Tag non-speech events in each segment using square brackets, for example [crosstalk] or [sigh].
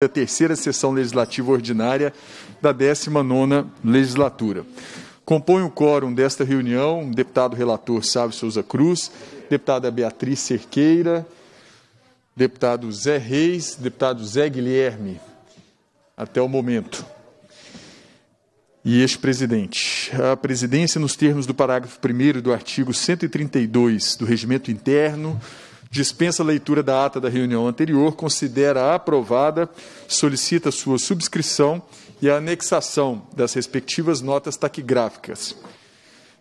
da terceira sessão legislativa ordinária da 19ª legislatura. Compõe o quórum desta reunião o deputado relator Sávio Souza Cruz, deputada Beatriz Cerqueira, deputado Zé Reis, deputado Zé Guilherme, até o momento. E ex-presidente. A presidência, nos termos do parágrafo 1 do artigo 132 do Regimento Interno, dispensa a leitura da ata da reunião anterior, considera aprovada, solicita sua subscrição e a anexação das respectivas notas taquigráficas.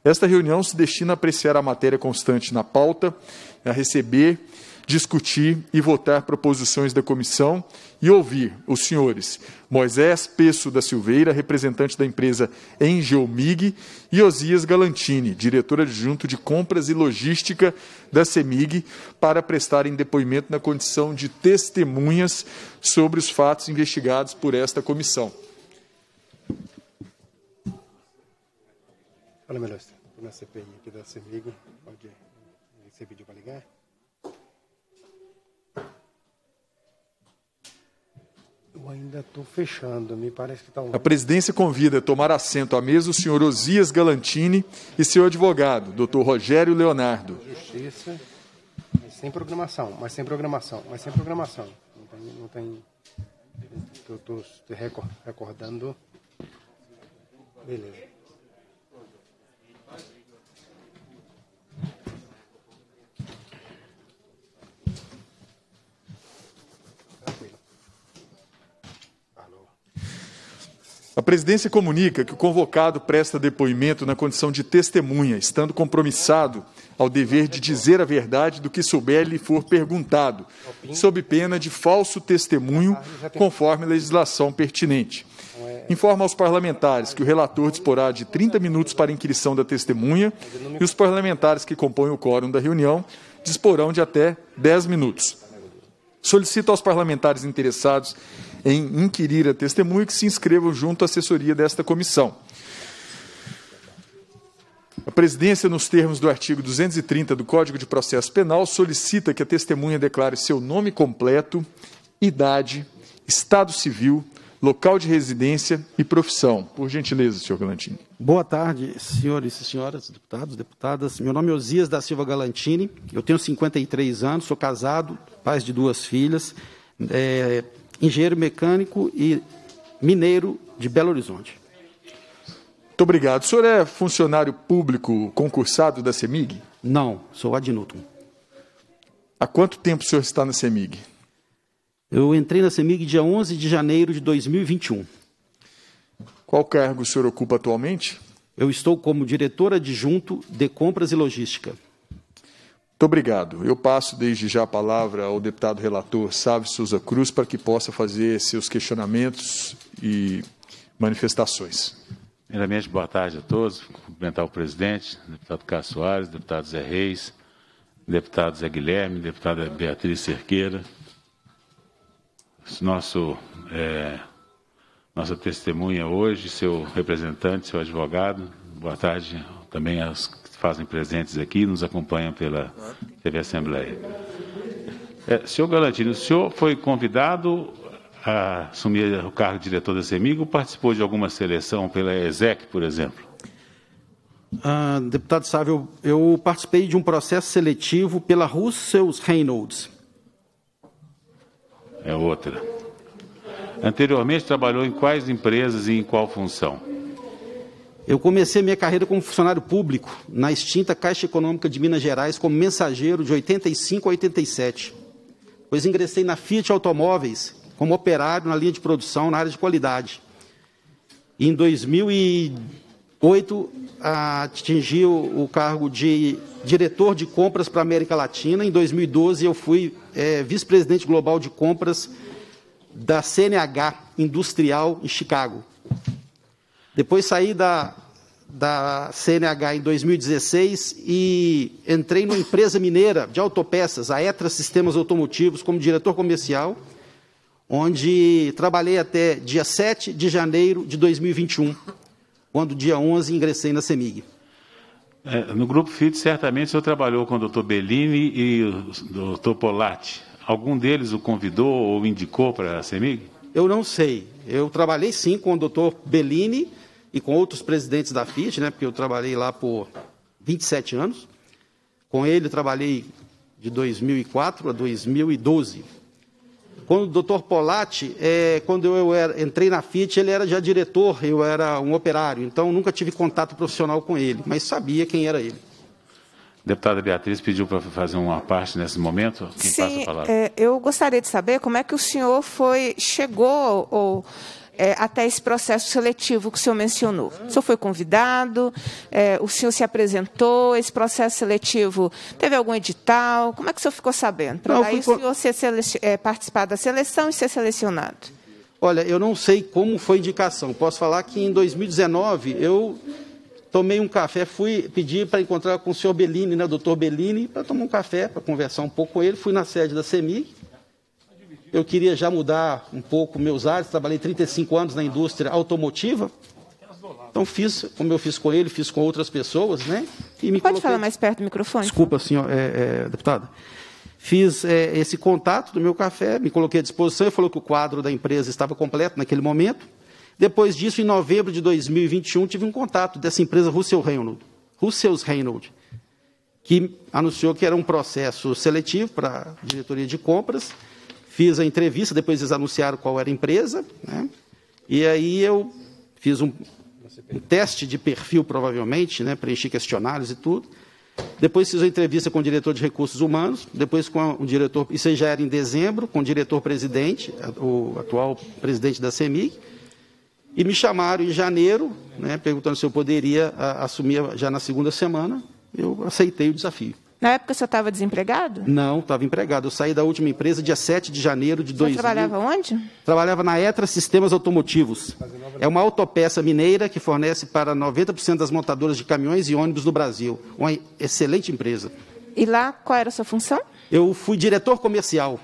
Esta reunião se destina a apreciar a matéria constante na pauta, a receber discutir e votar proposições da comissão e ouvir os senhores Moisés Peço da Silveira, representante da empresa Engeomig, e Osias Galantini, diretor adjunto de compras e logística da CEMIG, para prestarem depoimento na condição de testemunhas sobre os fatos investigados por esta comissão. Fala, Melhor, na CPI aqui da CEMIG, pode... Você para ligar? Eu ainda estou fechando, me parece que está um... A presidência convida a tomar assento à mesa o senhor Osias Galantini e seu advogado, doutor Rogério Leonardo. Justiça, mas sem programação, mas sem programação, mas sem programação. Não tem... Não tem... Eu estou recordando... Beleza. A presidência comunica que o convocado presta depoimento na condição de testemunha, estando compromissado ao dever de dizer a verdade do que souber lhe for perguntado, sob pena de falso testemunho, conforme a legislação pertinente. Informa aos parlamentares que o relator disporá de 30 minutos para inquirição da testemunha e os parlamentares que compõem o quórum da reunião disporão de até 10 minutos. Solicito aos parlamentares interessados em inquirir a testemunha que se inscrevam junto à assessoria desta comissão. A presidência, nos termos do artigo 230 do Código de Processo Penal, solicita que a testemunha declare seu nome completo, idade, estado civil, local de residência e profissão. Por gentileza, senhor Galantini. Boa tarde, senhores e senhoras, deputados, deputadas. Meu nome é Osias da Silva Galantini, eu tenho 53 anos, sou casado, pai de duas filhas, é, engenheiro mecânico e mineiro de Belo Horizonte. Muito obrigado. O senhor é funcionário público concursado da CEMIG? Não, sou adnutum. Há quanto tempo o senhor está na CEMIG? Eu entrei na CEMIG dia 11 de janeiro de 2021. Qual cargo o senhor ocupa atualmente? Eu estou como diretora adjunto de compras e logística. Muito obrigado. Eu passo desde já a palavra ao deputado relator Sávio Souza Cruz para que possa fazer seus questionamentos e manifestações. Primeiramente, boa tarde a todos. Cumprimentar o presidente, deputado Cássio Soares, deputado Zé Reis, deputado Zé Guilherme, deputada Beatriz Cerqueira. Nosso, é, nossa testemunha hoje, seu representante, seu advogado. Boa tarde também aos fazem presentes aqui, nos acompanham pela TV Assembleia. É, senhor Galantino, o senhor foi convidado a assumir o cargo de diretor da CEMIG ou participou de alguma seleção pela ESEC, por exemplo? Ah, deputado Sávio, eu, eu participei de um processo seletivo pela Russell Reynolds. É outra. Anteriormente trabalhou em quais empresas e em qual função? Eu comecei minha carreira como funcionário público na extinta Caixa Econômica de Minas Gerais como mensageiro de 85 a 87. Depois ingressei na Fiat Automóveis como operário na linha de produção na área de qualidade. E em 2008 atingi o cargo de diretor de compras para a América Latina. Em 2012 eu fui é, vice-presidente global de compras da CNH Industrial em Chicago. Depois saí da, da CNH em 2016 e entrei numa empresa mineira de autopeças, a Etra Sistemas Automotivos, como diretor comercial, onde trabalhei até dia 7 de janeiro de 2021, quando dia 11 ingressei na CEMIG. É, no Grupo FIT, certamente, o senhor trabalhou com o doutor Bellini e o doutor Polatti. Algum deles o convidou ou indicou para a CEMIG? Eu não sei. Eu trabalhei sim com o doutor Bellini, e com outros presidentes da Fiat, né, porque eu trabalhei lá por 27 anos. Com ele trabalhei de 2004 a 2012. Quando o Dr. Polatti, é, quando eu era, entrei na Fiat, ele era já diretor, eu era um operário, então nunca tive contato profissional com ele, mas sabia quem era ele. Deputada Beatriz pediu para fazer uma parte nesse momento. Quem Sim, passa a palavra? É, eu gostaria de saber como é que o senhor foi chegou ou é, até esse processo seletivo que o senhor mencionou. O senhor foi convidado, é, o senhor se apresentou, esse processo seletivo teve algum edital? Como é que o senhor ficou sabendo? Para aí fui... o senhor ser é, participar da seleção e ser selecionado? Olha, eu não sei como foi a indicação. Posso falar que em 2019 eu tomei um café, fui pedir para encontrar com o senhor Bellini, né, doutor Bellini, para tomar um café, para conversar um pouco com ele. Fui na sede da CEMIG, eu queria já mudar um pouco meus ares. Trabalhei 35 anos na indústria automotiva. Então fiz, como eu fiz com ele, fiz com outras pessoas, né? E me Pode coloquei... falar mais perto do microfone. Desculpa, senhor, é, é, deputada. Fiz é, esse contato do meu café, me coloquei à disposição. Ele falou que o quadro da empresa estava completo naquele momento. Depois disso, em novembro de 2021, tive um contato dessa empresa Russell Reynolds, Russell's Reynolds, que anunciou que era um processo seletivo para a diretoria de compras Fiz a entrevista, depois eles anunciaram qual era a empresa, né? e aí eu fiz um, um teste de perfil, provavelmente, né? preenchi questionários e tudo. Depois fiz a entrevista com o diretor de recursos humanos, depois com o diretor, isso já era em dezembro, com o diretor-presidente, o atual presidente da CEMIG, e me chamaram em janeiro, né, perguntando se eu poderia a, assumir já na segunda semana. Eu aceitei o desafio. Na época o senhor estava desempregado? Não, estava empregado. Eu saí da última empresa dia 7 de janeiro de 2000. Você trabalhava onde? Trabalhava na ETRA Sistemas Automotivos. É uma autopeça mineira que fornece para 90% das montadoras de caminhões e ônibus do Brasil. Uma excelente empresa. E lá, qual era a sua função? Eu fui diretor comercial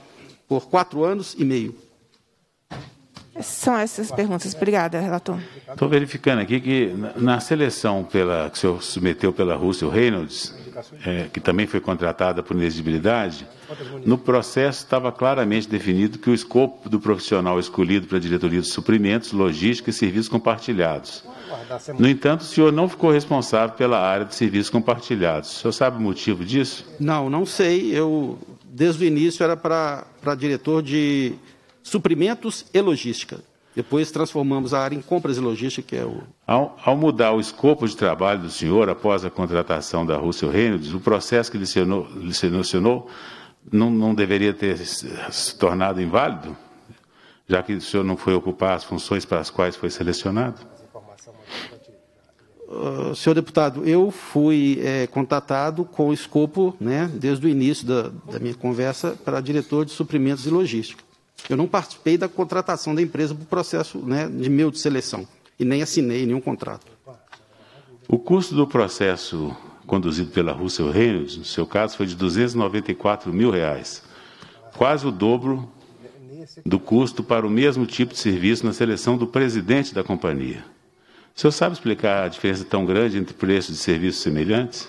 por quatro anos e meio. São essas perguntas. Obrigada, relator. Estou verificando aqui que na seleção pela, que o senhor submeteu pela Rússia, o Reynolds, é, que também foi contratada por inexibilidade, no processo estava claramente definido que o escopo do profissional escolhido para a diretoria de suprimentos, logística e serviços compartilhados. No entanto, o senhor não ficou responsável pela área de serviços compartilhados. O senhor sabe o motivo disso? Não, não sei. Eu, desde o início, era para diretor de suprimentos e logística. Depois transformamos a área em compras e logística, que é o. Ao, ao, mudar o escopo de trabalho do senhor após a contratação da Russell Reynolds, o processo que lhe selecionou não, não deveria ter se tornado inválido, já que o senhor não foi ocupar as funções para as quais foi selecionado? Uh, senhor deputado, eu fui é, contatado com o escopo, né, desde o início da, da minha conversa, para diretor de suprimentos e logística. Eu não participei da contratação da empresa para o processo né, de meu de seleção e nem assinei nenhum contrato. O custo do processo conduzido pela Russell Reynolds, no seu caso, foi de 294 mil reais, quase o dobro do custo para o mesmo tipo de serviço na seleção do presidente da companhia. O senhor sabe explicar a diferença tão grande entre preços de serviços semelhantes?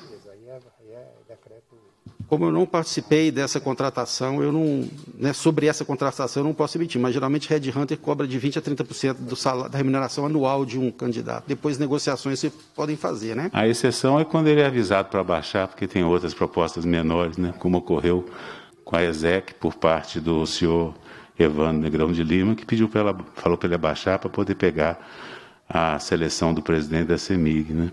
Como eu não participei dessa contratação, eu não, né, sobre essa contratação eu não posso emitir, mas geralmente Red Hunter cobra de 20% a 30% do salário, da remuneração anual de um candidato. Depois negociações se podem fazer, né? A exceção é quando ele é avisado para baixar, porque tem outras propostas menores, né? Como ocorreu com a ESEC por parte do senhor Evandro Negrão de Lima, que pediu para ela, falou para ele abaixar para poder pegar a seleção do presidente da CEMIG, né?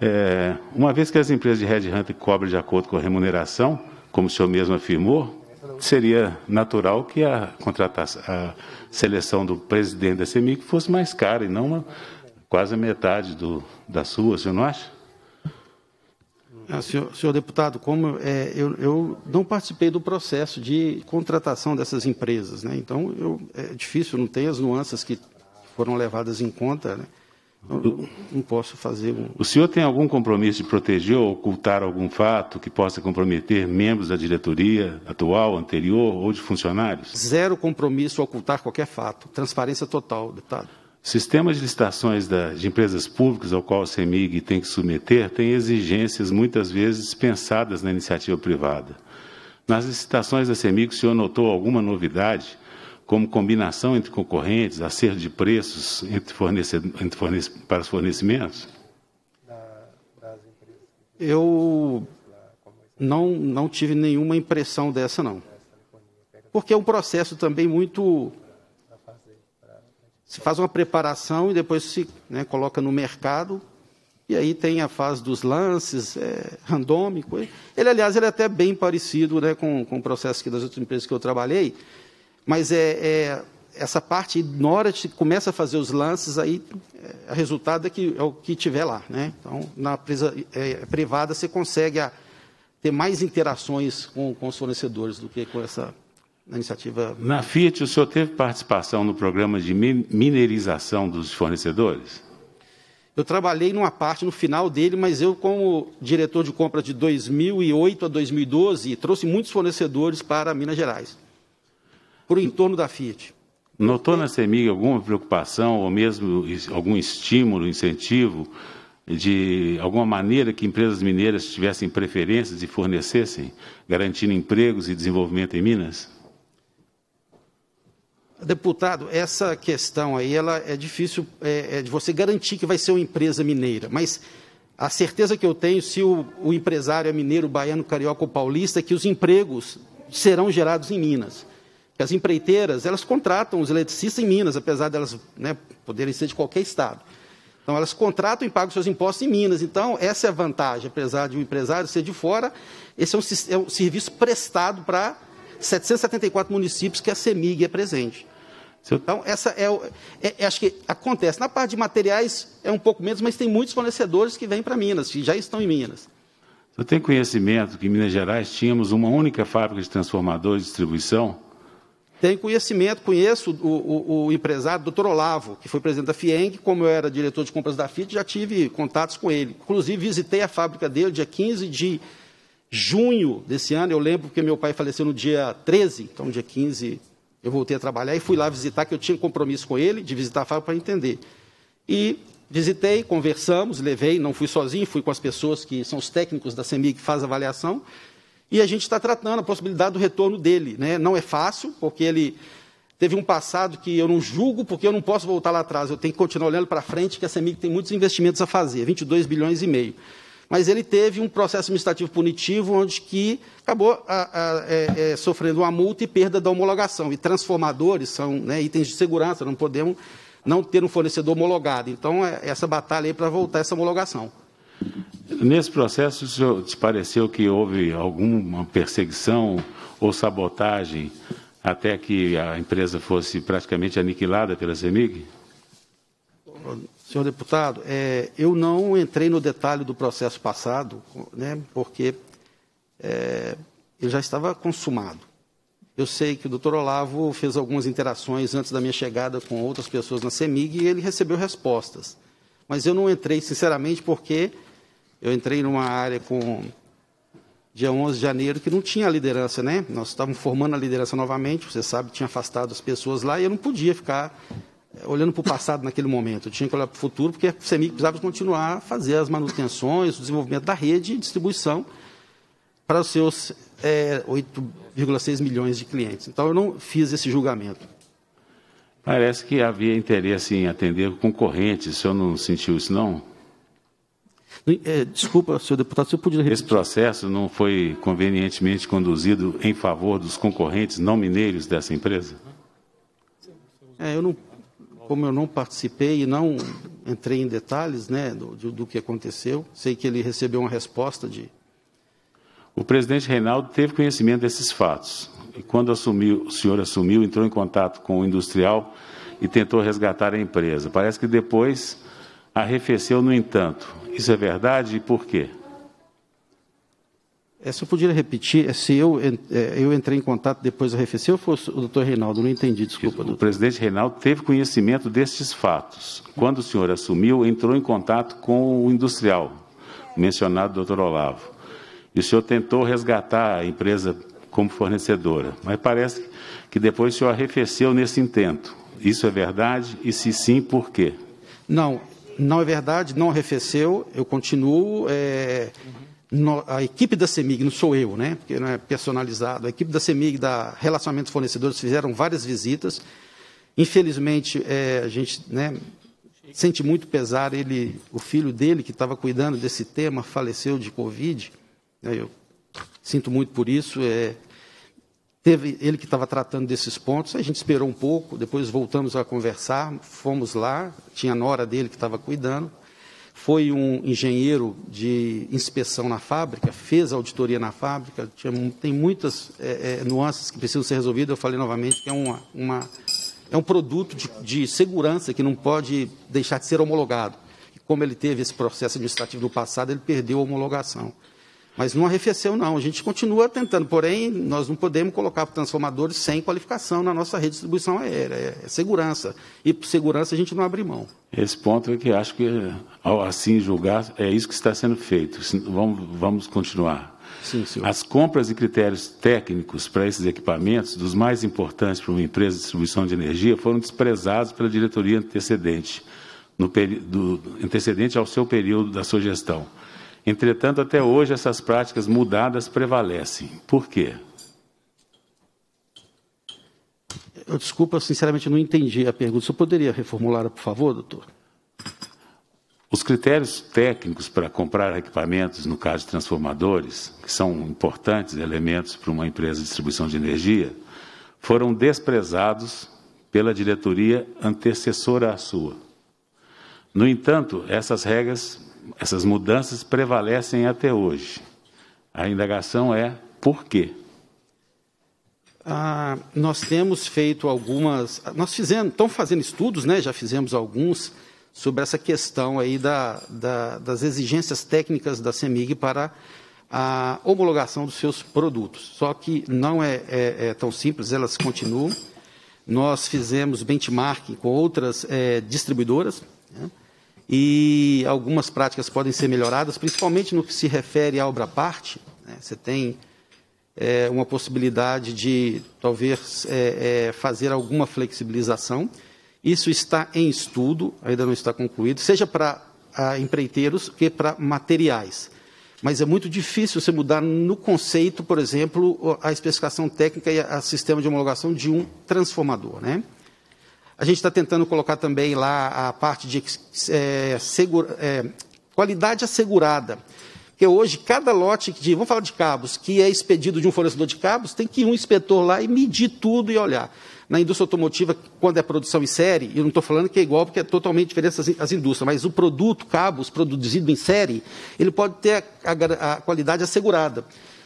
É, uma vez que as empresas de Red Hunter cobrem de acordo com a remuneração, como o senhor mesmo afirmou, seria natural que a, a seleção do presidente da CEMIC fosse mais cara e não uma, quase a metade do, da sua, o senhor não acha? Ah, senhor, senhor, deputado, como é, eu, eu, não participei do processo de contratação dessas empresas, né? então eu, é difícil, não tem as nuances que foram levadas em conta. Né? Não, não posso fazer um... O senhor tem algum compromisso de proteger ou ocultar algum fato que possa comprometer membros da diretoria atual, anterior ou de funcionários? Zero compromisso a ocultar qualquer fato. Transparência total, deputado. Sistema de licitações de empresas públicas ao qual o CEMIG tem que submeter tem exigências muitas vezes pensadas na iniciativa privada. Nas licitações da CEMIG, o senhor notou alguma novidade como combinação entre concorrentes, acerto de preços entre fornece, entre fornece, para os fornecimentos? Eu não, não tive nenhuma impressão dessa, não. Porque é um processo também muito. Se faz uma preparação e depois se né, coloca no mercado. E aí tem a fase dos lances, é, randômico. Ele, aliás, ele é até bem parecido né, com, com o processo que das outras empresas que eu trabalhei mas é, é essa parte, na hora que começa a fazer os lances, aí é, o resultado é, que, é o que tiver lá. Né? Então, na empresa é, é, privada, você consegue a, ter mais interações com, com os fornecedores do que com essa na iniciativa. Na Fiat, o senhor teve participação no programa de minerização dos fornecedores? Eu trabalhei numa parte no final dele, mas eu, como diretor de compra de 2008 a 2012, trouxe muitos fornecedores para Minas Gerais para o entorno da Fiat. Notou na CEMIG alguma preocupação ou mesmo algum estímulo, incentivo de alguma maneira que empresas mineiras tivessem preferências e fornecessem, garantindo empregos e desenvolvimento em Minas? Deputado, essa questão aí ela é difícil é, é de você garantir que vai ser uma empresa mineira, mas a certeza que eu tenho, se o, o empresário é mineiro, baiano, carioca ou paulista, é que os empregos serão gerados em Minas. As empreiteiras, elas contratam os eletricistas em Minas, apesar de elas né, poderem ser de qualquer estado. Então, elas contratam e pagam seus impostos em Minas. Então, essa é a vantagem, apesar de o um empresário ser de fora, esse é um, é um serviço prestado para 774 municípios que a CEMIG é presente. Então, essa é, é, é, acho que acontece. Na parte de materiais é um pouco menos, mas tem muitos fornecedores que vêm para Minas, que já estão em Minas. Eu tenho conhecimento que em Minas Gerais tínhamos uma única fábrica de transformadores de distribuição tenho conhecimento, conheço o, o, o empresário, doutor Olavo, que foi presidente da FIENG, como eu era diretor de compras da FIT, já tive contatos com ele. Inclusive, visitei a fábrica dele dia 15 de junho desse ano, eu lembro porque meu pai faleceu no dia 13, então dia 15 eu voltei a trabalhar e fui lá visitar, que eu tinha um compromisso com ele, de visitar a fábrica para entender. E visitei, conversamos, levei, não fui sozinho, fui com as pessoas que são os técnicos da CEMIG que fazem a avaliação, e a gente está tratando a possibilidade do retorno dele. Né? Não é fácil, porque ele teve um passado que eu não julgo, porque eu não posso voltar lá atrás, eu tenho que continuar olhando para frente, que a CEMIG tem muitos investimentos a fazer, 22 bilhões e meio. Mas ele teve um processo administrativo punitivo, onde que acabou a, a, é, é, sofrendo uma multa e perda da homologação. E transformadores são né, itens de segurança, não podemos não ter um fornecedor homologado. Então, é essa batalha aí para voltar essa homologação. Nesse processo, o senhor te pareceu que houve alguma perseguição ou sabotagem até que a empresa fosse praticamente aniquilada pela CEMIG? Senhor deputado, é, eu não entrei no detalhe do processo passado, né, porque é, ele já estava consumado. Eu sei que o doutor Olavo fez algumas interações antes da minha chegada com outras pessoas na CEMIG e ele recebeu respostas. Mas eu não entrei, sinceramente, porque eu entrei numa área com dia 11 de janeiro que não tinha liderança, né? Nós estávamos formando a liderança novamente, você sabe, tinha afastado as pessoas lá e eu não podia ficar eh, olhando para o passado [laughs] naquele momento. Eu tinha que olhar para o futuro, porque a CEMIC precisava continuar a fazer as manutenções, o desenvolvimento da rede e distribuição para os seus é, eh, 8,6 milhões de clientes. Então, eu não fiz esse julgamento. Parece que havia interesse em atender concorrentes. O senhor não sentiu isso, não? É, desculpa, senhor deputado, se eu podia repetir. Esse processo não foi convenientemente conduzido em favor dos concorrentes não mineiros dessa empresa? É, eu não, como eu não participei e não entrei em detalhes né, do, do que aconteceu, sei que ele recebeu uma resposta de. O presidente Reinaldo teve conhecimento desses fatos. E quando assumiu, o senhor assumiu, entrou em contato com o industrial e tentou resgatar a empresa. Parece que depois arrefeceu, no entanto. Isso é verdade e por quê? É, se eu podia repetir, é se eu, é, eu entrei em contato depois do arrefecer, ou fosse o doutor Reinaldo, não entendi, desculpa. O presidente Reinaldo teve conhecimento destes fatos. Quando o senhor assumiu, entrou em contato com o industrial, mencionado doutor Olavo. E o senhor tentou resgatar a empresa como fornecedora, mas parece que depois o senhor arrefeceu nesse intento. Isso é verdade? E se sim, por quê? Não, não é verdade, não arrefeceu, eu continuo. É, uhum. no, a equipe da CEMIG, não sou eu, né? Porque não é personalizado. A equipe da CEMIG, da Relacionamento Fornecedores, fizeram várias visitas. Infelizmente, é, a gente né, sente muito pesar. Ele, o filho dele, que estava cuidando desse tema, faleceu de Covid. Né, eu sinto muito por isso. É, Teve ele que estava tratando desses pontos, a gente esperou um pouco, depois voltamos a conversar, fomos lá, tinha a nora dele que estava cuidando. Foi um engenheiro de inspeção na fábrica, fez auditoria na fábrica, tinha, tem muitas é, é, nuances que precisam ser resolvidas. Eu falei novamente que é, uma, uma é um produto de, de segurança que não pode deixar de ser homologado. E como ele teve esse processo administrativo no passado, ele perdeu a homologação. Mas não arrefeceu, não. A gente continua tentando, porém, nós não podemos colocar transformadores sem qualificação na nossa redistribuição aérea. É, é segurança. E por segurança a gente não abre mão. Esse ponto é que acho que, ao assim julgar, é isso que está sendo feito. Vamos, vamos continuar. Sim, As compras e critérios técnicos para esses equipamentos, dos mais importantes para uma empresa de distribuição de energia, foram desprezados pela diretoria antecedente, no, do, antecedente ao seu período da sua gestão. Entretanto, até hoje essas práticas mudadas prevalecem. Por quê? Eu, desculpa, sinceramente não entendi a pergunta. Você poderia reformular, por favor, doutor? Os critérios técnicos para comprar equipamentos, no caso de transformadores, que são importantes elementos para uma empresa de distribuição de energia, foram desprezados pela diretoria antecessora à sua. No entanto, essas regras essas mudanças prevalecem até hoje. A indagação é por quê? Ah, nós temos feito algumas, nós fizemos, estão fazendo estudos, né? Já fizemos alguns sobre essa questão aí da, da, das exigências técnicas da CEMIG para a homologação dos seus produtos. Só que não é, é, é tão simples, elas continuam. Nós fizemos benchmarking com outras é, distribuidoras. Né? e algumas práticas podem ser melhoradas, principalmente no que se refere à obra-parte. Né? Você tem é, uma possibilidade de, talvez, é, é, fazer alguma flexibilização. Isso está em estudo, ainda não está concluído, seja para ah, empreiteiros que para materiais. Mas é muito difícil você mudar no conceito, por exemplo, a especificação técnica e o sistema de homologação de um transformador. Né? A gente está tentando colocar também lá a parte de é, segura, é, qualidade assegurada. Porque hoje, cada lote de, vamos falar de cabos, que é expedido de um fornecedor de cabos, tem que ir um inspetor lá e medir tudo e olhar. Na indústria automotiva, quando é produção em série, eu não estou falando que é igual, porque é totalmente diferente as, indústrias, mas o produto, cabos, produzido em série, ele pode ter a, a, a qualidade assegurada.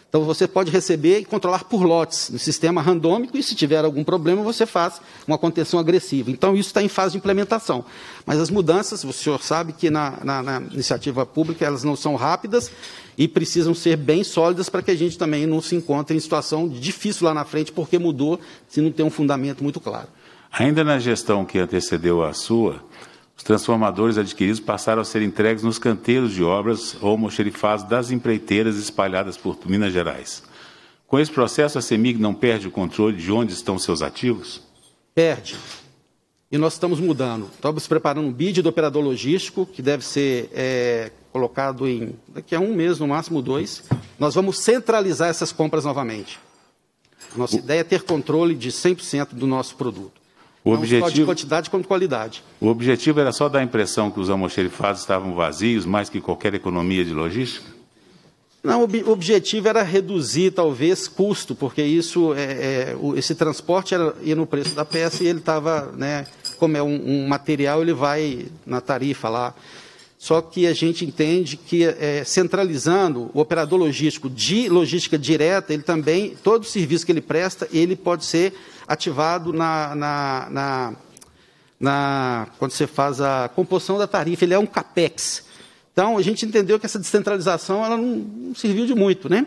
Então você pode receber e controlar por lotes no sistema randômico e se tiver algum problema você faz uma contenção agressiva. Então isso está em fase de implementação. Mas as mudanças, o senhor sabe que na, na, na iniciativa pública elas não são rápidas e precisam ser bem sólidas para que a gente também não se encontre em situação difícil lá na frente porque mudou se não tem um fundamento muito claro. Ainda na gestão que antecedeu a sua, os transformadores adquiridos passaram a ser entregues nos canteiros de obras ou mocherifados das empreiteiras espalhadas por Minas Gerais. Com esse processo, a CEMIG não perde o controle de onde estão seus ativos? Perde. E nós estamos mudando. Estamos preparando um BID do operador logístico, que deve ser é, colocado em daqui a um mês, no máximo dois. Nós vamos centralizar essas compras novamente. Nossa o... ideia é ter controle de 100% do nosso produto. O objetivo, não só de quantidade quanto qualidade. O objetivo era só dar a impressão que os almoxerifados estavam vazios, mais que qualquer economia de logística? Não, o objetivo era reduzir, talvez, custo, porque isso, é, é, esse transporte era, ia no preço da peça e ele estava, né, como é um, um, material, ele vai na tarifa lá. Só que a gente entende que é, centralizando o operador logístico de logística direta, ele também, todo o serviço que ele presta, ele pode ser ativado na, na, na, na quando você faz a composição da tarifa, ele é um capex. Então a gente entendeu que essa descentralização ela não, não serviu de muito, né?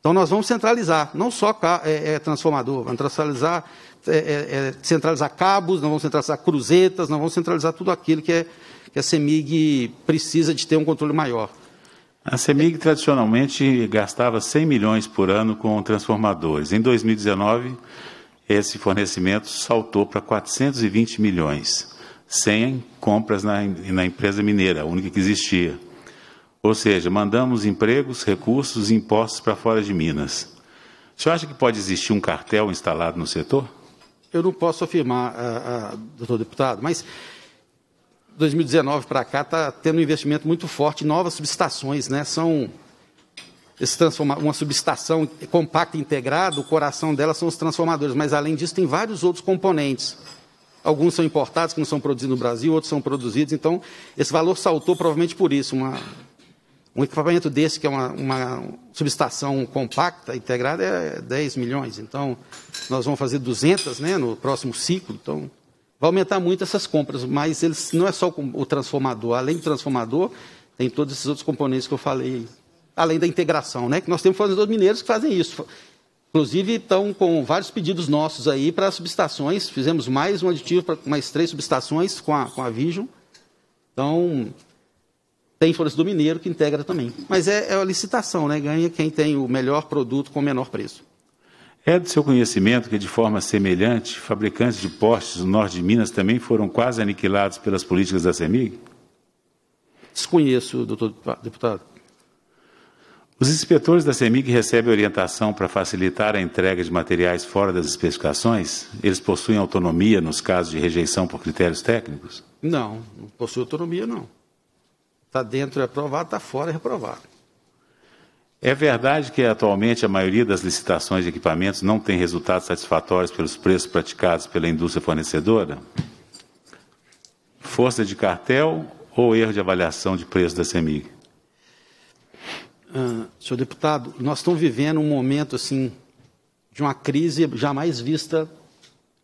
Então nós vamos centralizar, não só é, é, transformador, vamos centralizar, é, é, é, centralizar cabos, não vamos centralizar cruzetas, não vamos centralizar tudo aquilo que é que a CEMIG precisa de ter um controle maior. A CEMIG tradicionalmente gastava 100 milhões por ano com transformadores. Em 2019, esse fornecimento saltou para 420 milhões, sem compras na, na empresa mineira, a única que existia. Ou seja, mandamos empregos, recursos e impostos para fora de Minas. O senhor acha que pode existir um cartel instalado no setor? Eu não posso afirmar, uh, uh, doutor deputado, mas 2019 para cá está tendo um investimento muito forte, novas subestações, né? São se uma subestação compacta integrada, o coração dela são os transformadores, mas além disso tem vários outros componentes. Alguns são importados, que não são produzidos no Brasil, outros são produzidos, então esse valor saltou provavelmente por isso. Uma, um equipamento desse, que é uma, uma subestação compacta, integrada, é 10 milhões. Então, nós vamos fazer 200 né, no próximo ciclo. Então, vai aumentar muito essas compras, mas eles não é só o transformador, além do transformador, tem todos esses outros componentes que eu falei, além da integração, né? Que nós temos fornecedores mineiros que fazem isso. Inclusive, estão com vários pedidos nossos aí para subestações. Fizemos mais um aditivo para mais três subestações com a, com a Vision. Então, tem fornecedor mineiro que integra também. Mas é, é a licitação, né? Ganha quem tem o melhor produto com o menor preço. É do seu conhecimento que, de forma semelhante, fabricantes de postes no norte de Minas também foram quase aniquilados pelas políticas da CEMIG? Desconheço, doutor deputado. Os inspetores da CEMIG recebem orientação para facilitar a entrega de materiais fora das especificações? Eles possuem autonomia nos casos de rejeição por critérios técnicos? Não, não possui autonomia, não. Está dentro é aprovado, está fora é reprovado. É verdade que atualmente a maioria das licitações de equipamentos não tem resultados satisfatórios pelos preços praticados pela indústria fornecedora? Força de cartel ou erro de avaliação de preço da CEMIG? Uh, ah, senhor deputado, nós estamos vivendo um momento assim de uma crise jamais vista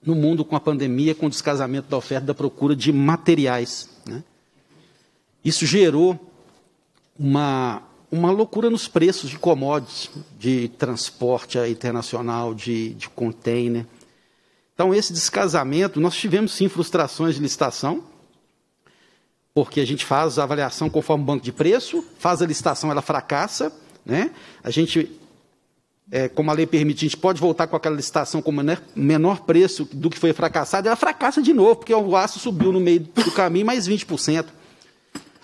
no mundo com a pandemia, com o descasamento da oferta e da procura de materiais. Né? Isso gerou uma uma loucura nos preços de commodities, de transporte internacional, de, de container. Então, esse descasamento, nós tivemos sim frustrações de licitação, porque a gente faz a avaliação conforme o banco de preço, faz a licitação, ela fracassa, né? A gente, é, como a lei permite, a gente pode voltar com aquela licitação com menor, menor preço do que foi fracassado, ela fracassa de novo, porque o aço subiu no meio do caminho mais 20%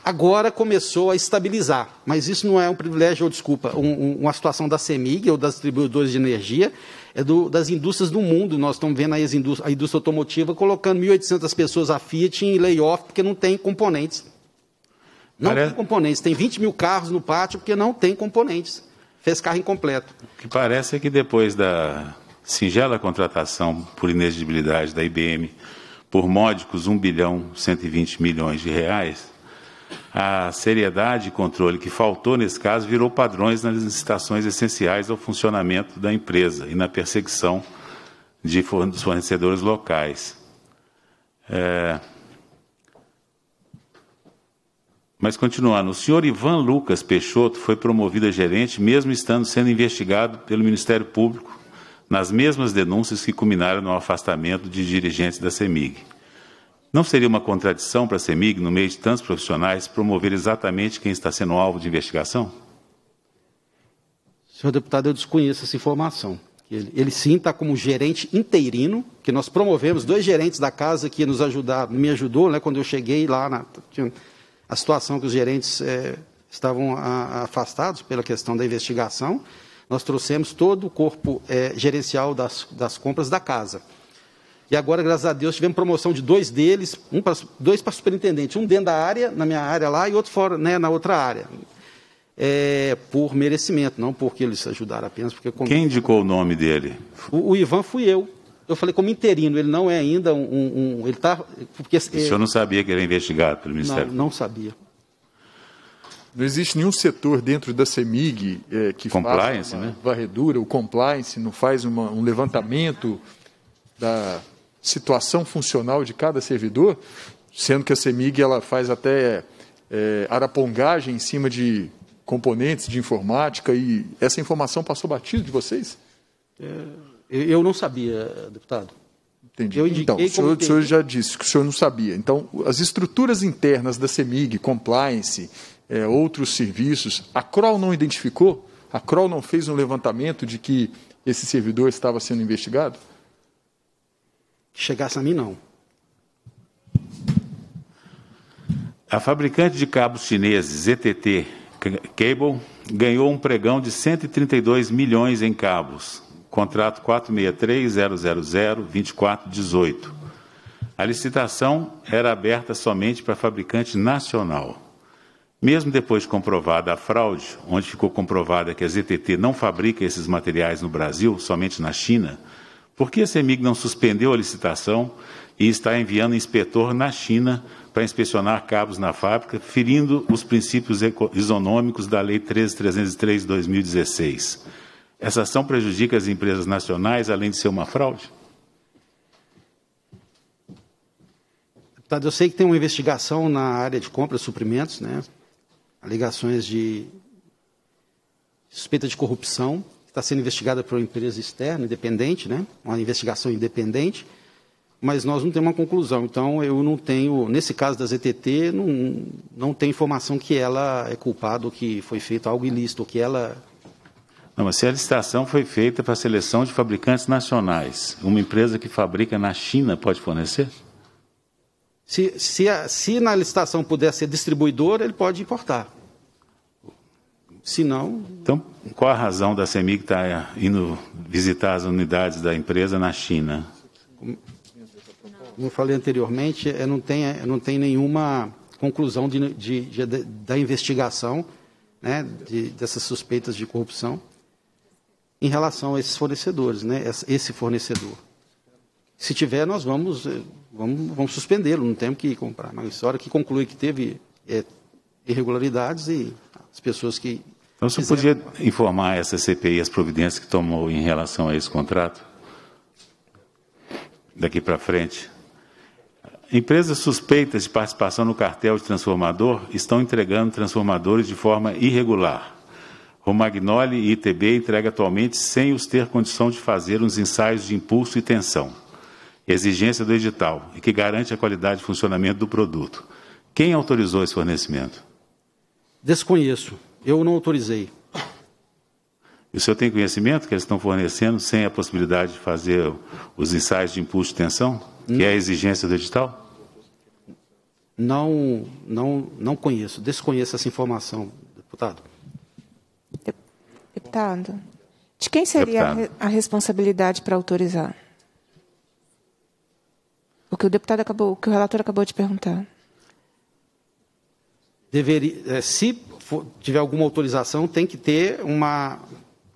agora começou a estabilizar. Mas isso não é um privilégio ou desculpa, um, um, uma situação da CEMIG ou das distribuidoras de energia, é do, das indústrias do mundo. Nós estamos vendo a indústria, a indústria automotiva colocando 1.800 pessoas a Fiat em layoff porque não tem componentes. Não Parece... tem componentes. Tem 20 mil carros no pátio porque não tem componentes. Fez carro incompleto. O que parece é que depois da singela contratação por inexigibilidade da IBM por módicos 1 bilhão 120 milhões de reais, a seriedade e controle que faltou nesse caso virou padrões nas licitações essenciais ao funcionamento da empresa e na perseguição de fornecedores locais. É... Mas continuando, o senhor Ivan Lucas Peixoto foi promovido a gerente, mesmo estando sendo investigado pelo Ministério Público nas mesmas denúncias que culminaram no afastamento de dirigentes da CEMIG. Não seria uma contradição para a CEMIG, no meio de tantos profissionais, promover exatamente quem está sendo alvo de investigação? Senhor deputado, eu desconheço essa informação. Ele, ele sim está como gerente interino, que nós promovemos dois gerentes da casa que nos ajudaram, me ajudou, né, quando eu cheguei lá, na, a situação que os gerentes é, estavam a, afastados pela questão da investigação, nós trouxemos todo o corpo é, gerencial das, das compras da casa. E agora, graças a Deus, tivemos promoção de dois deles, um pra, dois para superintendente, um dentro da área, na minha área lá, e outro fora, né, na outra área. É, por merecimento, não porque eles ajudaram apenas. Porque como... Quem indicou o nome dele? O, o, Ivan fui eu. Eu falei como interino, ele não é ainda um. um, ele tá, porque, assim, o senhor é... não sabia que ele era investigado pelo Ministério? Não, não sabia. Não existe nenhum setor dentro da CEMIG é, que compliance, uma né? varredura, o compliance, não faz uma, um levantamento da, situação funcional de cada servidor, sendo que a CEMIG ela faz até é, arapongagem em cima de componentes de informática e essa informação passou batido de vocês? É, eu não sabia, deputado. Entendi. então, o senhor, o senhor, já disse que o senhor não sabia. Então, as estruturas internas da CEMIG, compliance, é, outros serviços, a CROL não identificou? A CROL não fez um levantamento de que esse servidor estava sendo investigado? que chegasse a mim, não. A fabricante de cabos chineses, ZTT Cable, ganhou um pregão de 132 milhões em cabos. Contrato 463-000-2418. A licitação era aberta somente para fabricante nacional. Mesmo depois de comprovada a fraude, onde ficou comprovada que a ZTT não fabrica esses materiais no Brasil, somente na China, por que a CEMIG não suspendeu a licitação e está enviando inspetor na China para inspecionar cabos na fábrica, ferindo os princípios isonômicos da Lei 13.303-2016? Essa ação prejudica as empresas nacionais, além de ser uma fraude? Deputado, eu sei que tem uma investigação na área de compra de suprimentos, né? alegações de suspeita de corrupção está sendo investigada por uma empresa externa, independente, né? uma investigação independente, mas nós não temos uma conclusão. Então, eu não tenho, nesse caso da ZTT, não, não tem informação que ela é culpada ou que foi feito algo ilícito, ou que ela... Não, mas se a licitação foi feita para a seleção de fabricantes nacionais, uma empresa que fabrica na China pode fornecer? Se, se, se na licitação puder ser distribuidor, ele pode importar. Sinal. Então, qual a razão da CEMIG estar tá indo visitar as unidades da empresa na China? Como eu falei anteriormente, não tem, não tem nenhuma conclusão de, de, de, da investigação né, dessas suspeitas de corrupção em relação a esses fornecedores, né, esse fornecedor. Se tiver, nós vamos, eh, vamos, vamos suspendê-lo, não temos que comprar. Mas é a história que conclui que teve é, irregularidades e as pessoas que então, você é. podia informar essa CPI as providências que tomou em relação a esse contrato? Daqui para frente. Empresas suspeitas de participação no cartel de transformador estão entregando transformadores de forma irregular. O Magnoli e ITB entrega atualmente sem os ter condição de fazer os ensaios de impulso e tensão, exigência do edital, e que garante a qualidade de funcionamento do produto. Quem autorizou esse fornecimento? Desconheço. Eu não autorizei. E o senhor tem conhecimento que eles estão fornecendo sem a possibilidade de fazer os ensaios de impulso de tensão, que é a exigência do edital? Não, não, não conheço, desconheço essa informação, deputado. Deputado, de quem seria a responsabilidade para autorizar? O que o deputado acabou, o que o relator acabou de perguntar. Deveria, eh, se for, tiver alguma autorização, tem que ter uma,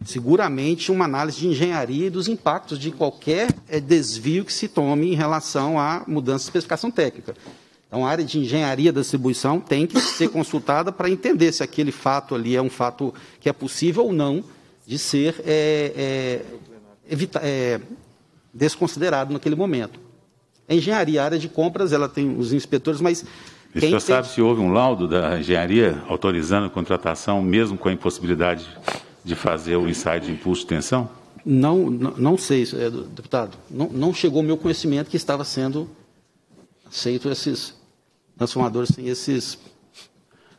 seguramente, uma análise de engenharia e dos impactos de qualquer é, desvio que se tome em relação à mudança de especificação técnica. Então, a área de engenharia da distribuição tem que ser consultada para entender se aquele fato ali é um fato que é possível ou não de ser é, é, evita, é, desconsiderado naquele momento. A engenharia, a área de compras, ela tem os inspetores, mas e Quem o senhor sabe se houve um laudo da engenharia autorizando a contratação, mesmo com a impossibilidade de fazer o ensaio de impulso de tensão? Não, não, não sei, é, deputado. Não, não chegou ao meu conhecimento que estava sendo aceito esses transformadores sem esses.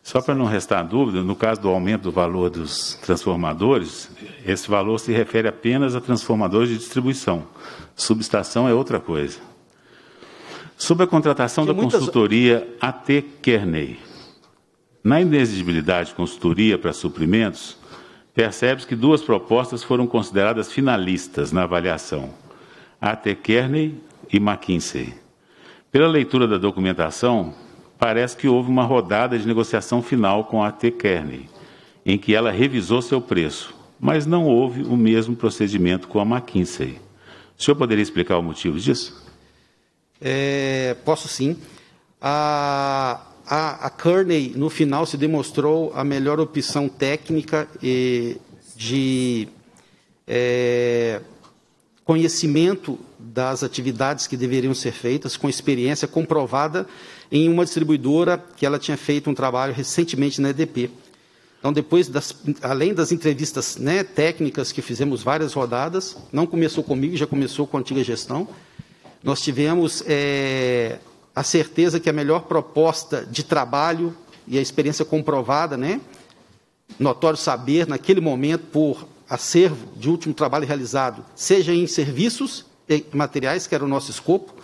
Só para não restar dúvida, no caso do aumento do valor dos transformadores, esse valor se refere apenas a transformadores de distribuição. Subestação é outra coisa. Sobre a contratação da muitas... consultoria AT Kearney. Na inexigibilidade de consultoria para suprimentos, percebe-se que duas propostas foram consideradas finalistas na avaliação, AT Kearney e McKinsey. Pela leitura da documentação, parece que houve uma rodada de negociação final com a AT Kearney, em que ela revisou seu preço, mas não houve o mesmo procedimento com a McKinsey. O senhor poderia explicar o motivo disso? É, posso sim. A, a, a Kearney, no final, se demonstrou a melhor opção técnica e de é, conhecimento das atividades que deveriam ser feitas, com experiência comprovada em uma distribuidora que ela tinha feito um trabalho recentemente na EDP. Então, depois das, além das entrevistas né, técnicas que fizemos várias rodadas, não começou comigo, já começou com a antiga gestão, nós tivemos é, a certeza que a melhor proposta de trabalho e a experiência comprovada, né? Notório saber, naquele momento, por acervo de último trabalho realizado, seja em serviços e materiais, que era o nosso escopo.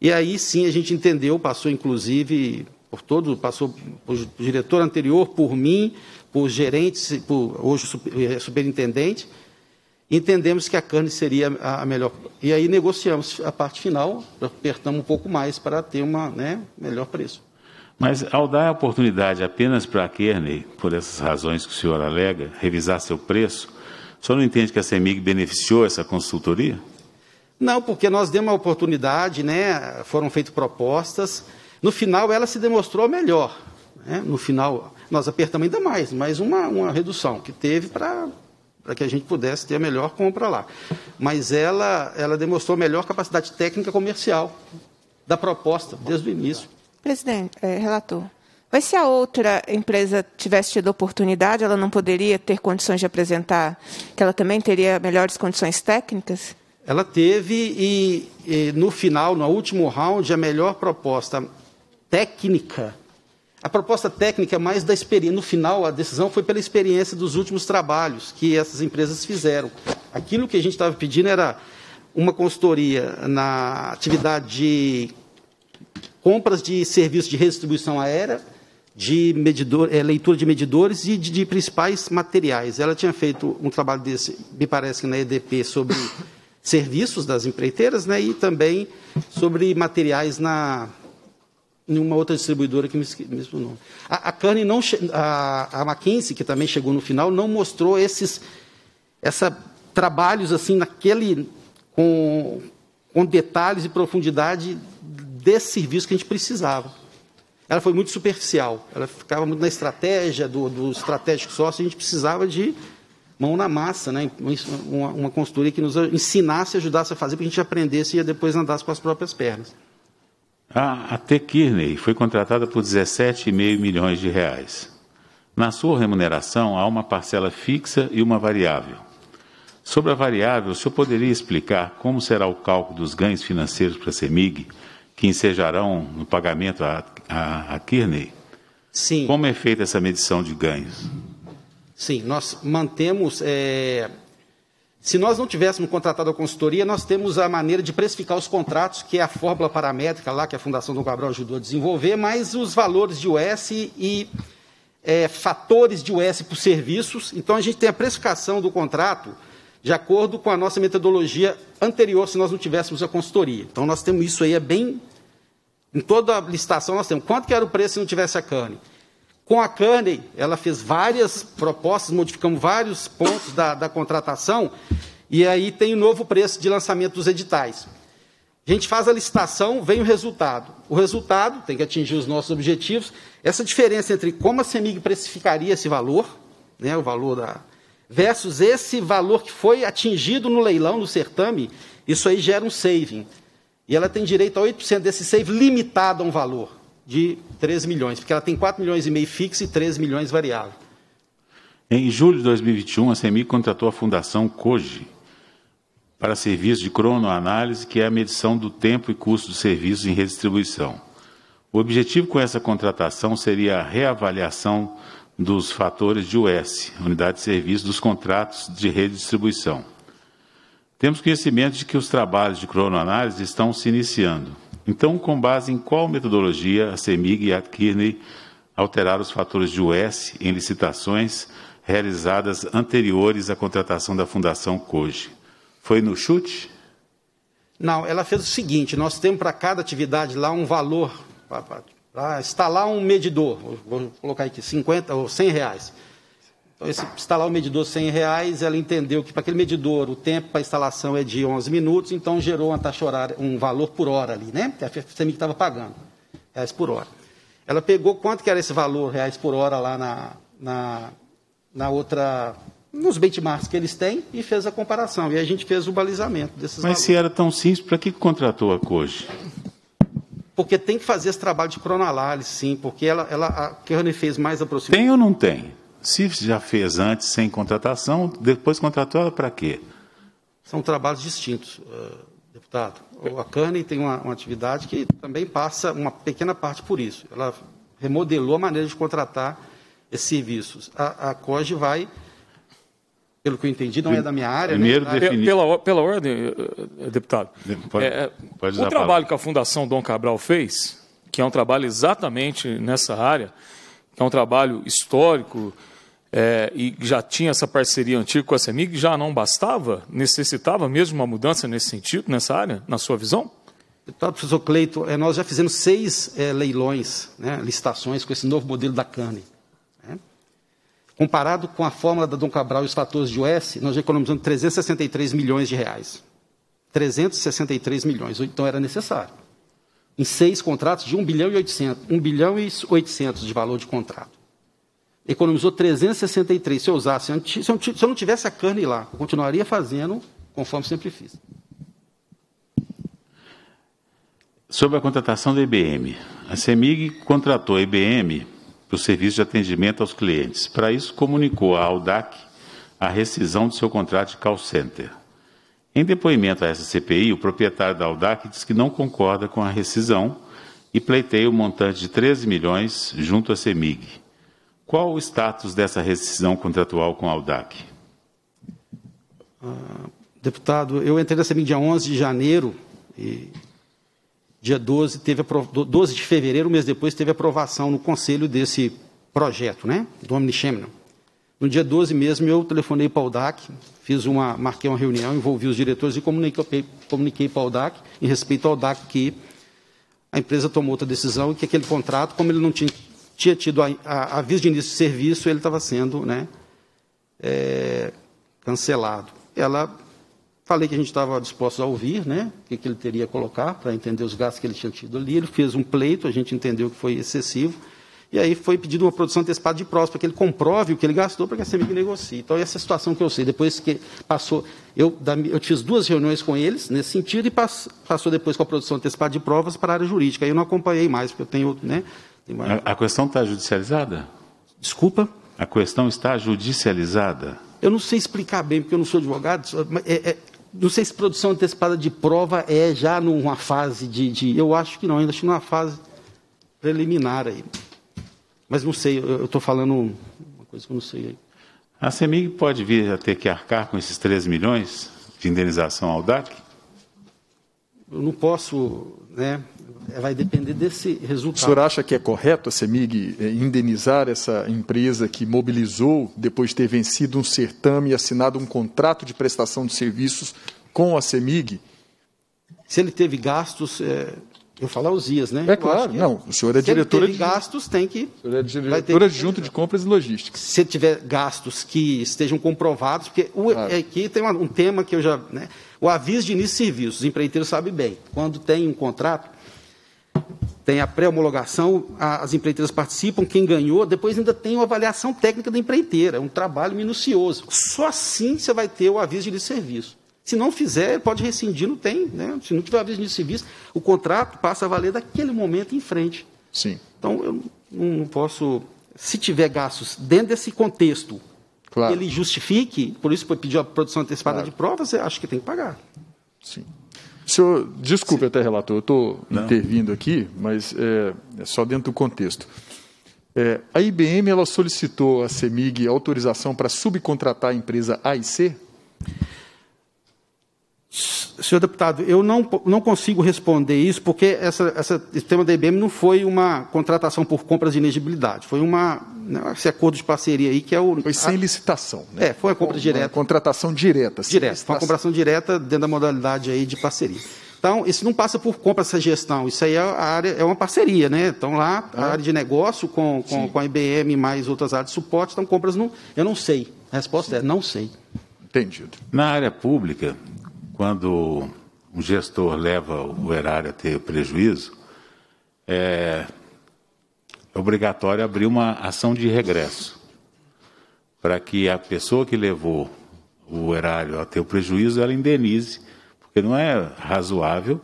E aí sim a gente entendeu, passou inclusive por todo, passou por diretor anterior, por mim, por gerentes, por hoje eh, superintendente, entendemos que a carne seria a melhor. E aí negociamos a parte final, apertamos um pouco mais para ter uma né, melhor preço. Mas ao dar a oportunidade apenas para a carne, por essas razões que o senhor alega, revisar seu preço, o senhor não entende que a CEMIG beneficiou essa consultoria? Não, porque nós demos a oportunidade, né, foram feitas propostas. No final ela se demonstrou melhor. Né? No final nós apertamos ainda mais, mais uma, uma redução que teve para para que a gente pudesse ter a melhor compra lá. Mas ela, ela demonstrou melhor capacidade técnica comercial da proposta desde o início. Presidente, é, relator. Mas se a outra empresa tivesse tido oportunidade, ela não poderia ter condições de apresentar que ela também teria melhores condições técnicas? Ela teve e, e no final, no último round, a melhor proposta técnica a proposta técnica é mais da experiência. No final, a decisão foi pela experiência dos últimos trabalhos que essas empresas fizeram. Aquilo que a gente estava pedindo era uma consultoria na atividade de compras de serviços de redistribuição aérea, de medidor, é, leitura de medidores e de, de, principais materiais. Ela tinha feito um trabalho desse, me parece que na EDP, sobre serviços das empreiteiras né, e também sobre materiais na em uma outra distribuidora que me mesmo nome. A, a não a, a McKinsey, que também chegou no final, não mostrou esses essa trabalhos assim naquele com, com detalhes e profundidade desse serviço que a gente precisava. Ela foi muito superficial, ela ficava muito na estratégia do, do estratégico sócio, a gente precisava de mão na massa, né? uma, uma consultoria que nos ensinasse, e ajudasse a fazer, para a gente aprendesse e depois andasse com as próprias pernas. A, a T. Kearney foi contratada por 17,5 milhões de reais. Na sua remuneração há uma parcela fixa e uma variável. Sobre a variável, o senhor poderia explicar como será o cálculo dos ganhos financeiros para a CEMIG, que ensejarão no pagamento a, a, a Kearney? Sim. Como é feita essa medição de ganhos? Sim, nós mantemos é, se nós não tivéssemos contratado a consultoria, nós temos a maneira de precificar os contratos, que é a fórmula paramétrica lá que a Fundação Dom Cabral ajudou a desenvolver, mais os valores de US e é, fatores de US por serviços. Então, a gente tem a precificação do contrato de acordo com a nossa metodologia anterior, se nós não tivéssemos a consultoria. Então, nós temos isso aí, é bem... Em toda a licitação, nós temos quanto que era o preço se não tivesse a cane? Com a Carney, ela fez várias propostas, modificamos vários pontos da, da contratação, e aí tem o um novo preço de lançamento dos editais. A gente faz a licitação, vem o resultado. O resultado tem que atingir os nossos objetivos. Essa diferença entre como a CEMIG precificaria esse valor, né, o valor da, versus esse valor que foi atingido no leilão, no certame, isso aí gera um saving. E ela tem direito a 8% desse save limitado a um valor de 13 milhões, porque ela tem 4 milhões e meio fixo e 3 milhões variável. Em julho de 2021, a CEMIG contratou a Fundação COGE para serviço de cronoanálise, que é a medição do tempo e custo dos serviços em redistribuição. O objetivo com essa contratação seria a reavaliação dos fatores de US, unidade de serviço, dos contratos de redistribuição. Temos conhecimento de que os trabalhos de cronoanálise estão se iniciando então, com base em qual metodologia a CEMIG e a Kirney alteraram os fatores de US em licitações realizadas anteriores à contratação da Fundação COGE? Foi no chute? Não, ela fez o seguinte: nós temos para cada atividade lá um valor, para instalar um medidor, vou colocar aqui, 50 ou 100 reais esse, instalar o medidor 100 reais, ela entendeu que para aquele medidor o tempo para instalação é de 11 minutos, então gerou uma taxa horária, um valor por hora ali, né? Que a FEMIC estava pagando, reais por hora. Ela pegou quanto que era esse valor, reais por hora, lá na, na, na outra nos benchmarks que eles têm e fez a comparação. E a gente fez o balizamento desses Mas valores. se era tão simples, para que contratou a COGE? Porque tem que fazer esse trabalho de cronalálise, sim, porque ela, ela, a Kearney fez mais aproximadamente. Tem ou não tem? Se já fez antes sem contratação, depois contratou ela para quê? São trabalhos distintos, eh, deputado. A Cane tem uma, uma atividade que também passa uma pequena parte por isso. Ela remodelou a maneira de contratar esses serviços. A, a COGE vai, pelo que eu entendi, não é da minha área. Né? Primeiro né? definir. Pela, pela ordem, eh, eh, deputado. Pode, é, o trabalho que a Fundação Dom Cabral fez, que é um trabalho exatamente nessa área, que é um trabalho histórico, é, e já tinha essa parceria antiga com a CEMIG, já não bastava? Necessitava mesmo uma mudança nesse sentido, nessa área, na sua visão? Deputado professor Cleito, é, nós já fizemos seis é, leilões, né, licitações com esse novo modelo da CANE. Né? Comparado com a fórmula da Dom Cabral e os fatores de OS, nós já economizamos 363 milhões de reais. 363 milhões, então era necessário. Em seis contratos de 1 bilhão e 800, 1 bilhão e 800 de valor de contrato economizou 363. Se eu usasse, se eu não tivesse a carne lá, eu continuaria fazendo conforme sempre fiz. Sobre a contratação da IBM. A CEMIG contratou a IBM para o serviço de atendimento aos clientes. Para isso, comunicou à Audac a rescisão do seu contrato de call center. Em depoimento a essa CPI, o proprietário da Audac diz que não concorda com a rescisão e pleiteia o um montante de 13 milhões junto à CEMIG. Qual o status dessa rescisão contratual com a AUDAC? Ah, deputado, eu entrei nessa mídia 11 de janeiro e dia 12, teve, 12 de fevereiro, um mês depois, teve aprovação no conselho desse projeto, né, do Omnichemino. No dia 12 mesmo, eu telefonei para o DAC, fiz uma, marquei uma reunião, envolvi os diretores e comuniquei, comuniquei para o DAC, em respeito ao DAC, que a empresa tomou outra decisão e que aquele contrato, como ele não tinha tinha tido a, a, aviso de início de serviço, ele estava sendo né, é, cancelado. Ela falei que a gente estava disposto a ouvir, né, o que, que ele teria a colocar para entender os gastos que ele tinha tido ali. Ele fez um pleito, a gente entendeu que foi excessivo. E aí foi pedido uma produção antecipada de provas para que ele comprove o que ele gastou para que a CEMIG negocie. Então, essa é a situação que eu sei. Depois que passou, eu, eu fiz duas reuniões com eles nesse sentido e passou depois com a produção antecipada de provas para a área jurídica. Aí eu não acompanhei mais, porque eu tenho né, a, a questão está judicializada? Desculpa? A questão está judicializada? Eu não sei explicar bem, porque eu não sou advogado, é, é, não sei se produção antecipada de prova é já numa fase de. de eu acho que não, ainda acho numa fase preliminar aí. Mas não sei, eu estou falando uma coisa que eu não sei aí. A CEMIG pode vir a ter que arcar com esses 3 milhões de indenização ao DAC? Eu não posso, né? É, vai depender desse resultado. O senhor acha que é correto a CEMIG eh, indenizar essa empresa que mobilizou, depois de ter vencido um certame e assinado um contrato de prestação de serviços com a CEMIG? Se ele teve gastos, é... Eu falo aos dias, né? É claro, não. O senhor é se diretora ele teve de gastos, tem que. O senhor é diretora adjunto de compras e logística. Se tiver gastos que estejam comprovados, porque o, claro. É aqui tem um tema que eu já. Né? O aviso de início de serviço, os empreiteiros sabem bem. Quando tem um contrato, tem a pré-homologação, as empreiteiras participam, quem ganhou, depois ainda tem uma avaliação técnica da empreiteira, é um trabalho minucioso. Só assim você vai ter o aviso de serviço. Se não fizer, pode rescindir, não tem. Né? Se não tiver aviso de serviço, o contrato passa a valer daquele momento em frente. Sim. Então, eu não posso. Se tiver gastos dentro desse contexto, claro. ele justifique, por isso, pediu a produção antecipada claro. de provas, eu acho que tem que pagar. Sim. Senhor, desculpe até, relator, eu estou intervindo aqui, mas é, é, só dentro do contexto. É, a IBM ela solicitou à CEMIG autorização para subcontratar a empresa AIC? Senhor deputado, eu não, não consigo responder isso, porque essa, essa, esse tema da IBM não foi uma contratação por compras de inegibilidade, foi uma, né, esse acordo de parceria aí que é o... Foi sem a, licitação, né? É, foi a compra foi, direta. contratação direta. Direta, foi uma compração direta dentro da modalidade aí de parceria. Então, isso não passa por compra, essa gestão, isso aí é, área, é uma parceria, né? Então, lá, a ah. área de negócio com, com, com, a IBM mais outras áreas de suporte, então compras não... Eu não sei. A resposta Sim. é não sei. Entendido. Na área pública, quando um gestor leva o erário a ter prejuízo, é, obrigatório abrir uma ação de regresso para que a pessoa que levou o erário a ter o prejuízo, ela indenize, porque não é razoável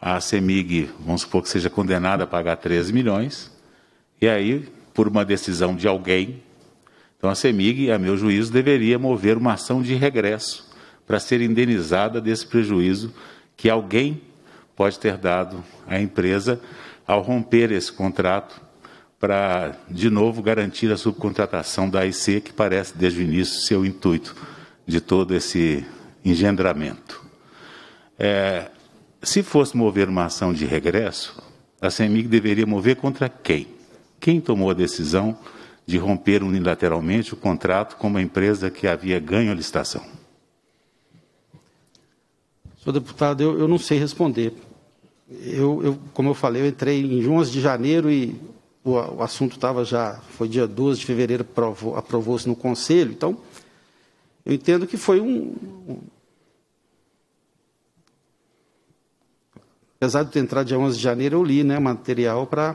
a CEMIG, vamos supor que seja condenada a pagar 13 milhões, e aí, por uma decisão de alguém, então a CEMIG, a meu juízo, deveria mover uma ação de regresso para ser indenizada desse prejuízo que alguém pode ter dado à empresa ao romper esse contrato para, de novo, garantir a subcontratação da AIC, que parece, desde o início, ser o intuito de todo esse engendramento. É, se fosse mover uma ação de regresso, a CEMIG deveria mover contra quem? Quem tomou a decisão de romper unilateralmente o contrato com uma empresa que havia ganho a licitação? Senhor deputado, eu, eu não sei responder. Eu, eu, como eu falei, eu entrei em 11 de janeiro e o, o assunto estava já, foi dia 12 de fevereiro, aprovou-se no Conselho. Então, eu entendo que foi um, um apesar de ter entrado dia 11 de janeiro, eu li né, material para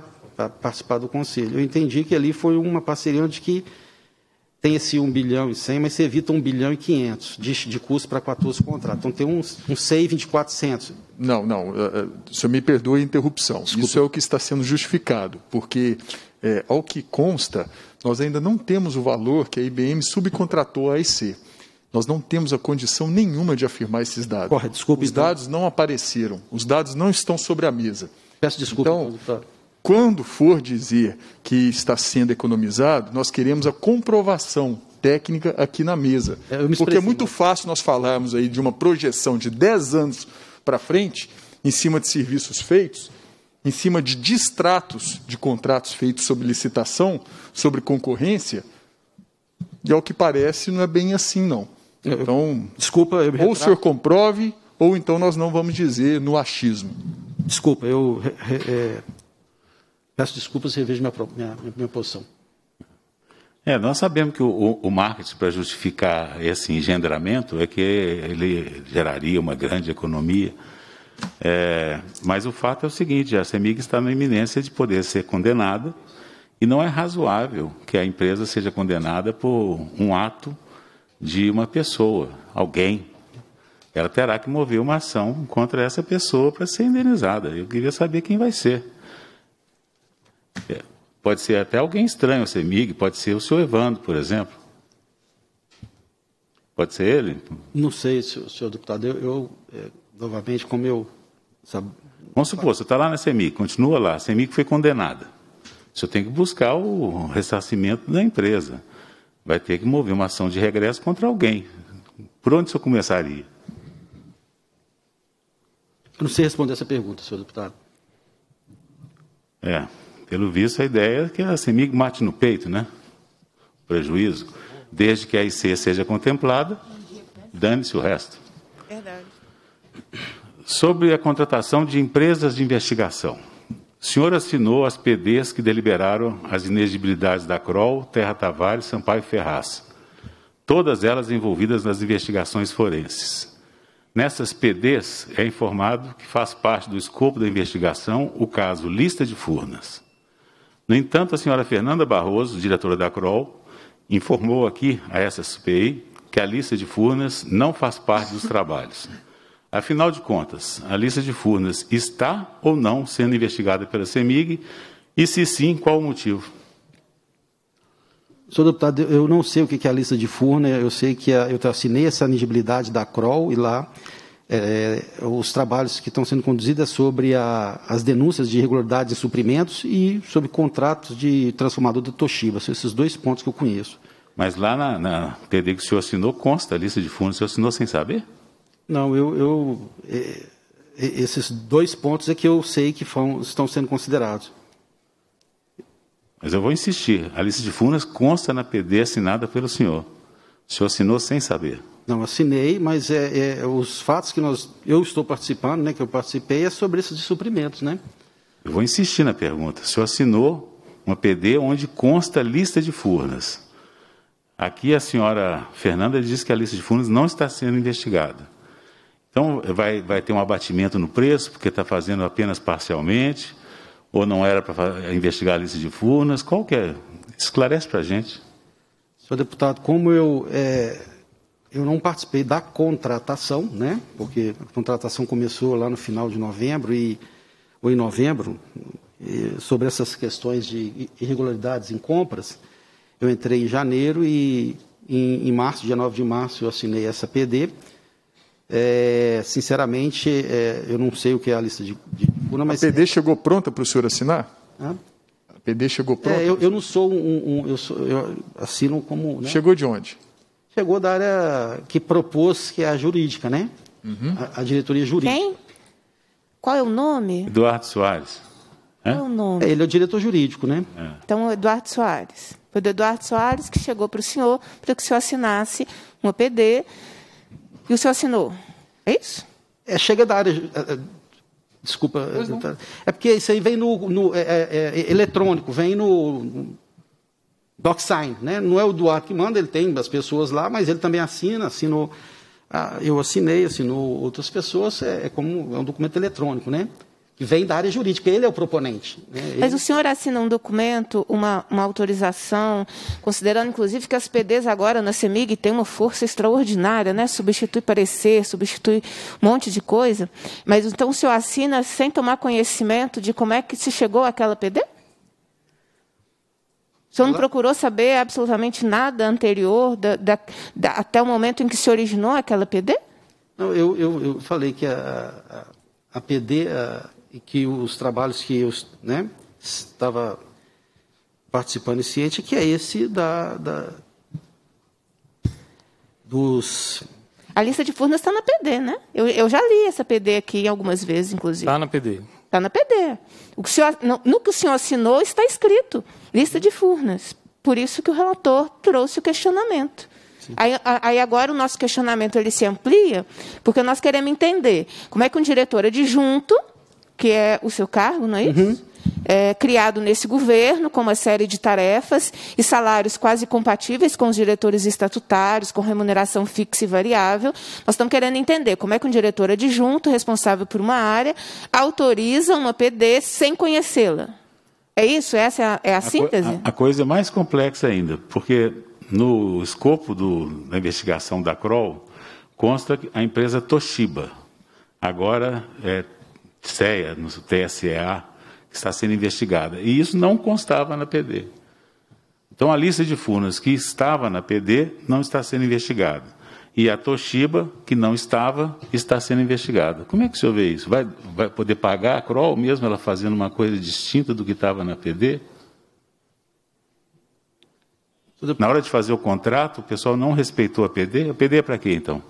participar do conselho. Eu entendi que ali foi uma parceria onde que tem esse 1 bilhão e 100, mas você evita 1 bilhão e 500 de, de custo para 14 contratos. Então tem um, um saving de 400. Não, não. Uh, se eu me perdoe a interrupção. Desculpa. Isso é o que está sendo justificado, porque, é, ao que consta, nós ainda não temos o valor que a IBM subcontratou à IC. Nós não temos a condição nenhuma de afirmar esses dados. Corre, desculpe, Os então. dados não apareceram, os dados não estão sobre a mesa. Peço desculpa. Então, então quando for dizer que está sendo economizado, nós queremos a comprovação técnica aqui na mesa. É, me Porque é muito fácil nós falarmos aí de uma projeção de 10 anos para frente, em cima de serviços feitos, em cima de distratos de contratos feitos sobre licitação, sobre concorrência, e ao que parece não é bem assim, não. É, então, desculpa, eu ou o senhor comprove, ou então nós não vamos dizer no achismo. Desculpa, eu é, Peço desculpas e revejo minha, minha, minha posição. É, nós sabemos que o, o marketing, para justificar esse engendramento, é que ele geraria uma grande economia. É, mas o fato é o seguinte: a CEMIG está na iminência de poder ser condenada, e não é razoável que a empresa seja condenada por um ato de uma pessoa, alguém. Ela terá que mover uma ação contra essa pessoa para ser indenizada. Eu queria saber quem vai ser. Pode ser até alguém estranho ao CEMIG, pode ser o senhor Evandro, por exemplo. Pode ser ele? Não sei, senhor, senhor deputado. Eu, eu é, novamente, como eu. Sabe, Vamos supor, você está lá na CEMIG, continua lá. A CEMIG foi condenada. O senhor tem que buscar o ressarcimento da empresa. Vai ter que mover uma ação de regresso contra alguém. Por onde o senhor começaria? Eu não sei responder essa pergunta, senhor deputado. É. Pelo visto, a ideia é que a CEMIG mate no peito, né? Prejuízo. Desde que a IC seja contemplada, dane-se o resto. Verdade. Sobre a contratação de empresas de investigação. O senhor assinou as PDs que deliberaram as inegibilidades da CROL, Terra Tavares, Sampaio Ferraz. Todas elas envolvidas nas investigações forenses. Nessas PDs é informado que faz parte do escopo da investigação o caso Lista de Furnas. No entanto, a senhora Fernanda Barroso, diretora da CROL, informou aqui a essa CPI que a lista de Furnas não faz parte dos trabalhos. Afinal de contas, a lista de Furnas está ou não sendo investigada pela CEMIG? E se sim, qual o motivo? Senhor deputado, eu não sei o que é a lista de Furnas, eu sei que é, eu assinei essa anigibilidade da CROL e lá é, os trabalhos que estão sendo conduzidos sobre a, as denúncias de irregularidades em suprimentos e sobre contratos de transformador da Toshiba. São esses dois pontos que eu conheço. Mas lá na, na TD que o senhor assinou, consta a lista de fundos, o senhor assinou sem saber? Não, eu, eu é, é esses dois pontos é que eu sei que estão sendo considerados. Mas eu vou insistir, a lista de fundas consta na PD assinada pelo senhor. O senhor assinou sem saber? Não assinei, mas é, é, os fatos que nós, eu estou participando, né, que eu participei, é sobre esses suprimentos, né? Eu vou insistir na pergunta. O senhor assinou uma PD onde consta a lista de furnas. Aqui a senhora Fernanda diz que a lista de furnas não está sendo investigada. Então, vai, vai ter um abatimento no preço, porque está fazendo apenas parcialmente, ou não era para investigar a lista de furnas? Qual que é? Esclarece para a gente. Senhor deputado, como eu, é, eu não participei da contratação, né? Porque a contratação começou lá no final de novembro e ou em novembro e, sobre essas questões de irregularidades em compras. Eu entrei em janeiro e em, em março, dia 9 de março, eu assinei essa PD. É, sinceramente, é, eu não sei o que é a lista de, de... mas... A PD chegou pronta para o senhor assinar? Ah? PD chegou é, pronto? É, eu, eu, não sou um, um eu, sou, eu, assino como... Né? Chegou de onde? Chegou da área que propôs, que é a jurídica, né? Uhum. A, a, diretoria jurídica. Quem? Qual é o nome? Eduardo Soares. Qual é o nome? É, ele é o diretor jurídico, né? É. Então, Eduardo Soares. Foi do Eduardo Soares que chegou para o senhor para que o senhor assinasse um PD e o senhor assinou. É isso? É, chega da área Desculpa. É porque isso aí vem no, no é, é, é, eletrônico, vem no, no DocSign, né? Não é o Duarte que manda, ele tem as pessoas lá, mas ele também assina, assinou. Ah, eu assinei, assinou outras pessoas, é, é como é um documento eletrônico, né? vem da área jurídica, ele é o proponente. Né? Ele... Mas o senhor assina um documento, uma, uma autorização, considerando inclusive que as PDs agora na CEMIG têm uma força extraordinária, né? substitui parecer, substitui um monte de coisa, mas então o senhor assina sem tomar conhecimento de como é que se chegou àquela PD? O senhor não procurou saber absolutamente nada anterior, da, da, da, até o momento em que se originou aquela PD? Não, eu, eu, eu falei que a, a, a PD, a, e que os trabalhos que eu né, estava participando e ciente, que é esse da, da dos a lista de Furnas está na PD, né? Eu, eu, já li essa PD aqui algumas vezes, inclusive. Está na PD. Está na PD. O que senhor, no, no, que o senhor assinou está escrito, lista de Furnas. Por isso que o relator trouxe o questionamento. Aí, aí, agora o nosso questionamento ele se amplia, porque nós queremos entender como é que um diretor adjunto que é o seu cargo, não é isso? Uhum. É, criado nesse governo, com uma série de tarefas e salários quase compatíveis com os diretores estatutários, com remuneração fixa e variável. Nós estamos querendo entender como é que um diretor adjunto, responsável por uma área, autoriza uma PD sem conhecê-la. É isso? Essa é a, é a, a síntese? A, a coisa é mais complexa ainda, porque no escopo do, da investigação da CROL, consta a empresa Toshiba. Agora, é, CEA, no TSEA, que está sendo investigada. E isso não constava na PD. Então, a lista de Furnas que estava na PD não está sendo investigada. E a Toshiba, que não estava, está sendo investigada. Como é que o senhor vê isso? Vai, vai poder pagar a Kroll, mesmo ela fazendo uma coisa distinta do que estava na PD? Na hora de fazer o contrato, o pessoal não respeitou a PD? A PD é para quê, então?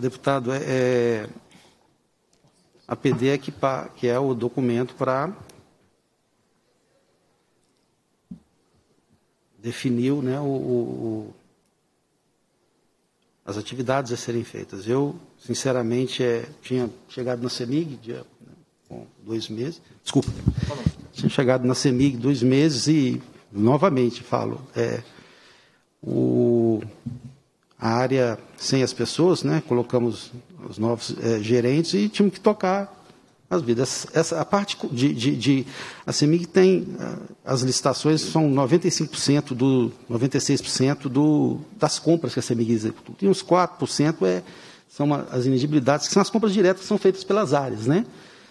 deputado, é, é a PD é que, que é o documento para definiu né, o, o, as atividades a serem feitas. Eu, sinceramente, é, tinha chegado na CEMIG dia, bom, né, dois meses, desculpa, tinha chegado na CEMIG dois meses e, novamente, falo, é, o, a área sem as pessoas, né? colocamos os novos é, gerentes e tivemos que tocar as vidas. Essa, a parte de, de, de a CEMIG tem, ah, as licitações são 95% do, 96% do, das compras que a CEMIG executa. E uns 4% é, são uma, as inegibilidades, que são as compras diretas que são feitas pelas áreas, né?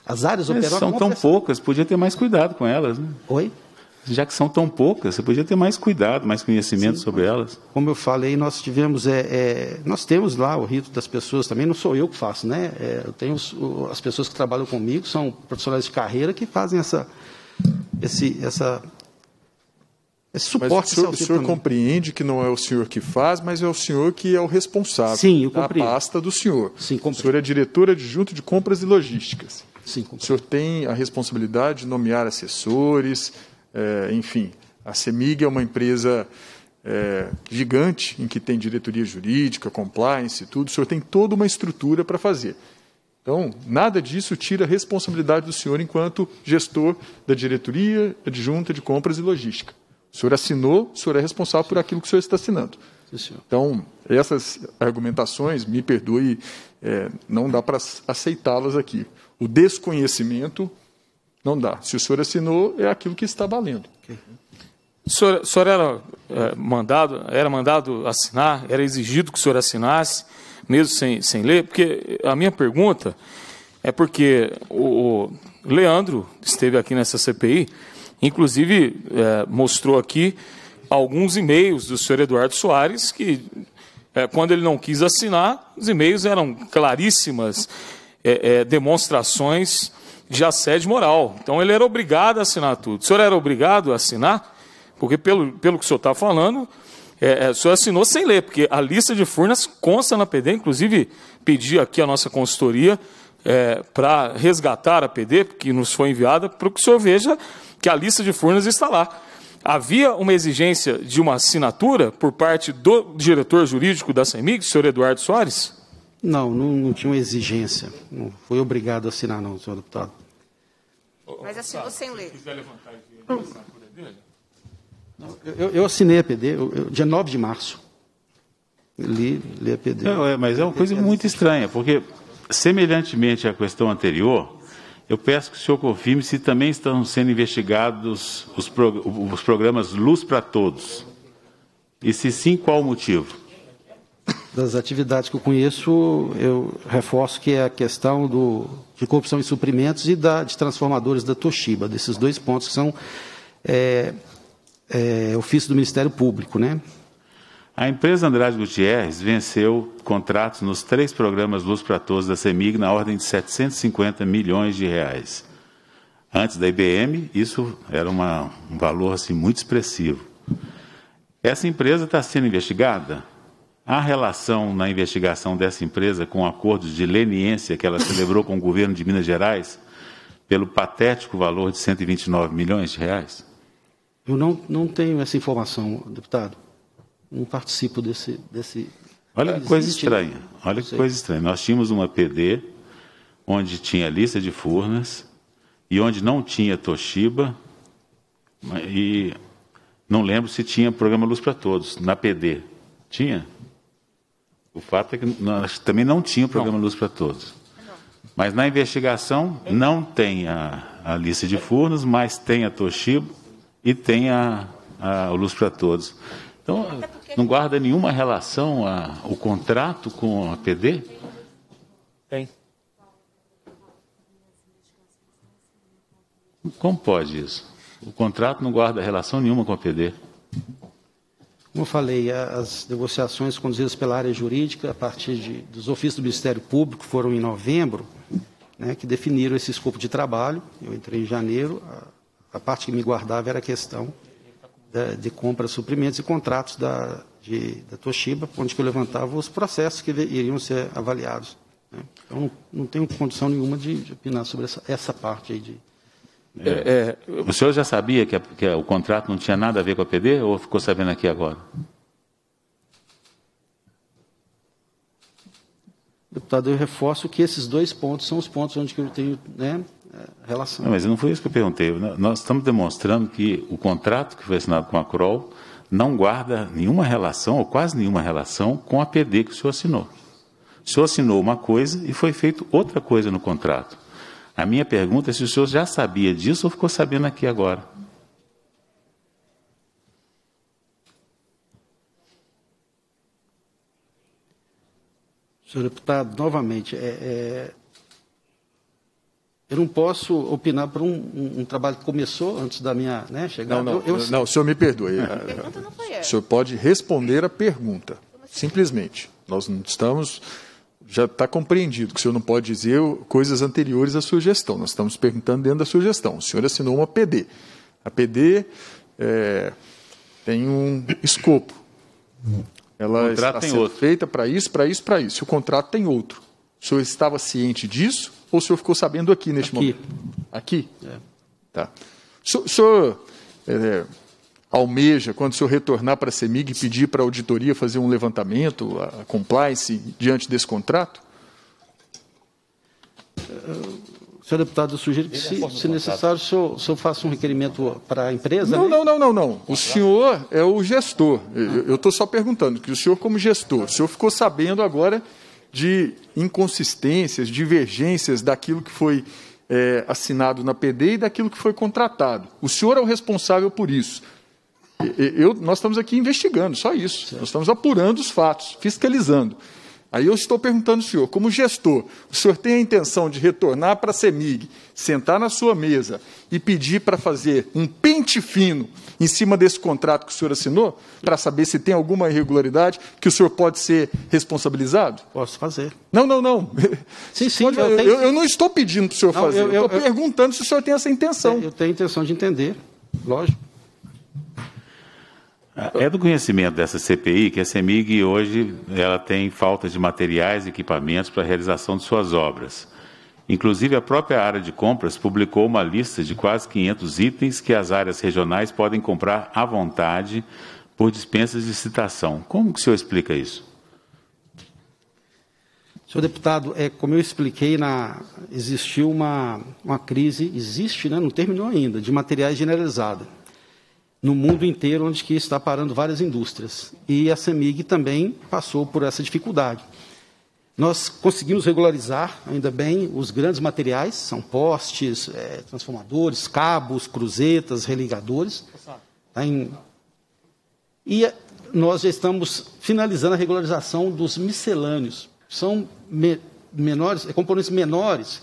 As áreas Mas operam... são tão poucas, podia ter mais cuidado com elas, né? Oi? já que são tão poucas, você podia ter mais cuidado, mais conhecimento Sim, sobre elas. Como eu falei, nós tivemos, é, é, nós temos lá o rito das pessoas também, não sou eu que faço, né? É, eu tenho os, o, as pessoas que trabalham comigo, são profissionais de carreira que fazem essa, esse, essa, esse suporte. Mas o senhor, o senhor compreende que não é o senhor que faz, mas é o senhor que é o responsável Sim, eu compreendo. da pasta do senhor. Sim, compreendo. O senhor é diretor adjunto de compras e logísticas. Sim, o senhor tem a responsabilidade de nomear assessores, é, enfim, a CEMIG é uma empresa é, gigante em que tem diretoria jurídica, compliance, tudo. O senhor tem toda uma estrutura para fazer. Então, nada disso tira a responsabilidade do senhor enquanto gestor da diretoria adjunta de compras e logística. O senhor assinou, o senhor é responsável por aquilo que o senhor está assinando. então, essas argumentações, me perdoe, é, não dá para aceitá-las aqui. O desconhecimento não dá. Se o senhor assinou, é aquilo que está valendo. O senhor, o senhor era, é, mandado, era mandado assinar? Era exigido que o senhor assinasse, mesmo sem, sem ler? Porque a minha pergunta é porque o, o Leandro esteve aqui nessa CPI, inclusive é, mostrou aqui alguns e-mails do senhor Eduardo Soares que, é, quando ele não quis assinar, os e-mails eram claríssimas é, é, demonstrações de assédio moral. Então ele era obrigado a assinar tudo. O senhor era obrigado a assinar? Porque pelo, pelo que o senhor está falando, é, é, o senhor assinou sem ler, porque a lista de Furnas consta na PD, inclusive pedi aqui a nossa consultoria é, para resgatar a PD, que nos foi enviada, para que o senhor veja que a lista de Furnas está lá. Havia uma exigência de uma assinatura por parte do diretor jurídico da CEMIG, o senhor Eduardo Soares? Não, não, não tinha uma exigência. Não foi obrigado a assinar, não, senhor deputado. Mas assinou sem ler. Se quiser levantar e Eu, eu, assinei a PD eu, eu, dia 9 de março. Li, li a PD. Não, é, mas é uma coisa muito estranha, porque, semelhantemente à questão anterior, eu peço que o senhor confirme se também estão sendo investigados os, prog os programas Luz para Todos. E se sim, qual o motivo? das atividades que eu conheço, eu reforço que é a questão do, de corrupção em suprimentos e da, de transformadores da Toshiba, desses dois pontos que são é, é, ofício do Ministério Público. Né? A empresa Andrade Gutierrez venceu contratos nos três programas Luz para Todos da CEMIG na ordem de 750 milhões de reais. Antes da IBM, isso era uma, um valor assim, muito expressivo. Essa empresa está sendo investigada? A relação na investigação dessa empresa com acordos de leniência que ela celebrou com o governo de Minas Gerais, pelo patético valor de 129 milhões de reais? Eu não, não tenho essa informação, deputado. Não participo desse. desse... Olha que coisa estranha. Olha que coisa estranha. Nós tínhamos uma PD onde tinha lista de Furnas e onde não tinha Toshiba e não lembro se tinha programa Luz para Todos na PD. Tinha? O fato é que nós também não tinha o programa não. Luz para Todos. É mas na investigação não tem a, a lista de fornos, mas tem a Toshiba e tem a, a Luz para Todos. Então, é não guarda nenhuma relação a, o contrato com a PD? Tem. Como pode isso? O contrato não guarda relação nenhuma com a PD. Como eu falei, as negociações conduzidas pela área jurídica, a partir de, dos ofícios do Ministério Público, foram em novembro, né, que definiram esse escopo de trabalho. Eu entrei em janeiro, a, a parte que me guardava era a questão da, de compra, suprimentos e contratos da, de, da Toshiba, onde eu levantava os processos que iriam ser avaliados. Né. Então, não, não tenho condição nenhuma de, de opinar sobre essa, essa parte aí de é. é, é, o senhor já sabia que, a, que a, o contrato não tinha nada a ver com a PD ou ficou sabendo aqui agora? Deputado, eu reforço que esses dois pontos são os pontos onde eu tenho né, é, relação. Não, mas não foi isso que eu perguntei. Nós estamos demonstrando que o contrato que foi assinado com a Crol não guarda nenhuma relação, ou quase nenhuma relação, com a PD que o senhor assinou. O senhor assinou uma coisa e foi feito outra coisa no contrato. A minha pergunta é se o senhor já sabia disso ou ficou sabendo aqui agora. Senhor deputado, novamente, é, é, eu não posso opinar por um, um, um, trabalho que começou antes da minha né, chegada. Não, não, eu, eu... não, o senhor me perdoe. A ah, pergunta não foi essa. O senhor pode responder a pergunta, simplesmente. Nós não estamos já está compreendido que o senhor não pode dizer coisas anteriores à sua gestão. Nós estamos perguntando dentro da sua gestão. O senhor assinou uma PD. A PD é, tem um escopo. Ela está sendo outro. feita para isso, para isso, para isso. O contrato tem outro. O senhor estava ciente disso ou o senhor ficou sabendo aqui neste aqui. momento? Aqui. Aqui? É. Tá. O senhor, o senhor é, almeja, quando o senhor retornar para a CEMIG e pedir para a auditoria fazer um levantamento, a compliance, diante desse contrato? Eh, senhor deputado, eu sugiro que, se, se necessário, o senhor, o senhor, faça um requerimento para a empresa? Não, né? não, não, não, não. O senhor é o gestor. Eu estou só perguntando, que o senhor, como gestor, o senhor ficou sabendo agora de inconsistências, divergências daquilo que foi é, assinado na PD e daquilo que foi contratado. O senhor é o responsável por isso. Eu, nós estamos aqui investigando, só isso. Certo. Nós estamos apurando os fatos, fiscalizando. Aí eu estou perguntando ao senhor, como gestor, o senhor tem a intenção de retornar para a CEMIG, sentar na sua mesa e pedir para fazer um pente fino em cima desse contrato que o senhor assinou, para saber se tem alguma irregularidade que o senhor pode ser responsabilizado? Posso fazer. Não, não, não. [laughs] Sim, sim. Pode, eu, eu, tenho... eu, eu, não estou pedindo para o senhor não, fazer, eu estou perguntando se o senhor tem essa intenção. Eu tenho a intenção de entender, lógico. É, é do conhecimento dessa CPI que a CEMIG hoje ela tem falta de materiais e equipamentos para a realização de suas obras. Inclusive, a própria área de compras publicou uma lista de quase 500 itens que as áreas regionais podem comprar à vontade por dispensas de citação. Como que o senhor explica isso? Senhor deputado, é, como eu expliquei, na, existiu uma, uma crise, existe, né, não terminou ainda, de materiais generalizada no mundo inteiro, onde que está parando várias indústrias. E a Semig também passou por essa dificuldade. Nós conseguimos regularizar, ainda bem, os grandes materiais, são postes, é, transformadores, cabos, cruzetas, religadores. Tá em... E nós já estamos finalizando a regularização dos miscelâneos. São me menores, é, componentes menores,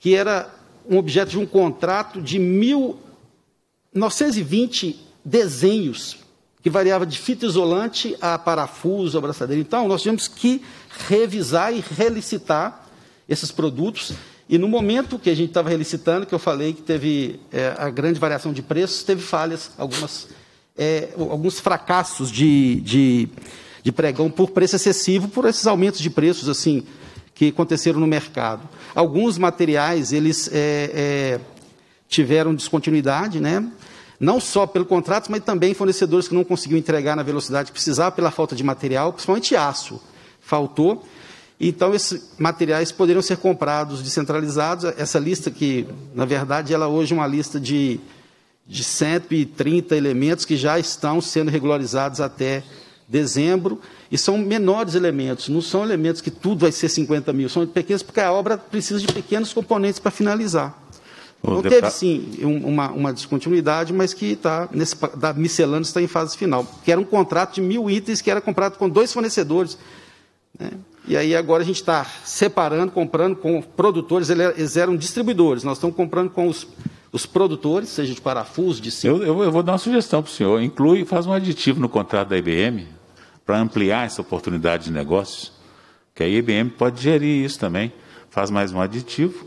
que era um objeto de um contrato de mil 920 desenhos, que variava de fita isolante a parafuso, a braçadeira. Então, nós tivemos que revisar e relicitar esses produtos. E no momento que a gente estava relicitando, que eu falei que teve é, a grande variação de preços, teve falhas, algumas, é, alguns fracassos de, de, de pregão por preço excessivo, por esses aumentos de preços assim que aconteceram no mercado. Alguns materiais eles é, é tiveram descontinuidade, né? não só pelo contrato, mas também fornecedores que não conseguiam entregar na velocidade que precisava pela falta de material, principalmente aço, faltou. Então, esses materiais poderiam ser comprados descentralizados. Essa lista que, na verdade, ela hoje é uma lista de, de 130 elementos que já estão sendo regularizados até dezembro, e são menores elementos, não são elementos que tudo vai ser 50 mil, são pequenos, porque a obra precisa de pequenos componentes para finalizar. O então, deputado... teve sim uma, uma, descontinuidade, mas que está, nesse, da miscelânea, está em fase final. Que era um contrato de mil itens que era comprado com dois fornecedores. Né? E aí agora a gente está separando, comprando com produtores, é, eles eram distribuidores, nós estamos comprando com os, os produtores, seja de parafuso, de cinto. Eu, eu vou dar uma sugestão para o senhor, inclui, faz um aditivo no contrato da IBM, para ampliar essa oportunidade de negócios, que a IBM pode gerir isso também, faz mais um aditivo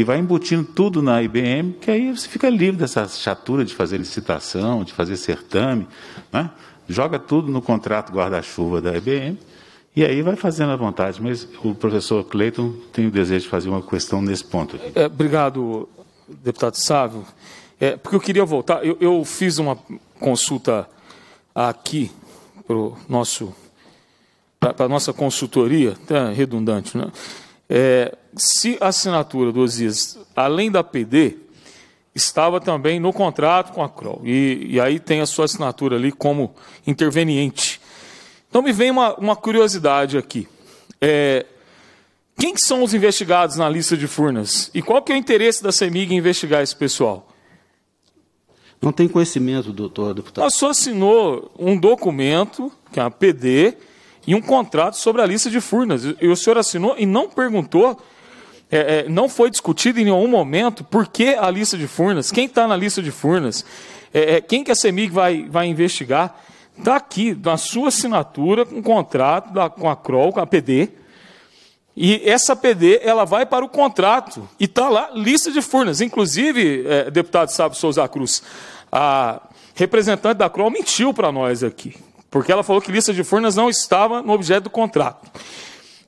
e vai embutindo tudo na IBM, que aí você fica livre dessa chatura de fazer licitação, de fazer certame, né? joga tudo no contrato guarda-chuva da IBM e aí vai fazendo à vontade. Mas o professor Cleiton tem o desejo de fazer uma questão nesse ponto. Aqui. É, obrigado, deputado Sávio. É, porque eu queria voltar, eu, eu fiz uma consulta aqui para a nossa consultoria, até tá redundante, né? É, se a assinatura do Osias, além da PD, estava também no contrato com a Crol. E, e, aí tem a sua assinatura ali como interveniente. Então me vem uma, uma curiosidade aqui. É, quem são os investigados na lista de Furnas? E qual que é o interesse da CEMIG em investigar esse pessoal? Não tem conhecimento, doutor deputado. A só assinou um documento, que é uma PD, e um contrato sobre a lista de Furnas. E o senhor assinou e não perguntou, é, é, não foi discutido em nenhum momento por que a lista de Furnas, quem está na lista de Furnas, é, é, quem que a CEMIG vai, vai investigar. Está aqui, na sua assinatura, um contrato da, com a CROL, com a PD, e essa PD ela vai para o contrato e está lá lista de Furnas. Inclusive, é, deputado Sábio Souza Cruz, a representante da CROL mentiu para nós aqui. Porque ela falou que lista de furnas não estava no objeto do contrato.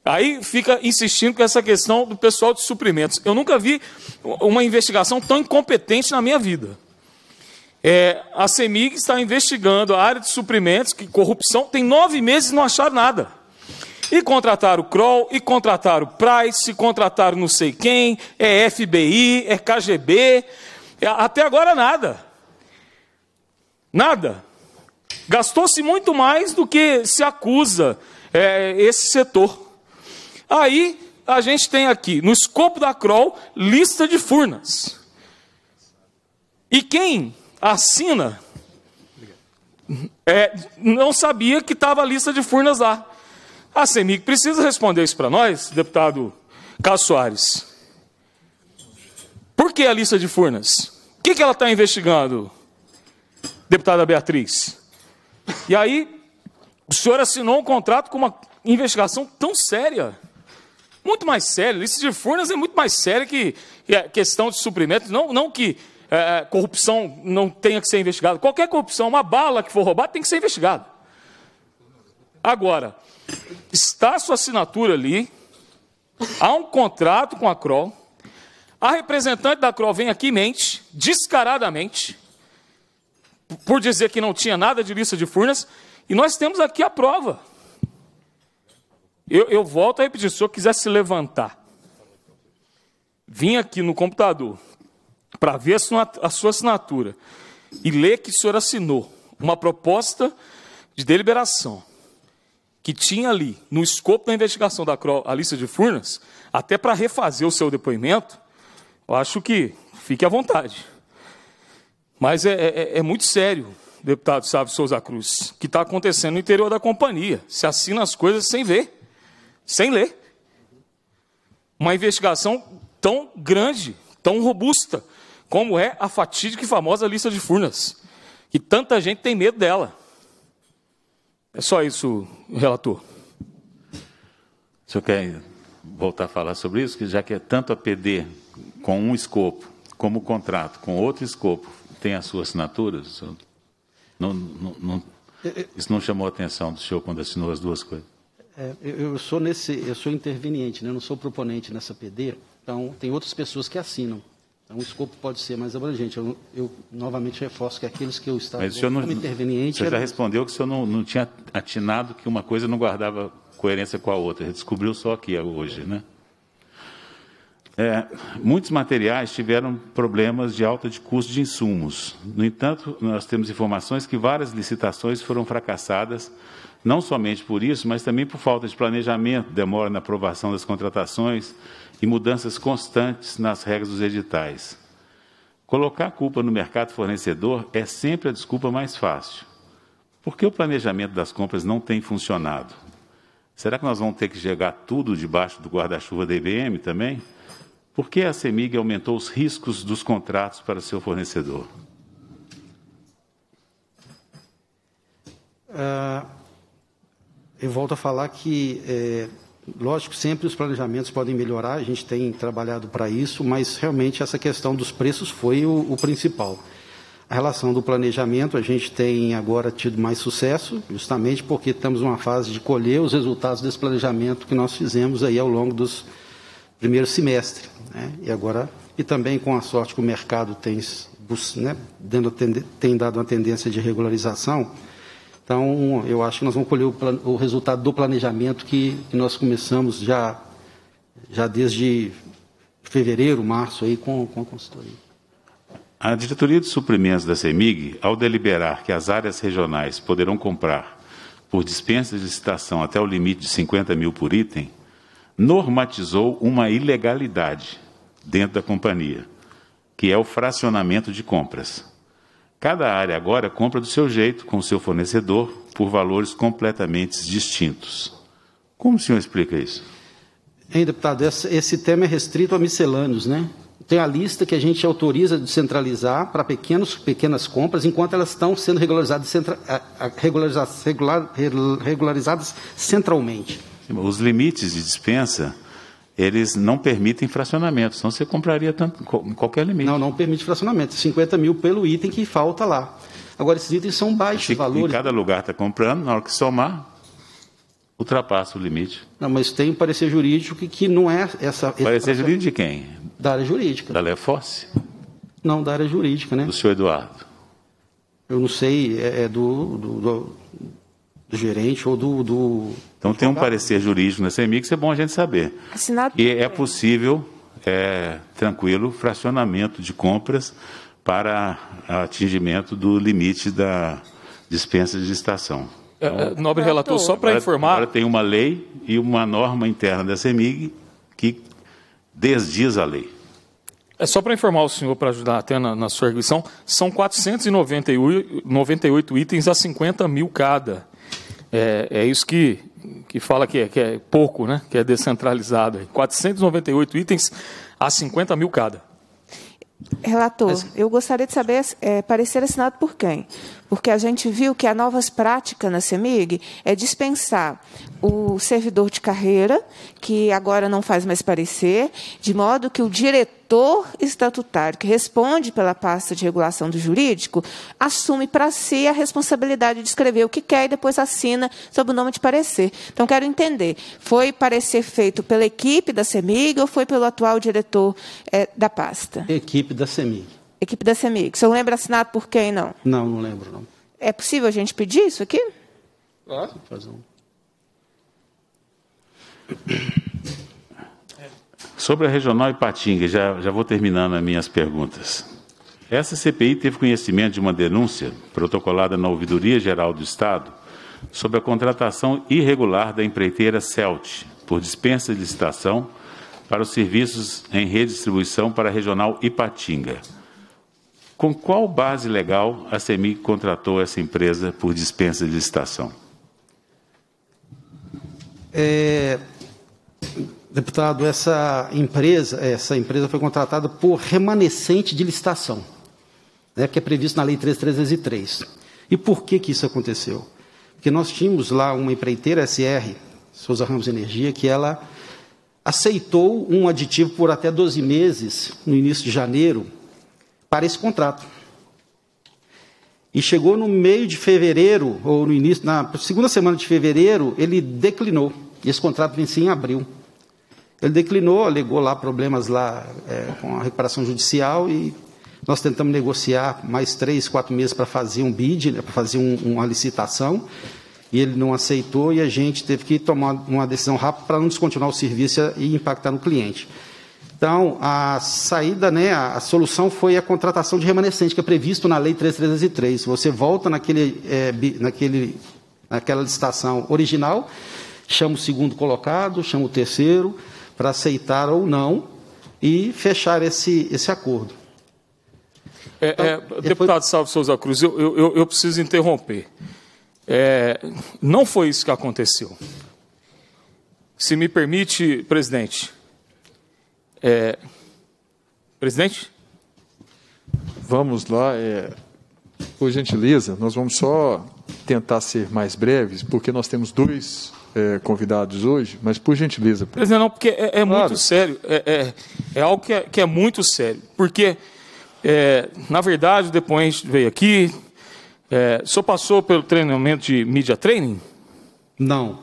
Aí fica insistindo com essa questão do pessoal de suprimentos. Eu nunca vi uma investigação tão incompetente na minha vida. É, a CEMIG está investigando a área de suprimentos, que corrupção, tem nove meses e não acharam nada. E contrataram o Kroll, e contrataram o Price, contrataram não sei quem, é FBI, é KGB, é, até agora nada. Nada. Gastou-se muito mais do que se acusa é, esse setor. Aí a gente tem aqui, no escopo da CROL, lista de furnas. E quem assina é, não sabia que estava a lista de furnas lá. A CEMIC precisa responder isso para nós, deputado Carlos Soares. Por que a lista de furnas? O que, que ela está investigando, deputada Beatriz? E aí, o senhor assinou um contrato com uma investigação tão séria. Muito mais séria. Lista de Furnas é muito mais séria que, a questão de suprimentos. Não, não que é, é, corrupção não tenha que ser investigada. Qualquer corrupção, uma bala que for roubada, tem que ser investigada. Agora, está a sua assinatura ali, há um contrato com a Kroll, a representante da Kroll vem aqui e mente, descaradamente, por dizer que não tinha nada de lista de Furnas, e nós temos aqui a prova. Eu, eu volto a repetir: se o senhor quiser se levantar, vim aqui no computador para ver a sua assinatura e ler que o senhor assinou uma proposta de deliberação que tinha ali, no escopo da investigação da a lista de Furnas, até para refazer o seu depoimento, eu acho que fique à vontade. Mas é, é, é muito sério, deputado Sábio Souza Cruz, que está acontecendo no interior da companhia. Se assina as coisas sem ver, sem ler. Uma investigação tão grande, tão robusta, como é a fatídica e famosa lista de Furnas, que tanta gente tem medo dela. É só isso, relator. O senhor quer voltar a falar sobre isso? Que já que é tanto a PD com um escopo, como o contrato com outro escopo, tem a sua assinatura? Não, não, não, isso não chamou a atenção do senhor quando assinou as duas coisas? É, eu sou nesse, eu sou interveniente, né? eu não sou proponente nessa PD, então tem outras pessoas que assinam. Então o escopo pode ser mais abrangente. Eu, eu novamente reforço que aqueles que eu estava Mas o senhor não, como interveniente. Você já era... respondeu que o senhor não, não tinha atinado que uma coisa não guardava coerência com a outra. descobriu só aqui hoje, né? É, muitos materiais tiveram problemas de alta de custo de insumos. No entanto, nós temos informações que várias licitações foram fracassadas, não somente por isso, mas também por falta de planejamento, demora na aprovação das contratações e mudanças constantes nas regras dos editais. Colocar a culpa no mercado fornecedor é sempre a desculpa mais fácil. Por que o planejamento das compras não tem funcionado? Será que nós vamos ter que chegar tudo debaixo do guarda-chuva da IBM também? Por que a CEMIG aumentou os riscos dos contratos para seu fornecedor? Ah, eu volto a falar que, é, lógico, sempre os planejamentos podem melhorar, a gente tem trabalhado para isso, mas realmente essa questão dos preços foi o, o principal. A relação do planejamento, a gente tem agora tido mais sucesso, justamente porque estamos numa fase de colher os resultados desse planejamento que nós fizemos aí ao longo dos primeiro semestre. Né? E agora, e também com a sorte que o mercado tem, né, dando, tem dado uma tendência de regularização, então eu acho que nós vamos colher o, o resultado do planejamento que, que, nós começamos já, já desde fevereiro, março, aí, com, com a consultoria. A diretoria de suprimentos da CEMIG, ao deliberar que as áreas regionais poderão comprar por dispensa de licitação até o limite de 50 mil por item, normatizou uma ilegalidade dentro da companhia, que é o fracionamento de compras. Cada área agora compra do seu jeito, com o seu fornecedor, por valores completamente distintos. Como o senhor explica isso? Hein, deputado, esse tema é restrito a miscelâneos, né? Tem a lista que a gente autoriza de centralizar para pequenos, pequenas compras, enquanto elas estão sendo regularizadas, centra, regularizadas, regularizadas centralmente. Os limites de dispensa, eles não permitem fracionamento, senão você compraria tanto, qualquer limite. Não, não permite fracionamento. 50 mil pelo item que falta lá. Agora, esses itens são baixos Se, assim valores. Em cada lugar está comprando, na hora que somar, ultrapassa o limite. Não, mas tem um parecer jurídico que, que não é essa... Parecer jurídico de quem? Da área jurídica. Da Leforce? Não, da área jurídica, né? Do senhor Eduardo. Eu não sei, é, é do, do, do do gerente ou do. do então tem um parecer jurídico na CEMIG que é bom a gente saber. Assinado. E é possível, é, tranquilo, fracionamento de compras para atingimento do limite da dispensa de estação. É, é, então, é, nobre relator, só para informar. Agora tem uma lei e uma norma interna da CEMIG que desdiz a lei. É só para informar o senhor, para ajudar até na, na sua arguição, são 498 itens a 50 mil cada. É, é isso que, que fala que é, que é pouco, né? que é descentralizado. 498 itens a 50 mil cada. Relator, Mas... eu gostaria de saber é, parecer assinado por quem? porque a gente viu que a novas práticas na CEMIG é dispensar o servidor de carreira, que agora não faz mais parecer, de modo que o diretor estatutário, que responde pela pasta de regulação do jurídico, assume para si a responsabilidade de escrever o que quer e depois assina sob o nome de parecer. Então, quero entender, foi parecer feito pela equipe da CEMIG ou foi pelo atual diretor é, da pasta? Equipe da CEMIG equipe da CMI. O senhor lembra assinado por quem, não? Não, não lembro, não. É possível a gente pedir isso aqui? Claro. Fazer um... [coughs] Sobre a regional Ipatinga, já, já vou terminando as minhas perguntas. Essa CPI teve conhecimento de uma denúncia protocolada na Ouvidoria Geral do Estado sobre a contratação irregular da empreiteira CELT por dispensa de licitação para os serviços em redistribuição para a regional Ipatinga com qual base legal a CEMIG contratou essa empresa por dispensa de licitação? É, deputado, essa empresa, essa empresa foi contratada por remanescente de licitação, né, que é previsto na Lei 3303. E por que, que isso aconteceu? Porque nós tínhamos lá uma empreiteira SR, Souza Ramos Energia, que ela aceitou um aditivo por até 12 meses, no início de janeiro, para esse contrato. E chegou no meio de fevereiro, ou no início, na segunda semana de fevereiro, ele declinou. E esse contrato vencia em abril. Ele declinou, alegou lá problemas lá é, com a recuperação judicial e nós tentamos negociar mais três, quatro meses para fazer um bid, né, para fazer um, uma licitação, e ele não aceitou e a gente teve que tomar uma decisão rápida para não descontinuar o serviço e impactar no cliente. Então, a saída, né, a, solução foi a contratação de remanescente, que é previsto na Lei 3303. Você volta naquele, é, naquele, naquela licitação original, chama o segundo colocado, chama o terceiro, para aceitar ou não e fechar esse, esse acordo. É, então, é, depois... deputado Salve Souza Cruz, eu, eu, eu preciso interromper. É, não foi isso que aconteceu. Se me permite, presidente, é, presidente? Vamos lá. É, por gentileza, nós vamos só tentar ser mais breves, porque nós temos dois é, convidados hoje, mas por gentileza. Presidente, não, porque é, é claro. muito sério. É, é, é, algo que é, que é muito sério. Porque, é, na verdade, depois veio aqui. É, o senhor passou pelo treinamento de media training? Não.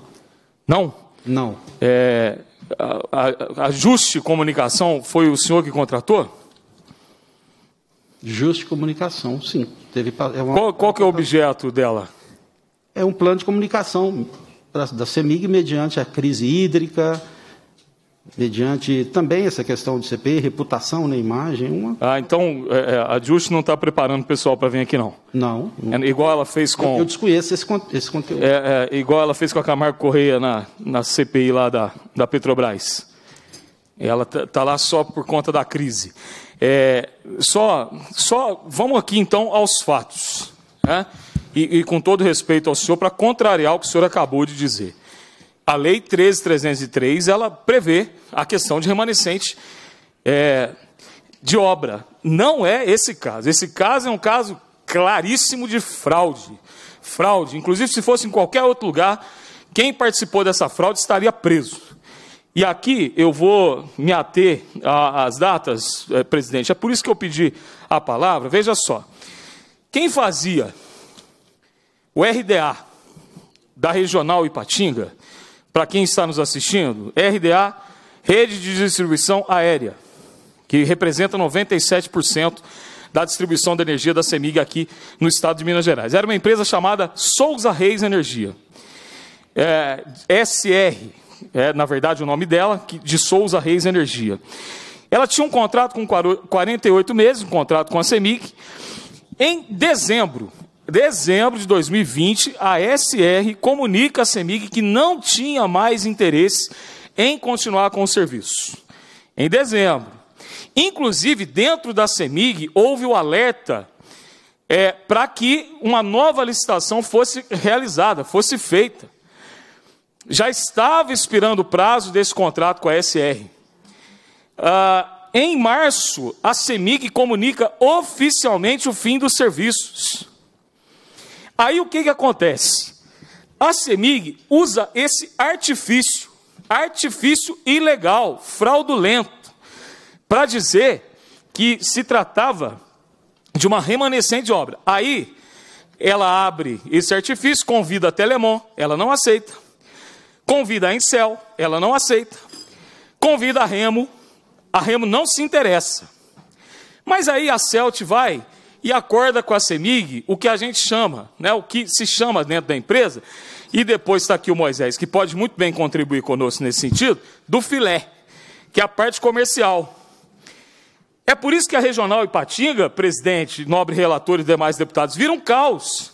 Não? Não. É, Ajuste Comunicação foi o senhor que contratou? Juste Comunicação, sim. Teve, é uma, qual, qual é o objeto dela? É um plano de comunicação da CEMIG mediante a crise hídrica, mediante também essa questão de CPI, reputação na imagem. Uma... Ah, então é, é a Just não está preparando o pessoal para vir aqui, não? Não. não. É, igual ela fez com... Eu, eu desconheço esse, esse conteúdo. É, é, igual ela fez com a Camargo Correia na, na CPI lá da, da Petrobras. Ela está tá lá só por conta da crise. É, só, só vamos aqui então aos fatos. Né? E, e com todo respeito ao senhor, para contrariar o que o senhor acabou de dizer. A Lei 13.303, ela prevê a questão de remanescente é, de obra. Não é esse caso. Esse caso é um caso claríssimo de fraude. Fraude. Inclusive, se fosse em qualquer outro lugar, quem participou dessa fraude estaria preso. E aqui eu vou me ater às datas, é, presidente. É por isso que eu pedi a palavra. Veja só. Quem fazia o RDA da Regional Ipatinga para quem está nos assistindo, RDA, rede de distribuição aérea, que representa 97% da distribuição de energia da CEMIG aqui no estado de Minas Gerais. Era uma empresa chamada Souza Reis Energia. É, SR, é, na verdade o nome dela, de Souza Reis Energia. Ela tinha um contrato com 48 meses, um contrato com a CEMIG. Em dezembro, dezembro de 2020, a SR comunica à CEMIG que não tinha mais interesse em continuar com o serviço. Em dezembro. Inclusive, dentro da CEMIG, houve o alerta é, para que uma nova licitação fosse realizada, fosse feita. Já estava expirando o prazo desse contrato com a SR. Ah, em março, a CEMIG comunica oficialmente o fim dos serviços. Aí o que, que acontece? A CEMIG usa esse artifício, artifício ilegal, fraudulento, para dizer que se tratava de uma remanescente obra. Aí ela abre esse artifício, convida a Telemon, ela não aceita. Convida a Incel, ela não aceita. Convida a Remo, a Remo não se interessa. Mas aí a Celt vai e acorda com a CEMIG, o que a gente chama, né, o que se chama dentro da empresa, e depois está aqui o Moisés, que pode muito bem contribuir conosco nesse sentido, do filé, que é a parte comercial. É por isso que a Regional Ipatinga, presidente, nobre relator e demais deputados, vira um caos.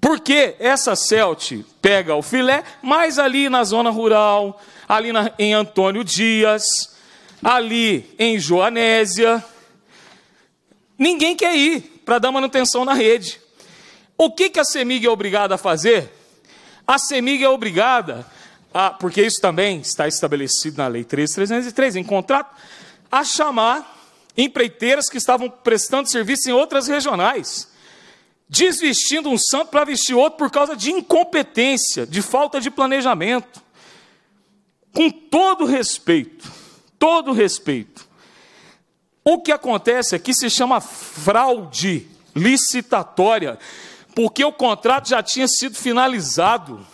Porque essa CELT pega o filé, mas ali na zona rural, ali na, em Antônio Dias, ali em Joanésia, Ninguém quer ir para dar manutenção na rede. O que, que a CEMIG é obrigada a fazer? A CEMIG é obrigada, a, porque isso também está estabelecido na Lei 13.303, em contrato, a chamar empreiteiras que estavam prestando serviço em outras regionais, desvestindo um santo para vestir outro por causa de incompetência, de falta de planejamento. Com todo respeito, todo respeito, o que acontece aqui é se chama fraude licitatória, porque o contrato já tinha sido finalizado.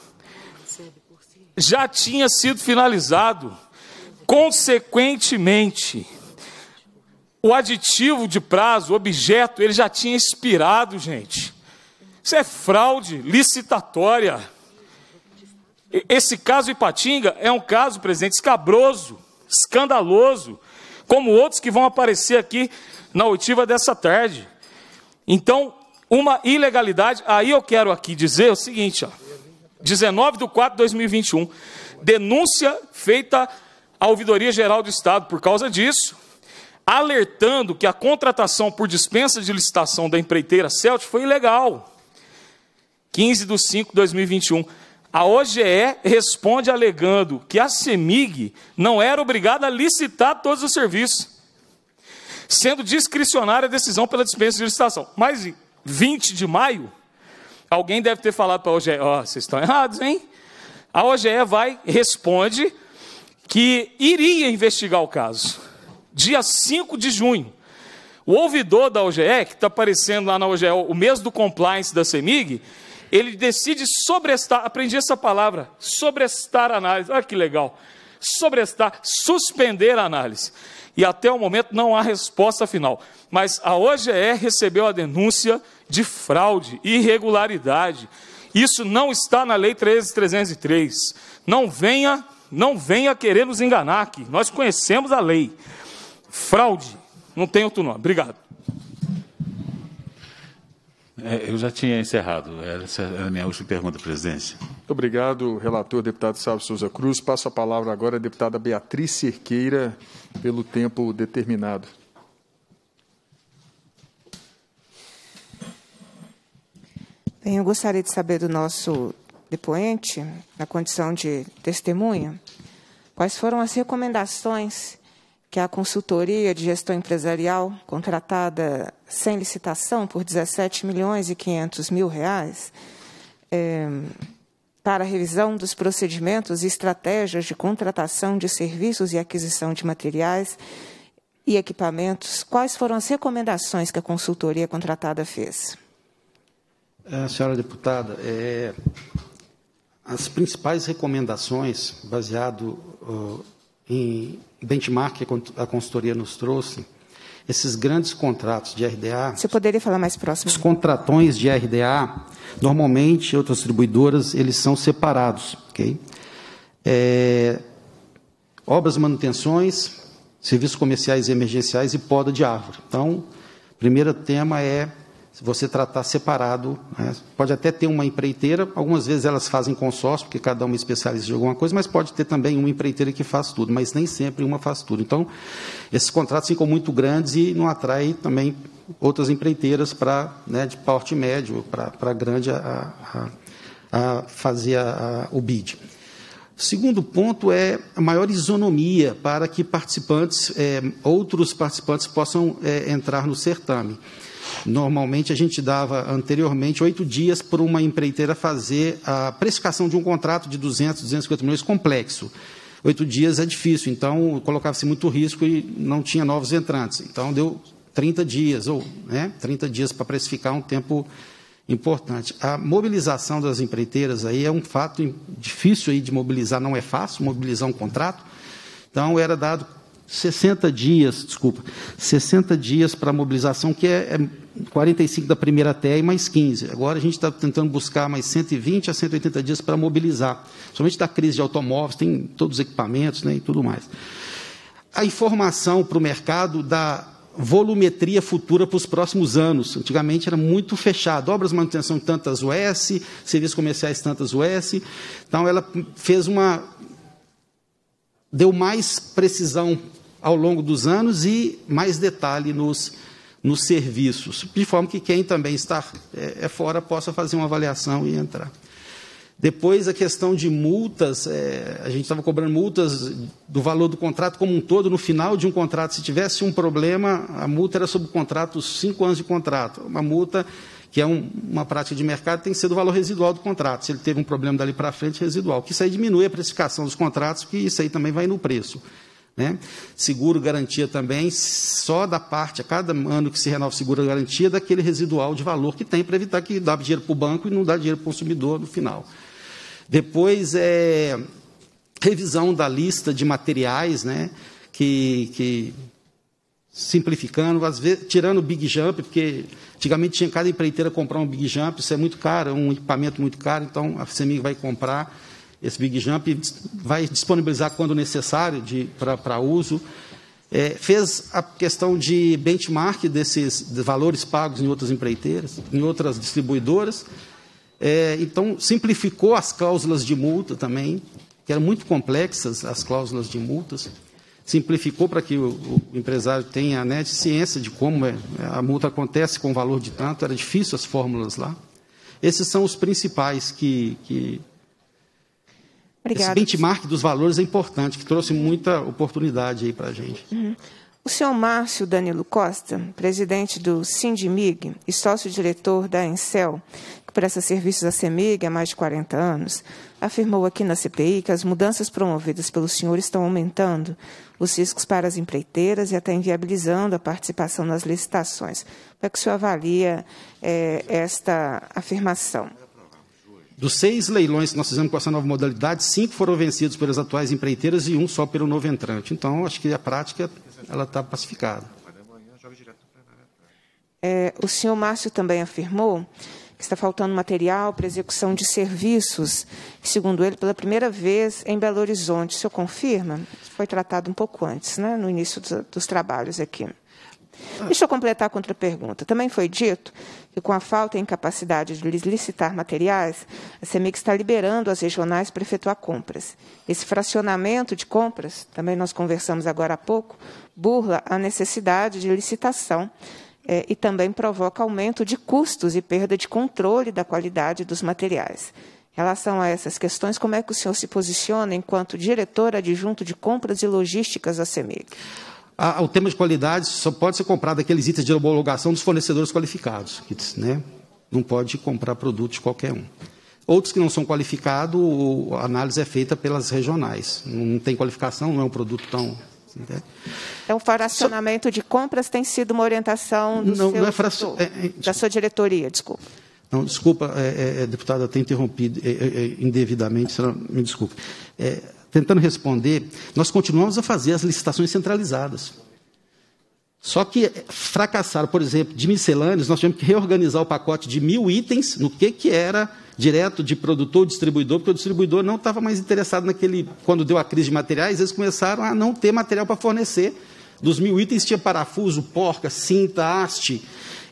Já tinha sido finalizado. Consequentemente, o aditivo de prazo, o objeto, ele já tinha expirado, gente. Isso é fraude licitatória. Esse caso Ipatinga é um caso, presidente, escabroso, escandaloso como outros que vão aparecer aqui na oitiva dessa tarde. Então, uma ilegalidade, aí eu quero aqui dizer o seguinte, ó, 19 de 4 de 2021, denúncia feita à Ouvidoria Geral do Estado por causa disso, alertando que a contratação por dispensa de licitação da empreiteira Celt foi ilegal. 15 de 5 de 2021. A OGE responde alegando que a CEMIG não era obrigada a licitar todos os serviços, sendo discricionária a decisão pela dispensa de licitação. Mas em 20 de maio, alguém deve ter falado para a OGE: Ó, oh, vocês estão errados, hein? A OGE vai, responde que iria investigar o caso. Dia 5 de junho, o ouvidor da OGE, que está aparecendo lá na OGE, o mês do compliance da CEMIG, ele decide sobrestar, aprendi essa palavra, sobrestar a análise, olha que legal, sobrestar, suspender a análise. E até o momento não há resposta final. Mas a OGE é recebeu a denúncia de fraude, irregularidade. Isso não está na Lei 13303. Não venha, não venha querer nos enganar aqui. Nós conhecemos a lei. Fraude, não tem outro nome. Obrigado. É, eu já tinha encerrado. Essa é a minha última pergunta, presidente. Muito obrigado, relator, deputado Salvo Souza Cruz. Passo a palavra agora à deputada Beatriz Cerqueira, pelo tempo determinado. Bem, eu gostaria de saber do nosso depoente, na condição de testemunha, quais foram as recomendações que a consultoria de gestão empresarial contratada sem licitação por 17 milhões e 500 mil reais é, para revisão dos procedimentos e estratégias de contratação de serviços e aquisição de materiais e equipamentos. Quais foram as recomendações que a consultoria contratada fez? É, senhora deputada, é, as principais recomendações, baseado uh, em benchmark que a consultoria nos trouxe, esses grandes contratos de RDA. Você poderia falar mais próximo? Os contratões de RDA, normalmente, outras distribuidoras, eles são separados, ok? É, obras, manutenções, serviços comerciais e emergenciais e poda de árvore. Então, primeiro tema é se você tratar separado. Né? Pode até ter uma empreiteira, algumas vezes elas fazem consórcio, porque cada uma é especializa em alguma coisa, mas pode ter também uma empreiteira que faz tudo, mas nem sempre uma faz tudo. Então, esses contratos ficam muito grandes e não atrai também outras empreiteiras para né, de porte médio, para grande a, a, a fazer a, o bid. Segundo ponto é a maior isonomia para que participantes, é, outros participantes possam é, entrar no certame. Normalmente a gente dava anteriormente oito dias para uma empreiteira fazer a precificação de um contrato de 200, 250 milhões complexo. Oito dias é difícil, então colocava-se muito risco e não tinha novos entrantes. Então deu 30 dias, ou né, 30 dias para precificar um tempo importante. A mobilização das empreiteiras aí é um fato difícil aí de mobilizar, não é fácil mobilizar um contrato. Então era dado 60 dias, desculpa, 60 dias para mobilização, que é, é 45 da primeira TE e mais 15. Agora a gente está tentando buscar mais 120 a 180 dias para mobilizar, somente da crise de automóveis, tem todos os equipamentos né, e tudo mais. A informação para o mercado da volumetria futura para os próximos anos. Antigamente era muito fechado. Obras de manutenção tantas US, serviços comerciais tantas US. Então ela fez uma deu mais precisão ao longo dos anos e mais detalhe nos, nos serviços, de forma que quem também está é, é, fora possa fazer uma avaliação e entrar. Depois, a questão de multas, é, a gente estava cobrando multas do valor do contrato como um todo, no final de um contrato, se tivesse um problema, a multa era sobre o contrato, cinco anos de contrato. Uma multa, que é um, uma prática de mercado, tem que ser do valor residual do contrato. Se ele teve um problema dali para frente, residual. Que isso aí diminui a precificação dos contratos, que isso aí também vai no preço. Né? Seguro garantia também só da parte, a cada ano que se renova o seguro garantia, daquele residual de valor que tem, para evitar que dá dinheiro para o banco e não dá dinheiro para o consumidor no final. Depois, é, revisão da lista de materiais, né? que, que simplificando, às vezes, tirando o Big Jump, porque antigamente tinha cada empreiteira comprar um Big Jump, isso é muito caro, é um equipamento muito caro, então a CEMIG vai comprar esse Big Jump vai disponibilizar quando necessário para uso. É, fez a questão de benchmark desses valores pagos em outras empreiteiras, em outras distribuidoras. É, então, simplificou as cláusulas de multa também, que eram muito complexas as cláusulas de multas. Simplificou para que o, o empresário tenha né, de ciência de como é, a multa acontece com o valor de tanto. Era difícil as fórmulas lá. Esses são os principais que, que Obrigada. Esse benchmark dos valores é importante, que trouxe muita oportunidade aí para a gente. Uhum. O senhor Márcio Danilo Costa, presidente do Sindimig e sócio-diretor da Encel, que presta serviços à CEMIG há mais de 40 anos, afirmou aqui na CPI que as mudanças promovidas pelo senhor estão aumentando os riscos para as empreiteiras e até inviabilizando a participação nas licitações. Como é que o senhor avalia é, esta afirmação? Dos seis leilões que nós fizemos com essa nova modalidade, cinco foram vencidos pelas atuais empreiteiras e um só pelo novo entrante. Então, acho que a prática ela está pacificada. É, o senhor Márcio também afirmou que está faltando material para execução de serviços, segundo ele, pela primeira vez em Belo Horizonte. O senhor confirma? foi tratado um pouco antes, né, no início dos, dos trabalhos aqui. Ah. Deixa eu completar com outra pergunta. Também foi dito que, com a falta e incapacidade de licitar materiais, a CEMIC está liberando as regionais para efetuar compras. Esse fracionamento de compras, também nós conversamos agora há pouco, burla a necessidade de licitação é, e também provoca aumento de custos e perda de controle da qualidade dos materiais. Em relação a essas questões, como é que o senhor se posiciona enquanto diretor adjunto de compras e logísticas da CEMIG? o tema de qualidade só pode ser comprado aqueles itens de homologação dos fornecedores qualificados, né? não pode comprar produto de qualquer um. Outros que não são qualificados, a análise é feita pelas regionais. Não tem qualificação, não é um produto tão. Né. É Então, fracionamento de compras tem sido uma orientação do não, seu, não é fra... do, é, é da sua diretoria, desculpa. Não, desculpa, é, é, é deputada, ter interrompido indevidamente, senão, me desculpe tentando responder, nós continuamos a fazer as licitações centralizadas. Só que fracassaram, por exemplo, de miscelâneos, nós tivemos que reorganizar o pacote de mil itens no que, que era direto de produtor distribuidor, porque o distribuidor não estava mais interessado naquele. Quando deu a crise de materiais, eles começaram a não ter material para fornecer. Dos mil itens tinha parafuso, porca, cinta, haste.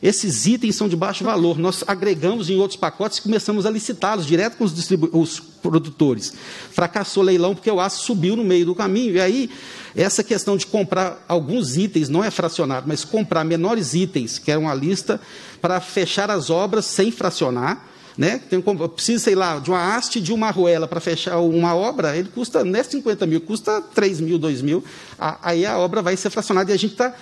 Esses itens são de baixo valor. Nós agregamos em outros pacotes e começamos a licitá-los direto com os, os, produtores. Fracassou o leilão porque o aço subiu no meio do caminho. E aí, essa questão de comprar alguns itens, não é fracionado, mas comprar menores itens, que era uma lista, para fechar as obras sem fracionar. Né? Tem, precisa, sei lá, de uma haste de uma arruela para fechar uma obra, ele custa, não é 50 mil, custa 3 mil, 2 mil. aí a obra vai ser fracionada e a gente está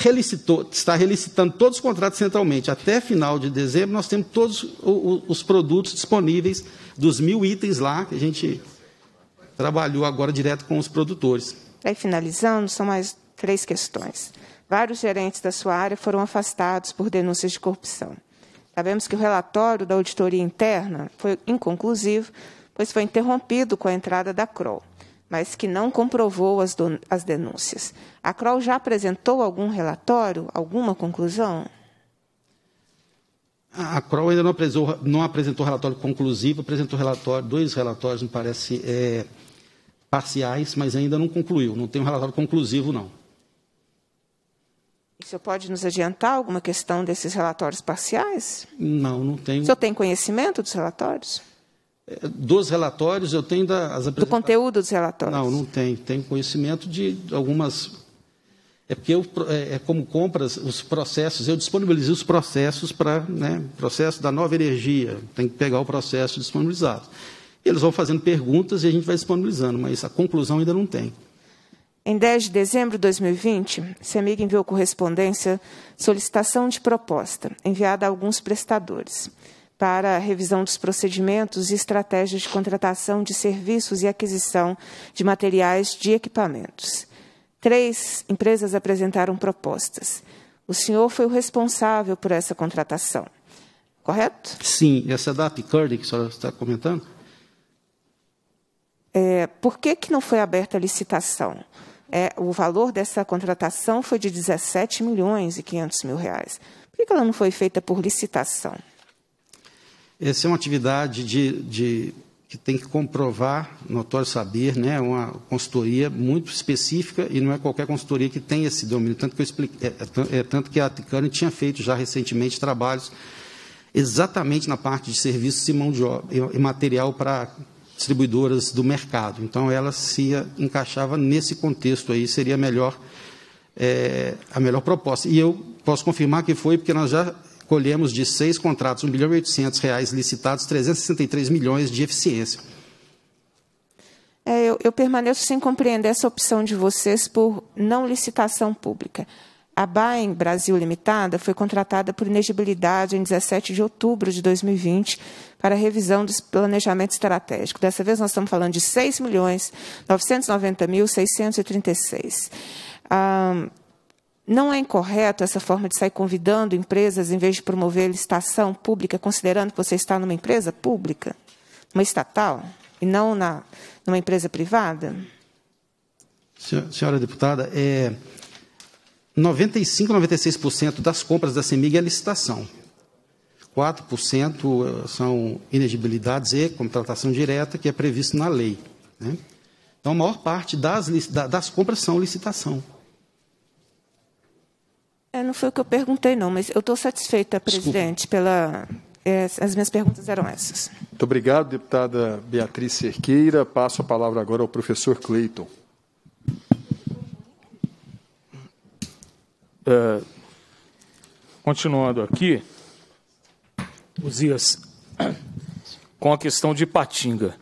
relicitou, está relicitando todos os contratos centralmente. Até final de dezembro, nós temos todos os, produtos disponíveis dos mil itens lá, que a gente trabalhou agora direto com os produtores. E finalizando, são mais três questões. Vários gerentes da sua área foram afastados por denúncias de corrupção. Sabemos que o relatório da auditoria interna foi inconclusivo, pois foi interrompido com a entrada da CROL mas que não comprovou as, as denúncias. A Crol já apresentou algum relatório, alguma conclusão? A Crol ainda não apresentou, não apresentou relatório conclusivo, apresentou relatório, dois relatórios, me parece, é, parciais, mas ainda não concluiu. Não tem um relatório conclusivo, não. O senhor pode nos adiantar alguma questão desses relatórios parciais? Não, não tenho. O senhor tem conhecimento dos relatórios? dos relatórios, eu tenho da, as Do conteúdo dos relatórios? Não, não tem. Tenho conhecimento de algumas. É porque eu, é, é, como compras, os processos, eu disponibilizei os processos para. Né, processo da nova energia, tem que pegar o processo disponibilizado. eles vão fazendo perguntas e a gente vai disponibilizando, mas a conclusão ainda não tem. Em 10 de dezembro de 2020, CEMIG enviou correspondência solicitação de proposta, enviada a alguns prestadores para a revisão dos procedimentos e estratégias de contratação de serviços e aquisição de materiais de equipamentos. Três empresas apresentaram propostas. O senhor foi o responsável por essa contratação, correto? Sim, essa data Curdy que a senhora está comentando. É, por que, que não foi aberta a licitação? É, o valor dessa contratação foi de 17 milhões e 500 mil reais. Por que, que ela não foi feita por licitação? Essa é uma atividade de, de que tem que comprovar, notório saber, né, uma consultoria muito específica e não é qualquer consultoria que tem esse domínio. Tanto que, eu é, é, é tanto que a Ticane tinha feito já recentemente trabalhos exatamente na parte de serviços e mão de obra, e material para distribuidoras do mercado. Então, ela se encaixava nesse contexto aí, seria melhor, é, a melhor proposta. E eu posso confirmar que foi, porque nós já colhemos de seis contratos, um bilhão e oitocentos reais licitados, 363 milhões de eficiência. É, eu, eu permaneço sem compreender essa opção de vocês por não licitação pública. A Bain Brasil Limitada foi contratada por inegibilidade em 17 de outubro de 2020 para revisão do planejamento estratégico. Dessa vez nós estamos falando de 6 milhões 990 mil 636. Ah, não é incorreto essa forma de sair convidando empresas em vez de promover licitação pública, considerando que você está numa empresa pública, uma estatal, e não na, numa empresa privada? Senhora deputada, é 95, 96% das compras da CEMIG é licitação. 4% eh, são inegibilidades e contratação direta, que é previsto na lei. Né? Então, a maior parte das, das compras são licitação. É, não foi o que eu perguntei, não, mas eu estou satisfeita, presidente, Desculpa. pela. É, as minhas perguntas eram essas. Muito obrigado, deputada Beatriz Cerqueira. Passo a palavra agora ao professor Cleiton. É, continuando aqui, dias com a questão de Ipatinga.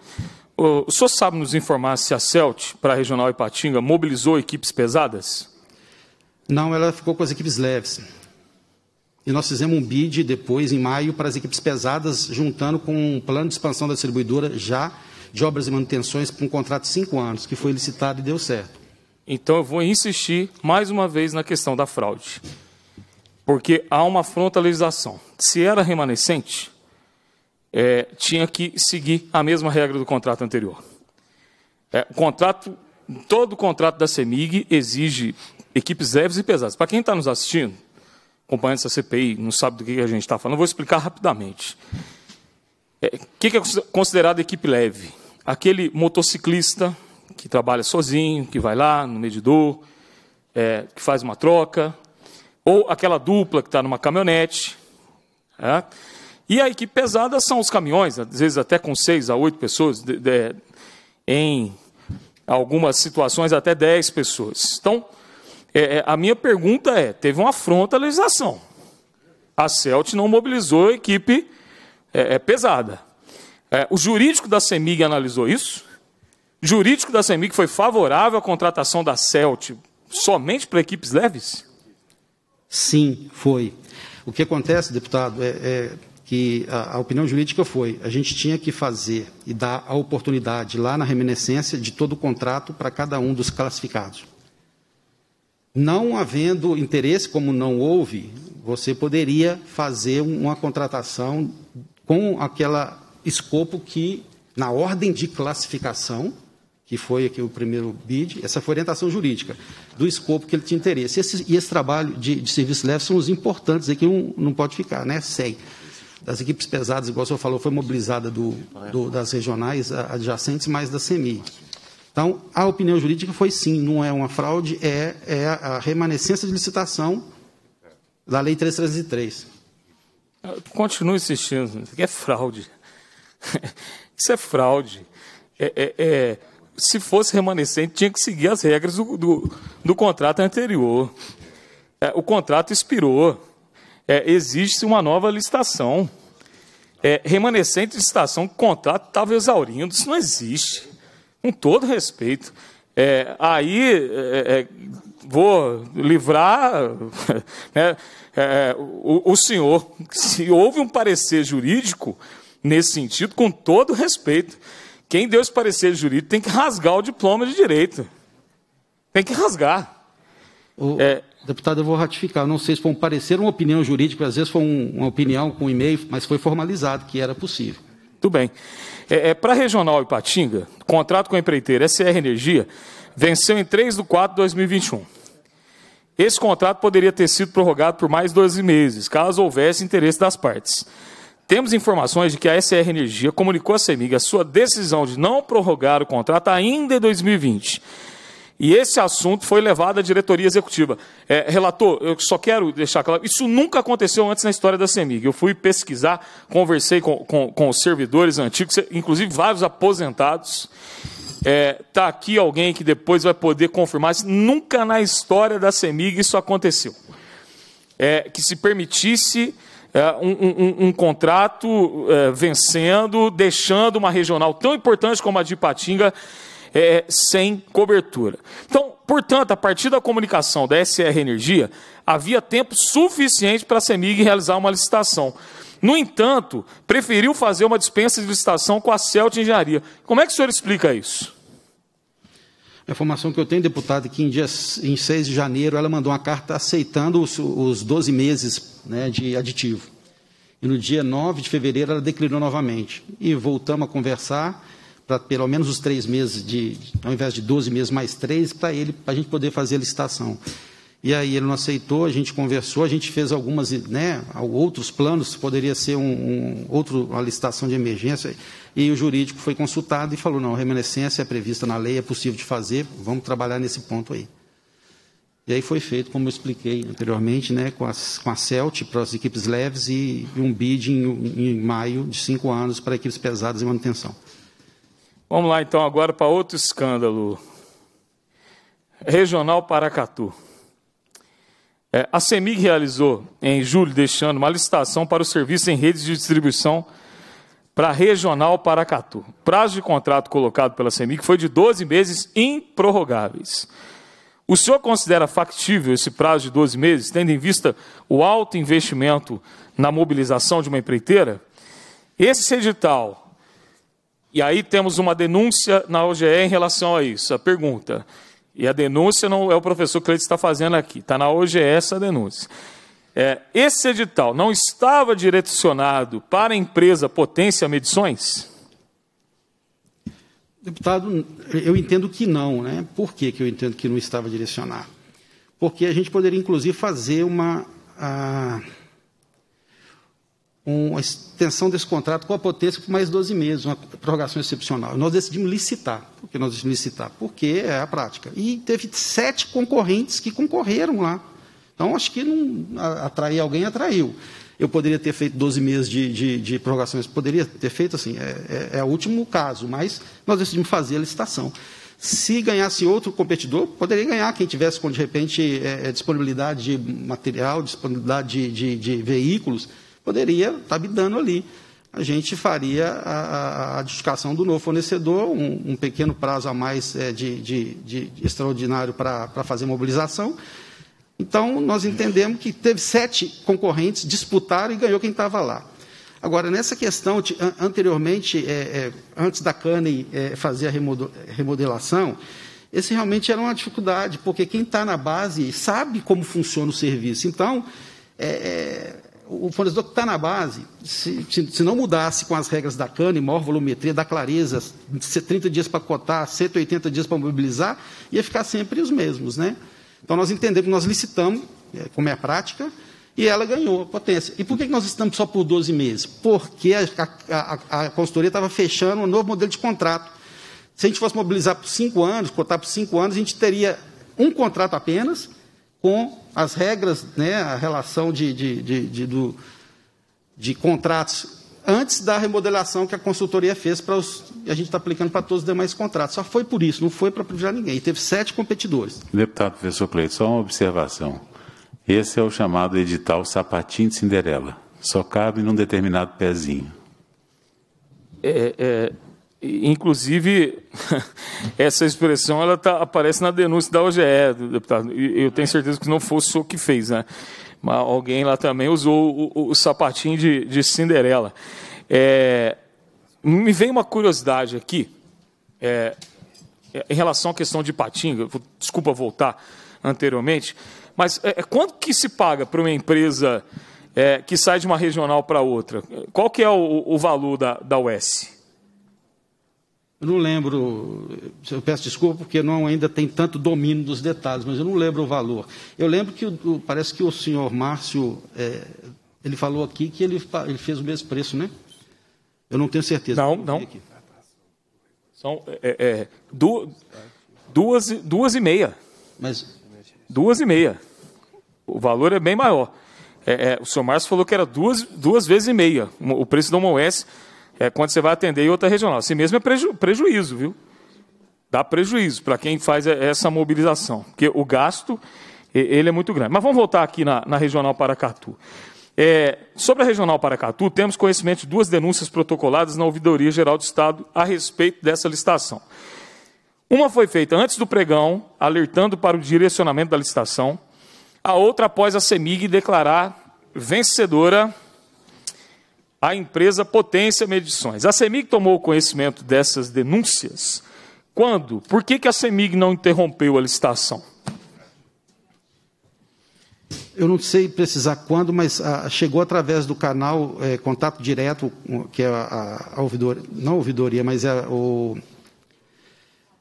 O, o senhor sabe nos informar se a CELT, para a regional Ipatinga, mobilizou equipes pesadas? Não, ela ficou com as equipes leves. E nós fizemos um bid depois, em maio, para as equipes pesadas, juntando com um plano de expansão da distribuidora já de obras e manutenções para um contrato de cinco anos, que foi licitado e deu certo. Então eu vou insistir mais uma vez na questão da fraude. Porque há uma afronta à legislação. Se era remanescente, é, tinha que seguir a mesma regra do contrato anterior. É, contrato, todo contrato da CEMIG exige equipes leves e pesadas. Para quem está nos assistindo, acompanhando essa CPI, não sabe do que a gente está falando, eu vou explicar rapidamente. O é, que, que é considerado equipe leve? Aquele motociclista que trabalha sozinho, que vai lá no medidor, é, que faz uma troca, ou aquela dupla que está numa caminhonete. É? E a equipe pesada são os caminhões, às vezes até com seis a oito pessoas, de, de, em algumas situações até dez pessoas. Então, é, é, a minha pergunta é: teve uma afronta à legislação. A CELT não mobilizou a equipe é, é pesada. É, o jurídico da CEMIG analisou isso. O jurídico da CEMIG foi favorável à contratação da CELT somente para equipes leves? Sim, foi. O que acontece, deputado, é, é, que a, a, opinião jurídica foi: a gente tinha que fazer e dar a oportunidade lá na reminiscência de todo o contrato para cada um dos classificados. Não havendo interesse, como não houve, você poderia fazer uma contratação com aquela escopo que, na ordem de classificação, que foi aqui o primeiro BID, essa foi a orientação jurídica, do escopo que ele tinha interesse. Esse, e esse trabalho de, de serviço leve são os importantes aqui, um, não pode ficar, né? Sem. Das equipes pesadas, igual o senhor falou, foi mobilizada do, do, das regionais adjacentes, mais da CEMI. Então, a opinião jurídica foi sim, não é uma fraude, é, é a remanescência de licitação da Lei 333. Continua insistindo, é fraude. [laughs] Isso é fraude. É, é, é, se fosse remanescente, tinha que seguir as regras do, do, do contrato anterior. É, o contrato expirou. É, existe uma nova licitação. É, remanescente de licitação, o contrato estava exaurindo. Isso não existe. Com todo respeito. É, aí é, é vou livrar [laughs] né, é, é, o, o senhor. Se houve um parecer jurídico nesse sentido, com todo respeito, quem deu esse parecer jurídico tem que rasgar o diploma de direito. Tem que rasgar. O, é, deputado, eu vou ratificar. Não sei se foi um parecer, uma opinião jurídica, às vezes foi um, uma opinião com um e-mail, mas foi formalizado que era possível. Tudo bem. É, é Para a Regional Ipatinga, contrato com a empreiteira SR Energia venceu em 3 de 4 de 2021. Esse contrato poderia ter sido prorrogado por mais 12 meses, caso houvesse interesse das partes. Temos informações de que a SR Energia comunicou à CEMIG a sua decisão de não prorrogar o contrato ainda em 2020 e esse assunto foi levado à diretoria executiva. É, relator, eu só quero deixar claro, isso nunca aconteceu antes na história da CEMIG. Eu fui pesquisar, conversei com, com, com os servidores antigos, inclusive vários aposentados. Está é, tá aqui alguém que depois vai poder confirmar. Isso. Nunca na história da CEMIG isso aconteceu. É, que se permitisse é, um, um, um, contrato é, vencendo, deixando uma regional tão importante como a de Ipatinga. É, é, sem cobertura. Então, portanto, a partir da comunicação da SR Energia, havia tempo suficiente para a CEMIG realizar uma licitação. No entanto, preferiu fazer uma dispensa de licitação com a Celt Engenharia. Como é que o senhor explica isso? A informação que eu tenho, deputado, é que em, dia, em 6 de janeiro ela mandou uma carta aceitando os, os 12 meses né, de aditivo. E no dia 9 de fevereiro ela declinou novamente. E voltamos a conversar para pelo menos os três meses, de, ao invés de 12 meses mais três, para ele, para a gente poder fazer a licitação. E aí ele não aceitou, a gente conversou, a gente fez algumas, né, outros planos, poderia ser um, um outro, uma licitação de emergência, e o jurídico foi consultado e falou, não, remanescência é prevista na lei, é possível de fazer, vamos trabalhar nesse ponto aí. E aí foi feito, como eu expliquei anteriormente, né, com, as, com a CELT para as equipes leves e, e um bid em, em maio de cinco anos para equipes pesadas e manutenção. Vamos lá então agora para outro escândalo. Regional Paracatu. É, a CEMIG realizou em julho deste ano uma licitação para o serviço em redes de distribuição para a Regional Paracatu. O prazo de contrato colocado pela CEMIG foi de 12 meses improrrogáveis. O senhor considera factível esse prazo de 12 meses, tendo em vista o alto investimento na mobilização de uma empreiteira? Esse edital e aí temos uma denúncia na OGE em relação a isso, a pergunta. E a denúncia não é o professor Cleiton está fazendo aqui, está na OGE essa denúncia. É, esse edital não estava direcionado para a empresa Potência Medições? Deputado, eu entendo que não, né? Por que, que eu entendo que não estava direcionado? Porque a gente poderia, inclusive, fazer uma. A ah, uma extensão desse contrato com a potência por mais 12 meses, uma prorrogação excepcional. Nós decidimos licitar. Por que nós decidimos licitar? Porque é a prática. E teve sete concorrentes que concorreram lá. Então, acho que não atrair alguém atraiu. Eu poderia ter feito 12 meses de, de, de prorrogação, poderia ter feito assim, é, é, é o último caso, mas nós decidimos fazer a licitação. Se ganhasse outro competidor, poderia ganhar quem tivesse, de repente, é, é, disponibilidade de material, disponibilidade de, de veículos poderia tá estar dando ali. A gente faria a, a, a do novo fornecedor, um, um, pequeno prazo a mais é, de, de, de extraordinário para fazer mobilização. Então, nós entendemos que teve sete concorrentes, disputaram e ganhou quem estava lá. Agora, nessa questão, anteriormente, é, é, antes da Cane é, fazer a remodelação, esse realmente era uma dificuldade, porque quem está na base sabe como funciona o serviço. Então, é, é, o fornecedor que está na base, se, se, se, não mudasse com as regras da cana e maior volumetria, da clareza, 30 dias para cotar, 180 dias para mobilizar, ia ficar sempre os mesmos. Né? Então, nós entendemos, nós licitamos, é, como é a prática, e ela ganhou a potência. E por que nós estamos só por 12 meses? Porque a, a, a consultoria estava fechando um novo modelo de contrato. Se a gente fosse mobilizar por cinco anos, cotar por cinco anos, a gente teria um contrato apenas com as regras, né, a relação de, de, de, de, do, de contratos antes da remodelação que a consultoria fez para os. A gente está aplicando para todos os demais contratos. Só foi por isso, não foi para privilegiar ninguém. E teve sete competidores. Deputado professor Cleito, só uma observação. Esse é o chamado edital sapatinho de Cinderela. Só cabe num determinado pezinho. É, é, Inclusive, [laughs] essa expressão ela tá, aparece na denúncia da OGE, deputado. Eu tenho certeza que não foi o que fez, né? Mas alguém lá também usou o, o, o sapatinho de, de Cinderela. É, me vem uma curiosidade aqui, é, é em relação à questão de Patinga, desculpa voltar anteriormente, mas é, é quanto que se paga para uma empresa é, que sai de uma regional para outra? Qual que é o, o valor da, da US? Eu não lembro, eu peço desculpa porque não ainda tem tanto domínio dos detalhes, mas eu não lembro o valor. Eu lembro que parece que o senhor Márcio, é, ele falou aqui que ele, ele, fez o mesmo preço, né? Eu não tenho certeza. Não, não. Aqui. São é, é, du, duas, duas e meia. Mas... Duas e meia. O valor é bem maior. É, é, o senhor Márcio falou que era duas, duas vezes e meia o preço da uma é quando você vai atender em outra regional. Assim mesmo é preju prejuízo, viu? Dá prejuízo para quem faz essa mobilização, porque o gasto ele é muito grande. Mas vamos voltar aqui na, na regional Paracatu. É, sobre a regional Paracatu, temos conhecimento de duas denúncias protocoladas na Ouvidoria Geral do Estado a respeito dessa licitação. Uma foi feita antes do pregão, alertando para o direcionamento da licitação. A outra após a CEMIG declarar vencedora à empresa Potência Medições. A CEMIG tomou conhecimento dessas denúncias quando? Por que, que a CEMIG não interrompeu a licitação? Eu não sei precisar quando, mas ah, chegou através do canal é, Contato Direto, que é a, a, ouvidoria, não a ouvidoria, mas é o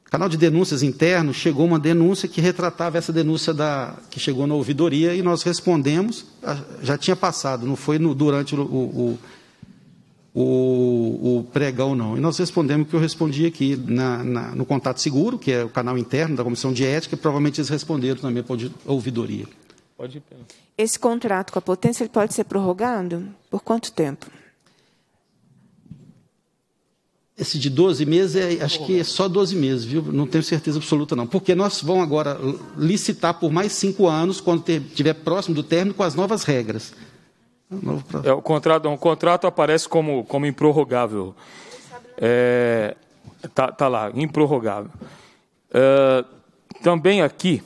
canal de denúncias interno, chegou uma denúncia que retratava essa denúncia da, que chegou na ouvidoria e nós respondemos, ah, já tinha passado, não foi no, durante o, o, o, o, pregão não. E nós respondemos o que eu respondi aqui na, na, no Contato Seguro, que é o canal interno da Comissão de Ética, e provavelmente eles responderam também para a ouvidoria. Pode ir, Esse contrato com a potência ele pode ser prorrogado por quanto tempo? Esse de 12 meses, é, acho que é só 12 meses, viu? Não tenho certeza absoluta, não. Porque nós vamos agora licitar por mais cinco anos, quando estiver tiver próximo do término, com as novas regras. É, é, o contrato, um contrato aparece como, como improrrogável. É, tá, tá lá, improrrogável. É, também aqui,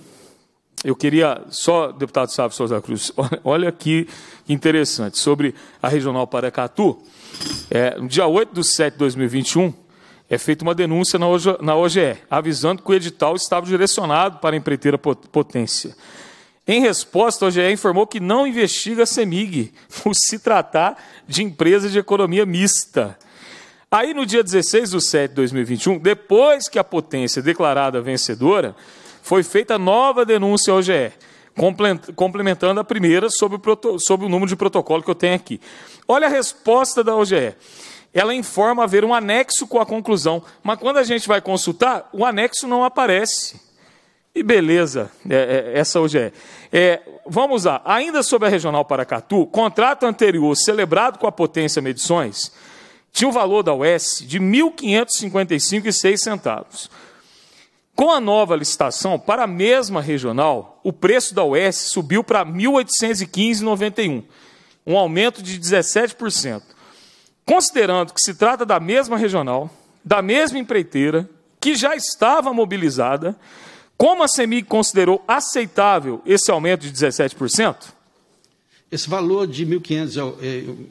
eu queria só, deputado Sávio Souza Cruz, [laughs] olha que interessante, sobre a regional Paracatu, é, no dia 8 de setembro de 2021, é feita uma denúncia na OGE, avisando que o edital estava direcionado para a empreiteira Potência. Em resposta, a OGE informou que não investiga a CEMIG [laughs] por se tratar de empresa de economia mista. Aí, no dia 16 de setembro de 2021, depois que a potência declarada vencedora, foi feita nova denúncia ao OGE, complementando a primeira sobre o, sobre o número de protocolo que eu tenho aqui. Olha a resposta da OGE ela informa haver um anexo com a conclusão, mas quando a gente vai consultar, o anexo não aparece. E beleza, é, é, essa hoje é. é. Vamos lá, ainda sobre a Regional Paracatu, contrato anterior celebrado com a Potência Medições tinha o valor da US de R$ 1.555,06. Com a nova licitação, para a mesma regional, o preço da US subiu para R$ 1.815,91, um aumento de 17%. Considerando que se trata da mesma regional, da mesma empreiteira, que já estava mobilizada, como a CEMIG considerou aceitável esse aumento de 17%? Esse valor de 1.500,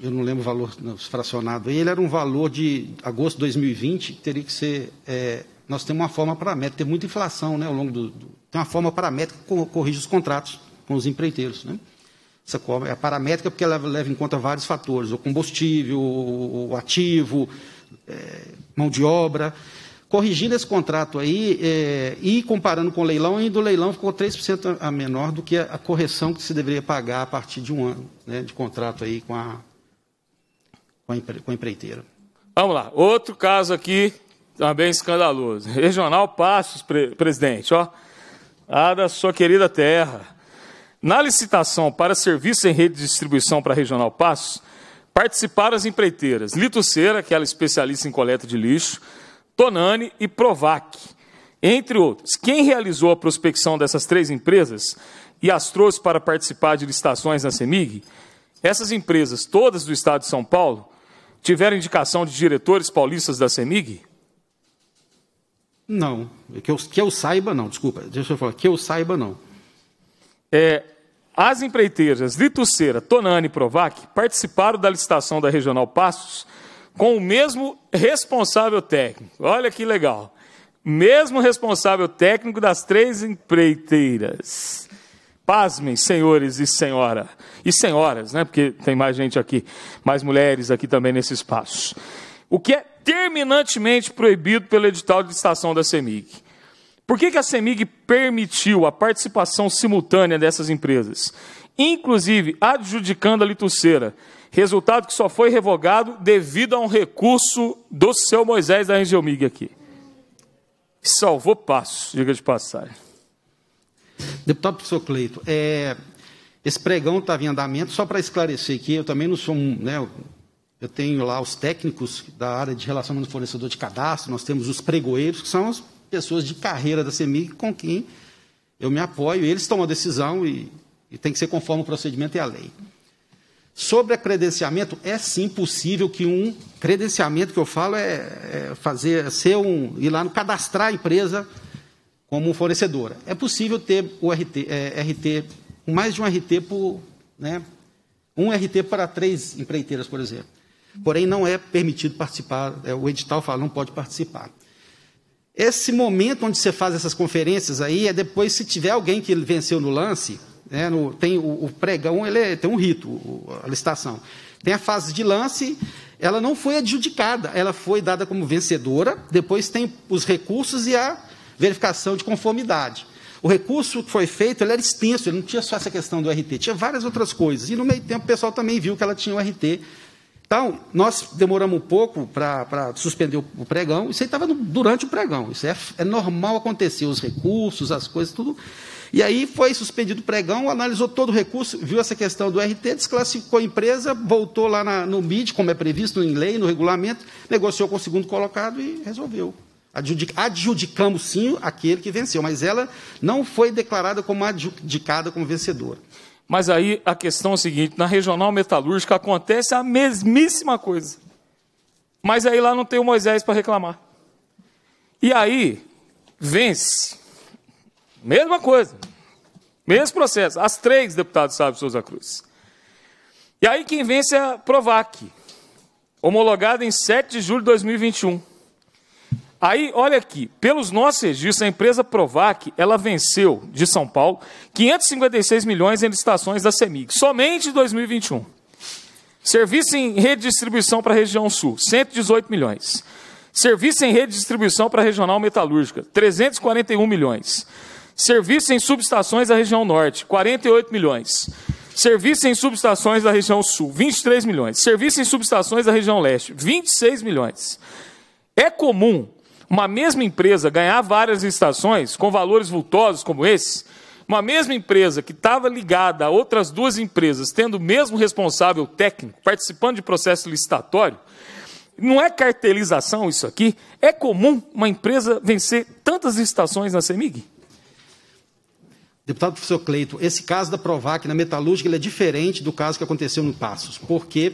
eu não lembro o valor fracionado, ele era um valor de agosto de 2020, que teria que ser. É, nós temos uma forma paramétrica, tem muita inflação né, ao longo do, do Tem uma forma paramétrica que corrige os contratos com os empreiteiros. Né? Essa é paramétrica porque ela leva em conta vários fatores: o combustível, o ativo, é, mão de obra corrigindo esse contrato aí é, e comparando com o leilão, e do leilão ficou 3% a menor do que a, correção que se deveria pagar a partir de um ano né, de contrato aí com a, com, a empre, com a empreiteira. Vamos lá, outro caso aqui também escandaloso. [laughs] Regional Passos, pre presidente, ó. A da sua querida terra. Na licitação para serviço em rede de distribuição para a Regional Passos, participaram as empreiteiras Lito Cera, que ela é especialista em coleta de lixo, Tonani e Provac, entre outros. Quem realizou a prospecção dessas três empresas e as trouxe para participar de licitações na CEMIG, essas empresas, todas do estado de São Paulo, tiveram indicação de diretores paulistas da CEMIG? Não. É que eu, que eu saiba, não. Desculpa, deixa eu falar. Que eu saiba, não. É, as empreiteiras Lituceira, Tonani e Provac participaram da licitação da Regional Passos com o mesmo responsável técnico. Olha que legal. Mesmo responsável técnico das três empreiteiras. Pasmem, senhores e senhora. E senhoras, né? Porque tem mais gente aqui, mais mulheres aqui também nesse espaço. O que é terminantemente proibido pelo edital de licitação da CEMIG. Por que, que a CEMIG permitiu a participação simultânea dessas empresas? Inclusive adjudicando a lituceira Resultado que só foi revogado devido a um recurso do seu Moisés da Angelmig aqui. Salvou passo, diga de passagem. Deputado professor Cleito, é, esse pregão estava tá em andamento, só para esclarecer que eu também não sou um. Né, eu tenho lá os técnicos da área de relacionamento fornecedor de cadastro, nós temos os pregoeiros, que são as pessoas de carreira da CEMIG com quem eu me apoio. Eles tomam a decisão e, e tem que ser conforme o procedimento e a lei. Sobre credenciamento, é sim possível que um credenciamento que eu falo é, é fazer é ser um ir lá no cadastrar a empresa como fornecedora. É possível ter o RT, é, RT mais de um RT por, né, um RT para três empreiteiras, por exemplo. Porém, não é permitido participar. É, o edital fala não pode participar. Esse momento onde você faz essas conferências aí é depois se tiver alguém que venceu no lance né? No, tem o, o, pregão, ele é, tem um rito, o, a licitação. Tem a fase de lance, ela não foi adjudicada, ela foi dada como vencedora, depois tem os recursos e a verificação de conformidade. O recurso que foi feito ele era extenso, ele não tinha só essa questão do RT, tinha várias outras coisas. E no meio tempo o pessoal também viu que ela tinha o RT. Então, nós demoramos um pouco para suspender o pregão, isso aí estava durante o pregão, isso é, é normal acontecer, os recursos, as coisas, tudo. E aí foi suspendido o pregão, analisou todo o recurso, viu essa questão do RT, desclassificou a empresa, voltou lá na, no BID, como é previsto em lei, no regulamento, negociou com o segundo colocado e resolveu. adjudicamos sim aquele que venceu, mas ela não foi declarada como adjudicada como vencedora. Mas aí a questão é a seguinte: na regional metalúrgica acontece a mesmíssima coisa. Mas aí lá não tem o Moisés para reclamar. E aí, vence Mesma coisa. Mesmo processo. As três, deputado Sábio Souza Cruz. E aí quem vence é a Provac, homologada em 7 de julho de 2021. Aí, olha aqui, pelos nossos registros, a empresa Provac, ela venceu, de São Paulo, 556 milhões em licitações da CEMIG, somente em 2021. Serviço em redistribuição para a região sul, 118 milhões. Serviço em redistribuição para a regional metalúrgica, 341 milhões. Serviço em subestações da região norte, 48 milhões. Serviço em subestações da região sul, 23 milhões. Serviço em subestações da região leste, 26 milhões. É comum uma mesma empresa ganhar várias estações com valores vultosos como esse? Uma mesma empresa que estava ligada a outras duas empresas, tendo o mesmo responsável técnico, participando de processo licitatório, não é cartelização isso aqui? É comum uma empresa vencer tantas estações na CEMIG? Deputado professor Cleito, esse caso da Provac na metalúrgica ele é diferente do caso que aconteceu no Passos, porque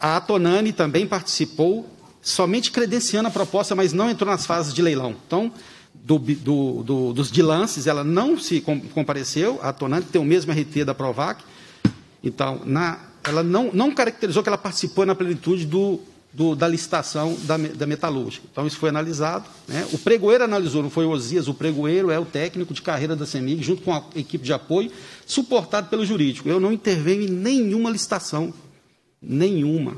a Tonani também participou somente credenciando a proposta, mas não entrou nas fases de leilão. Então, do, do, do, dos de lances, ela não se compareceu, a Tonani tem o mesmo RT da Provac, então, na, ela não, não caracterizou que ela participou na plenitude do do, da licitação da, da, metalúrgica. Então, isso foi analisado. Né? O pregoeiro analisou, não foi o Osias, o pregoeiro é o técnico de carreira da CEMIG, junto com a equipe de apoio, suportado pelo jurídico. Eu não intervenho em nenhuma licitação, nenhuma.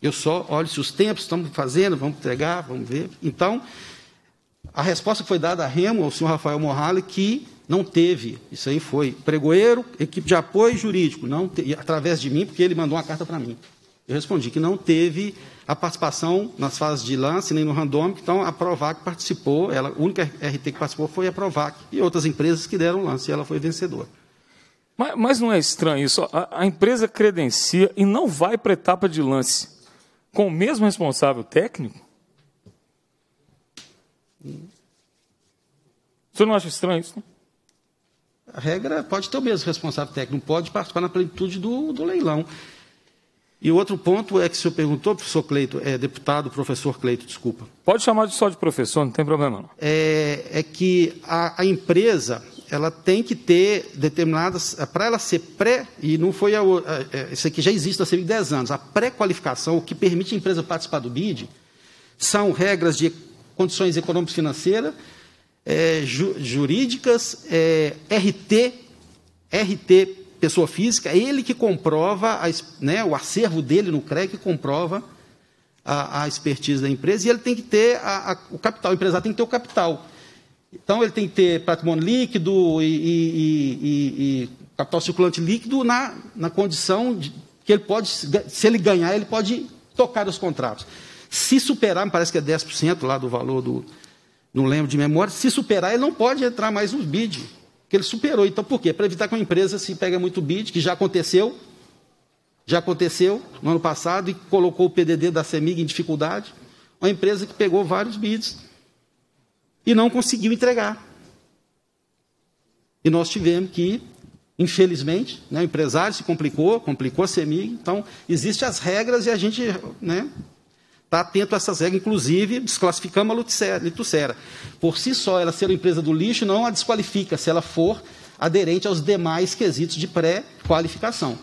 Eu só olho se os tempos estamos fazendo, vamos entregar, vamos ver. Então, a resposta que foi dada a Remo, ao senhor Rafael Morrale, que não teve, isso aí foi pregoeiro, equipe de apoio jurídico, não te... através de mim, porque ele mandou uma carta para mim. Eu respondi que não teve a participação nas fases de lance nem no randômico, então a Provac participou, ela, a única RT que participou foi a Provac e outras empresas que deram lance, e ela foi vencedora. Mas, mas não é estranho isso? A, a, empresa credencia e não vai para a etapa de lance com o mesmo responsável técnico? Você não acha estranho isso? Não? A regra é, pode ter o mesmo responsável técnico, pode participar na plenitude do, do leilão. E o outro ponto é que o senhor perguntou, professor Cleito, é, deputado, professor Cleito, desculpa. Pode chamar de só de professor, não tem problema não. É, é que a, a, empresa, ela tem que ter determinadas, é, para ela ser pré, e não foi, a, a, a, é, isso aqui já existe há cerca de 10 anos, a pré-qualificação, o que permite a empresa participar do BID, são regras de condições econômicas financeiras, é, ju, jurídicas, é, RT, RT pessoa física, ele que comprova, a, né, o acervo dele no CREA que comprova a, a, expertise da empresa, e ele tem que ter a, o capital, o empresário tem que ter o capital. Então, ele tem que ter patrimônio líquido e, e, e, e capital circulante líquido na, na condição de, que ele pode, se ele ganhar, ele pode tocar os contratos. Se superar, me parece que é 10% lá do valor do. Não lembro de memória. Se superar, ele não pode entrar mais nos BID que ele superou. Então, por quê? Para evitar que uma empresa se pegue muito bid, que já aconteceu, já aconteceu no ano passado e colocou o PDD da CEMIG em dificuldade. Uma empresa que pegou vários bids e não conseguiu entregar. E nós tivemos que, infelizmente, né, o empresário se complicou, complicou a CEMIG. Então, existem as regras e a gente né, Está atento a essas regras, inclusive desclassificamos a Litucera. Por si só, ela ser uma empresa do lixo não a desqualifica se ela for aderente aos demais quesitos de pré-qualificação.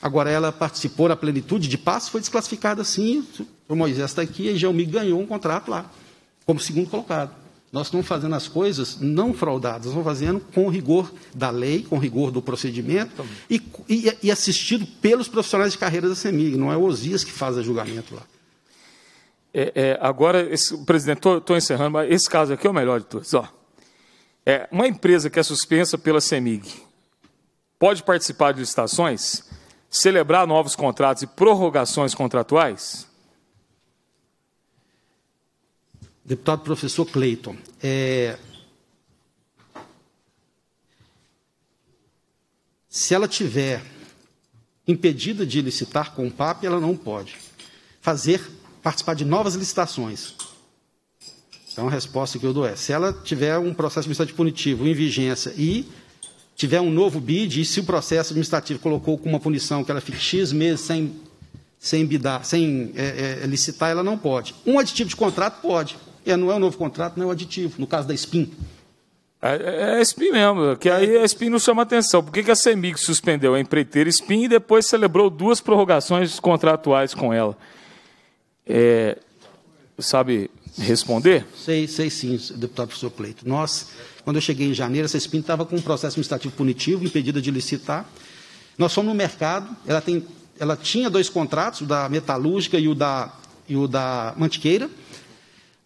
Agora, ela participou na plenitude de passo, foi desclassificada sim. O Moisés está aqui e Geomig ganhou um contrato lá, como segundo colocado. Nós estamos fazendo as coisas não fraudadas, estamos fazendo com rigor da lei, com rigor do procedimento e, e, e, assistido pelos profissionais de carreira da CEMIG, não é o Osias que faz o julgamento lá. É, é, agora, esse, presidente, estou encerrando, mas esse caso aqui é o melhor de todos. Ó. É, uma empresa que é suspensa pela CEMIG pode participar de licitações, celebrar novos contratos e prorrogações contratuais? Deputado professor Cleiton, é... se ela tiver impedida de licitar com o PAP, ela não pode fazer participar de novas licitações. Então, a resposta que eu dou é: se ela tiver um processo administrativo punitivo em vigência e tiver um novo BID, e se o processo administrativo colocou com uma punição que ela fique X meses sem, sem, bidar, sem é, é, licitar, ela não pode. Um aditivo de contrato pode. E é, não é um novo contrato, não é um aditivo, no caso da SPIN. É, é, é SPIN mesmo, que aí a SPIN não chama atenção. Por que, que a CEMIG suspendeu a empreiteira SPIN e depois celebrou duas prorrogações contratuais com ela? É, sabe responder? Sei, sei sim, deputado professor Cleito. Nós, quando eu cheguei em janeiro, essa SPIN estava com um processo administrativo punitivo, impedida de licitar. Nós fomos no mercado, ela, tem, ela tinha dois contratos, o da metalúrgica e o da, e o da mantiqueira.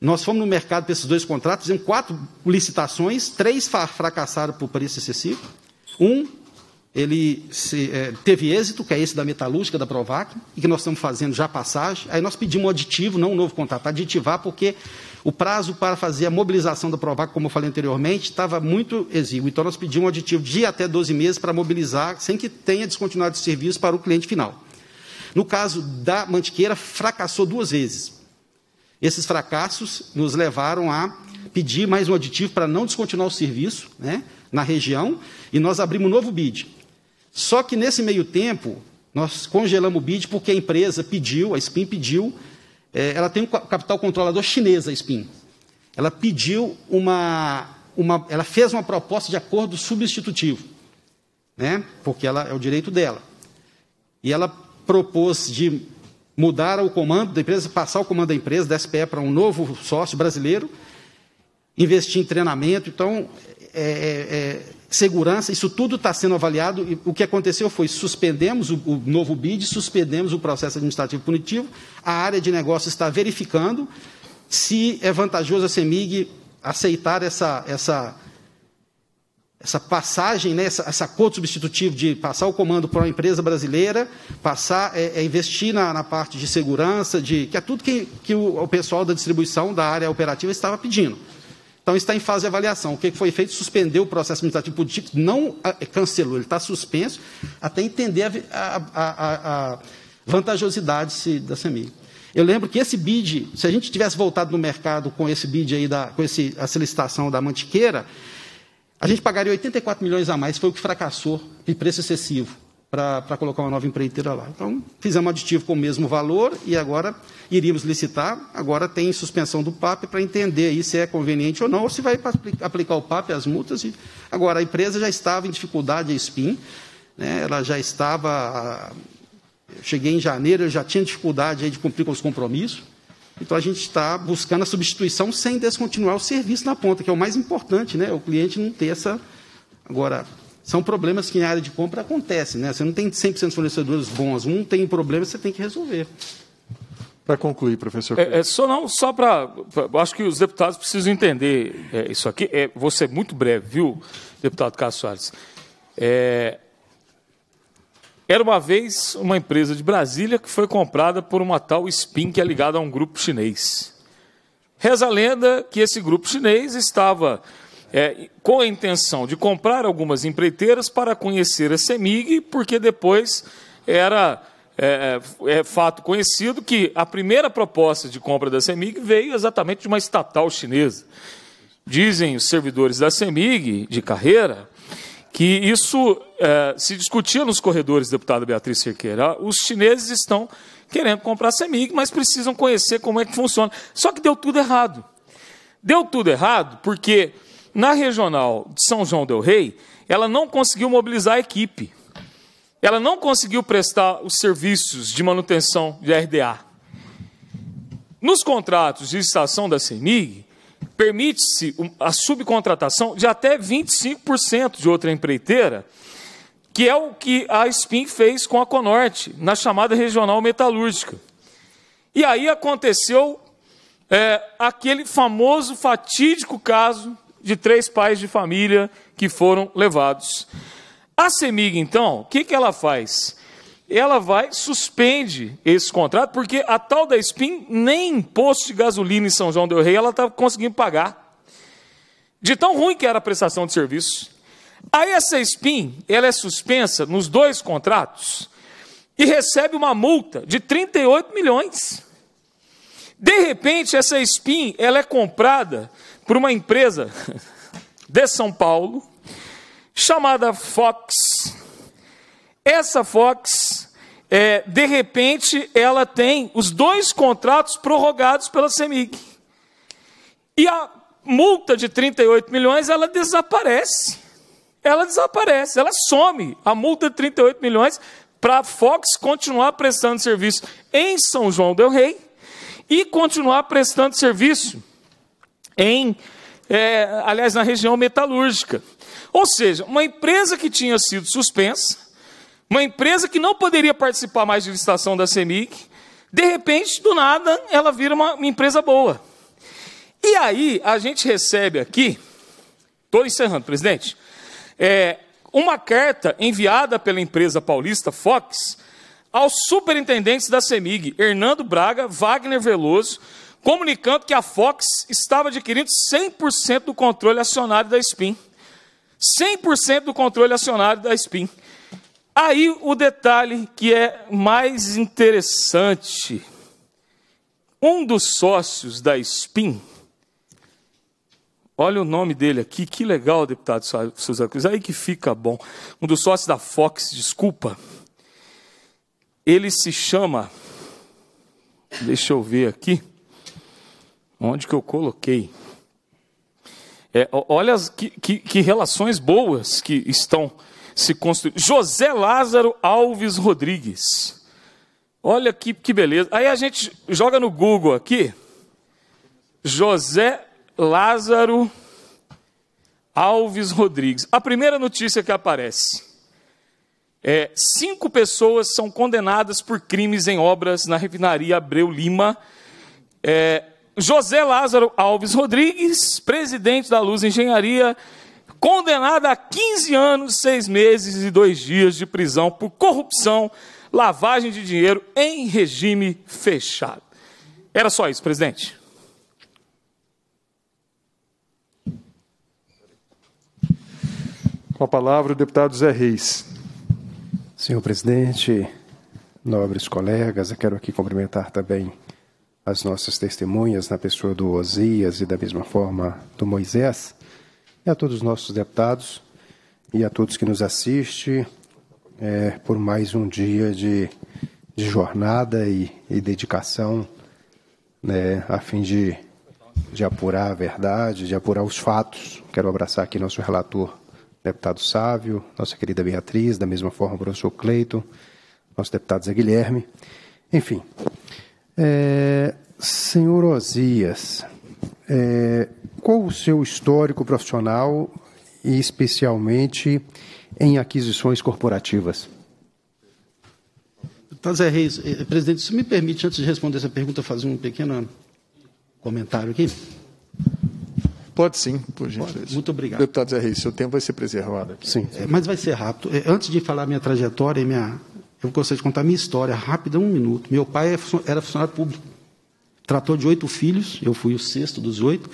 Nós fomos no mercado para esses dois contratos, fizemos quatro licitações, três fracassaram por preço excessivo. Um, ele se, é, teve êxito, que é esse da metalúrgica, da Provac, e que nós estamos fazendo já passagem. Aí nós pedimos um aditivo, não um novo contrato, aditivar, porque o prazo para fazer a mobilização da Provac, como eu falei anteriormente, estava muito exíguo. Então nós pedimos um aditivo de até 12 meses para mobilizar, sem que tenha descontinuidade de serviço para o cliente final. No caso da Mantiqueira, fracassou duas vezes esses fracassos nos levaram a pedir mais um aditivo para não descontinuar o serviço né, na região e nós abrimos um novo bid. Só que nesse meio tempo, nós congelamos o bid porque a empresa pediu, a SPIN pediu, é, ela tem um capital controlador chinesa, a SPIN. Ela pediu uma, uma. Ela fez uma proposta de acordo substitutivo, né, porque ela é o direito dela. E ela propôs de mudar o comando da empresa, passar o comando da empresa, da SPE, para um novo sócio brasileiro, investir em treinamento. Então, é, é, é, segurança, isso tudo está sendo avaliado. E o que aconteceu foi suspendemos o, o, novo BID, suspendemos o processo administrativo punitivo, a área de negócio está verificando se é vantajoso a CEMIG aceitar essa, essa essa passagem, né, essa, essa conta substitutiva de passar o comando para uma empresa brasileira, passar é, é investir na, na, parte de segurança, de que é tudo que, que o, o, pessoal da distribuição da área operativa estava pedindo. Então está em fase de avaliação. O que foi feito? Suspendeu o processo administrativo político, não é, é, cancelou, ele está suspenso até entender a, a, a, a vantajosidade da CEMIG. Eu lembro que esse bid, se a gente tivesse voltado no mercado com esse bid aí, da, com esse, essa licitação da Mantiqueira, a gente pagaria 84 milhões a mais, foi o que fracassou de preço excessivo para colocar uma nova empreiteira lá. Então, fizemos um aditivo com o mesmo valor e agora iríamos licitar. Agora tem suspensão do PAP para entender aí se é conveniente ou não, ou se vai aplicar o PAP, as multas. E... Agora, a empresa já estava em dificuldade, a SPIN, né? ela já estava. Eu cheguei em janeiro, eu já tinha dificuldade de cumprir com os compromissos. Então a gente está buscando a substituição sem descontinuar o serviço na ponta, que é o mais importante, né? O cliente não ter essa. Agora, são problemas que em área de compra acontecem, né? Você não tem 100% de fornecedores bons. Um tem um problema, você tem que resolver. Para concluir, professor. É, é só não, só para. Acho que os deputados precisam entender é, isso aqui. É, vou ser muito breve, viu, deputado Carlos Soares? É, era uma vez uma empresa de Brasília que foi comprada por uma tal Spin que é ligada a um grupo chinês. Reza a lenda que esse grupo chinês estava é, com a intenção de comprar algumas empreiteiras para conhecer a CEMIG, porque depois era é, é, é, fato conhecido que a primeira proposta de compra da CEMIG veio exatamente de uma estatal chinesa. Dizem os servidores da CEMIG, de carreira, que isso é, se discutia nos corredores, deputada Beatriz Cerqueira. Os chineses estão querendo comprar a CEMIG, mas precisam conhecer como é que funciona. Só que deu tudo errado. Deu tudo errado porque na regional de São João del Rei, ela não conseguiu mobilizar a equipe. Ela não conseguiu prestar os serviços de manutenção de RDA. Nos contratos de estação da CEMIG, permite-se a subcontratação de até 25% de outra empreiteira, que é o que a SPIN fez com a Conorte, na chamada regional metalúrgica. E aí aconteceu é, aquele famoso fatídico caso de três pais de família que foram levados. A CEMIG, então, o que, que ela faz? ela vai, suspende esse contrato, porque a tal da SPIN nem imposto de gasolina em São João Del Rey ela está conseguindo pagar. De tão ruim que era a prestação de serviço. Aí essa SPIN, ela é suspensa nos dois contratos e recebe uma multa de 38 milhões. De repente, essa SPIN, ela é comprada por uma empresa [laughs] de São Paulo chamada Fox. Essa Fox é, de repente ela tem os dois contratos prorrogados pela CEMIG. E a multa de 38 milhões, ela desaparece. Ela desaparece, ela some. A multa de 38 milhões para a Fox continuar prestando serviço em São João del Rei e continuar prestando serviço em, é, aliás, na região metalúrgica. Ou seja, uma empresa que tinha sido suspensa, uma empresa que não poderia participar mais de licitação da CEMIC, de repente, do nada, ela vira uma, uma empresa boa. E aí, a gente recebe aqui, estou encerrando, presidente, é, uma carta enviada pela empresa paulista Fox aos superintendentes da CEMIG, Hernando Braga, Wagner Veloso, comunicando que a Fox estava adquirindo 100% do controle acionário da SPIN. 100% do controle acionário da SPIN. Aí o detalhe que é mais interessante: um dos sócios da SPIN, olha o nome dele aqui, que legal, deputado Souza Cruz, aí que fica bom. Um dos sócios da Fox, desculpa, ele se chama, deixa eu ver aqui, onde que eu coloquei. É, olha que, que, que relações boas que estão se construiu. José Lázaro Alves Rodrigues. Olha que, que beleza. Aí a gente joga no Google aqui. José Lázaro Alves Rodrigues. A primeira notícia que aparece. É, cinco pessoas são condenadas por crimes em obras na refinaria Abreu Lima. É, José Lázaro Alves Rodrigues, presidente da Luz Engenharia, condenada a 15 anos, 6 meses e 2 dias de prisão por corrupção, lavagem de dinheiro em regime fechado. Era só isso, presidente. Com a palavra o deputado Zé Reis. Senhor presidente, nobres colegas, eu quero aqui cumprimentar também as nossas testemunhas na pessoa do Osias e da mesma forma do Moisés e a todos os nossos deputados e a todos que nos assistem é, por mais um dia de, de jornada e, e dedicação né, a fim de, de apurar a verdade, de apurar os fatos. Quero abraçar aqui nosso relator, deputado Sávio, nossa querida Beatriz, da mesma forma o professor Cleiton, nosso deputado Zé Guilherme. Enfim, é, senhor Osias, é, qual o seu histórico profissional e especialmente em aquisições corporativas? Deputado tá, Zé Reis, eh, presidente, se me permite, antes de responder essa pergunta, fazer um pequeno comentário aqui? Pode sim, por gentileza. Muito obrigado. Deputado Zé Reis, seu tempo vai ser preservado. Aqui. Sim. É, mas vai ser rápido. É, antes de falar minha trajetória e minha. Eu gostaria de contar minha história rápida, um minuto. Meu pai é era funcionário público Tratou de oito filhos, eu fui o sexto dos oito.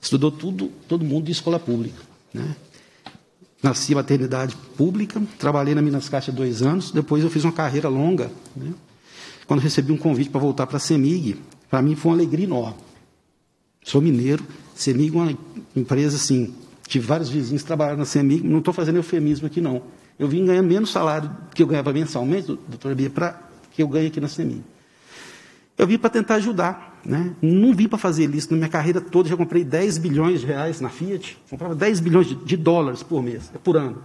Estudou tudo, todo mundo de escola pública. Né? Nasci em maternidade pública, trabalhei na Minas Caixa dois anos, depois eu fiz uma carreira longa. Né? Quando recebi um convite para voltar para a CEMIG, para mim foi uma alegria enorme. Sou mineiro, CEMIG é uma empresa assim, tive vários vizinhos que trabalharam na CEMIG, não estou fazendo eufemismo aqui não. Eu vim ganhar menos salário que eu ganhava mensalmente, doutora Bia, para que eu ganhe aqui na CEMIG. Eu vim para tentar ajudar. Né? Não vim para fazer isso. Na minha carreira toda, já comprei 10 bilhões de reais na Fiat. Comprava 10 bilhões de, de dólares por mês, por ano.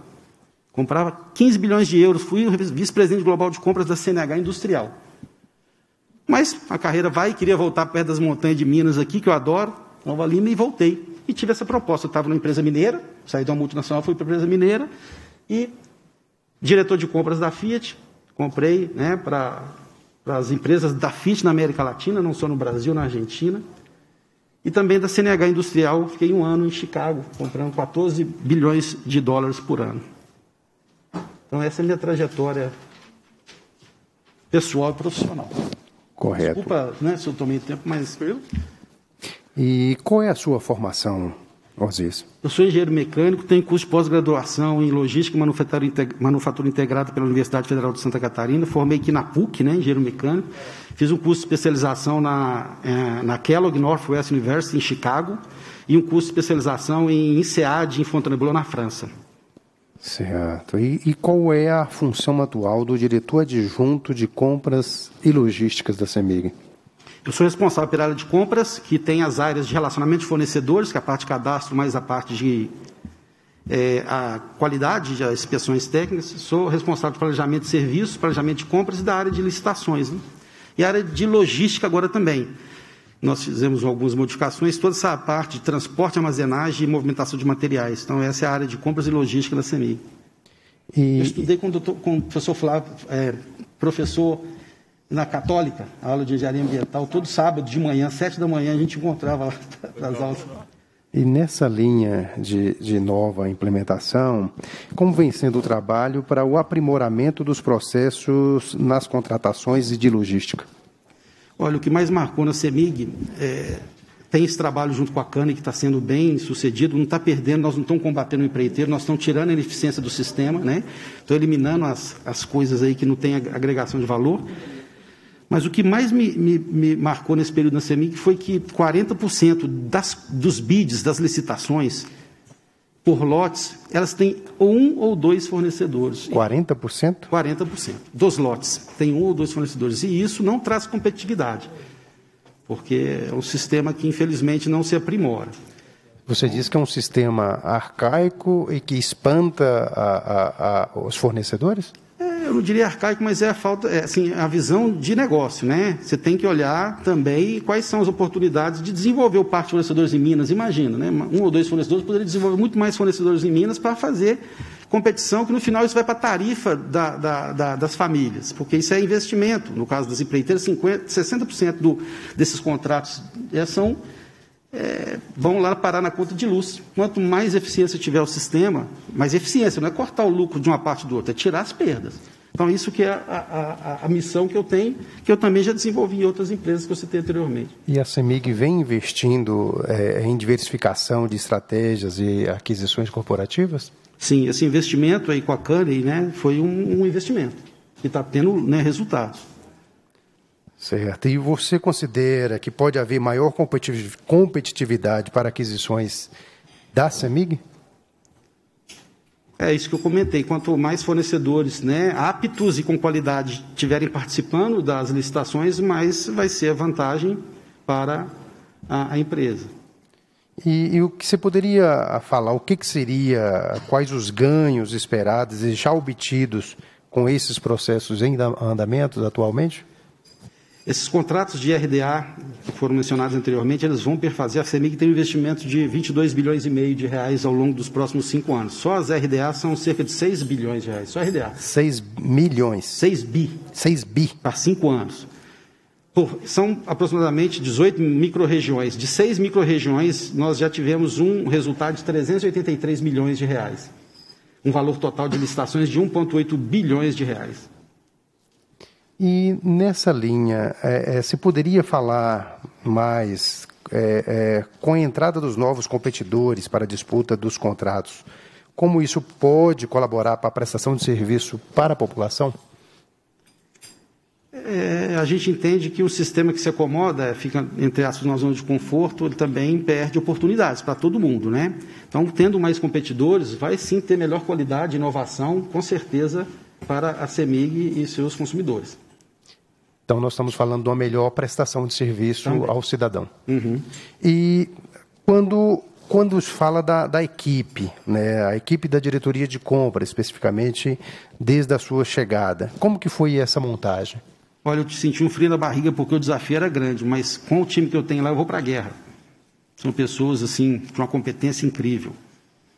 Comprava 15 bilhões de euros. Fui vice-presidente global de compras da CNH Industrial. Mas a carreira vai, queria voltar perto das montanhas de Minas aqui, que eu adoro, Nova Lima, e voltei. E tive essa proposta. Eu estava numa empresa mineira, saí de uma multinacional, fui para a empresa mineira, e diretor de compras da Fiat, comprei né, para para as empresas da FIT na América Latina, não só no Brasil, na Argentina. E também da CNH Industrial, fiquei um ano em Chicago, comprando 14 bilhões de dólares por ano. Então, essa é a minha trajetória pessoal e profissional. Correto. Desculpa né, se eu tomei tempo, mas. E qual é a sua formação Osias. Eu sou engenheiro mecânico, tenho curso de pós-graduação em logística e manufatura integrada pela Universidade Federal de Santa Catarina. Formei aqui na PUC, né, engenheiro mecânico. Fiz um curso de especialização na, é, na Kellogg Northwest University, em Chicago, e um curso de especialização em INSEAD, em Fontainebleau, na França. Certo. E, e, qual é a função atual do diretor adjunto de compras e logísticas da CEMIG? Eu sou responsável pela área de compras, que tem as áreas de relacionamento de fornecedores, que é a parte de cadastro, mais a parte de é, a qualidade de inspeções técnicas. Sou responsável pelo planejamento de serviços, planejamento de compras e da área de licitações. Né? E a área de logística agora também. Nós fizemos algumas modificações, toda essa parte de transporte, armazenagem e movimentação de materiais. Então, essa é a área de compras e logística da CMI. E... Eu estudei com o, doutor, com o professor Flávio, é, professor na Católica, a aula de engenharia ambiental, todo sábado de manhã, sete da manhã, a gente encontrava lá nas [laughs] aulas. E nessa linha de, de nova implementação, como vem sendo o trabalho para o aprimoramento dos processos nas contratações e de logística? Olha, o que mais marcou na CEMIG é, tem esse trabalho junto com a CANE que está sendo bem sucedido, não está perdendo, nós não estamos combatendo o empreiteiro, nós estamos tirando a ineficiência do sistema, né? Estou eliminando as, as coisas aí que não têm agregação de valor. Mas o que mais me, me, me marcou nesse período na CEMIG foi que 40% das, dos bids, das licitações, por lotes, elas têm um ou dois fornecedores. 40%? 40% dos lotes tem um ou dois fornecedores. E isso não traz competitividade, porque é um sistema que, infelizmente, não se aprimora. Você diz que é um sistema arcaico e que espanta a, a, a, os fornecedores? eu não diria arcaico, mas é a falta, é, assim, a visão de negócio, né? Você tem que olhar também quais são as oportunidades de desenvolver o parque de fornecedores em Minas. Imagina, né? Um ou dois fornecedores poderiam desenvolver muito mais fornecedores em Minas para fazer competição, que no final isso vai para a tarifa da, da, da, das famílias, porque isso é investimento. No caso das empreiteiras, 50, 60% do, desses contratos é, são é, vão lá parar na conta de luz. Quanto mais eficiência tiver o sistema, mais eficiência, não é cortar o lucro de uma parte do outro, é tirar as perdas. Então, isso que é a, a, a missão que eu tenho, que eu também já desenvolvi em outras empresas que eu citei anteriormente. E a CEMIG vem investindo é, em diversificação de estratégias e aquisições corporativas? Sim, esse investimento aí com a Cane, né, foi um, um investimento que está tendo né, resultados. Certo. E você considera que pode haver maior competitividade para aquisições da Semig? É isso que eu comentei. Quanto mais fornecedores né, aptos e com qualidade tiverem participando das licitações, mais vai ser a vantagem para a, a empresa. E, e, o que você poderia ah, falar? O que, que seria, quais os ganhos esperados e já obtidos com esses processos em andamento atualmente? Esses contratos de RDA, que foram mencionados anteriormente, eles vão perfazer. A Cemig tem um investimento de 22 bilhões e meio de reais ao longo dos próximos cinco anos. Só as RDA são cerca de 6 bilhões de reais. Só RDA. 6 milhões. 6 bi. 6 bi. Para cinco anos. Por, são aproximadamente 18 micro-regiões. De seis micro-regiões, nós já tivemos um resultado de 383 milhões de reais. Um valor total de licitações de 1,8 bilhões de reais. E nessa linha, é, é, se poderia falar mais é, é, com a entrada dos novos competidores para a disputa dos contratos, como isso pode colaborar para a prestação de serviço para a população? É, a gente entende que o sistema que se acomoda, fica, entre aspas, na zona de conforto, ele também perde oportunidades para todo mundo, né? Então, tendo mais competidores, vai sim ter melhor qualidade, inovação, com certeza para a CEMIG e seus consumidores. Então, nós estamos falando de uma melhor prestação de serviço Também. ao cidadão. Uhum. E quando quando fala da, da, equipe, né, a equipe da diretoria de compra, especificamente, desde a sua chegada, como que foi essa montagem? Olha, eu te senti um frio na barriga porque o desafio era grande, mas com o time que eu tenho lá, eu vou para a guerra. São pessoas, assim, com uma competência incrível.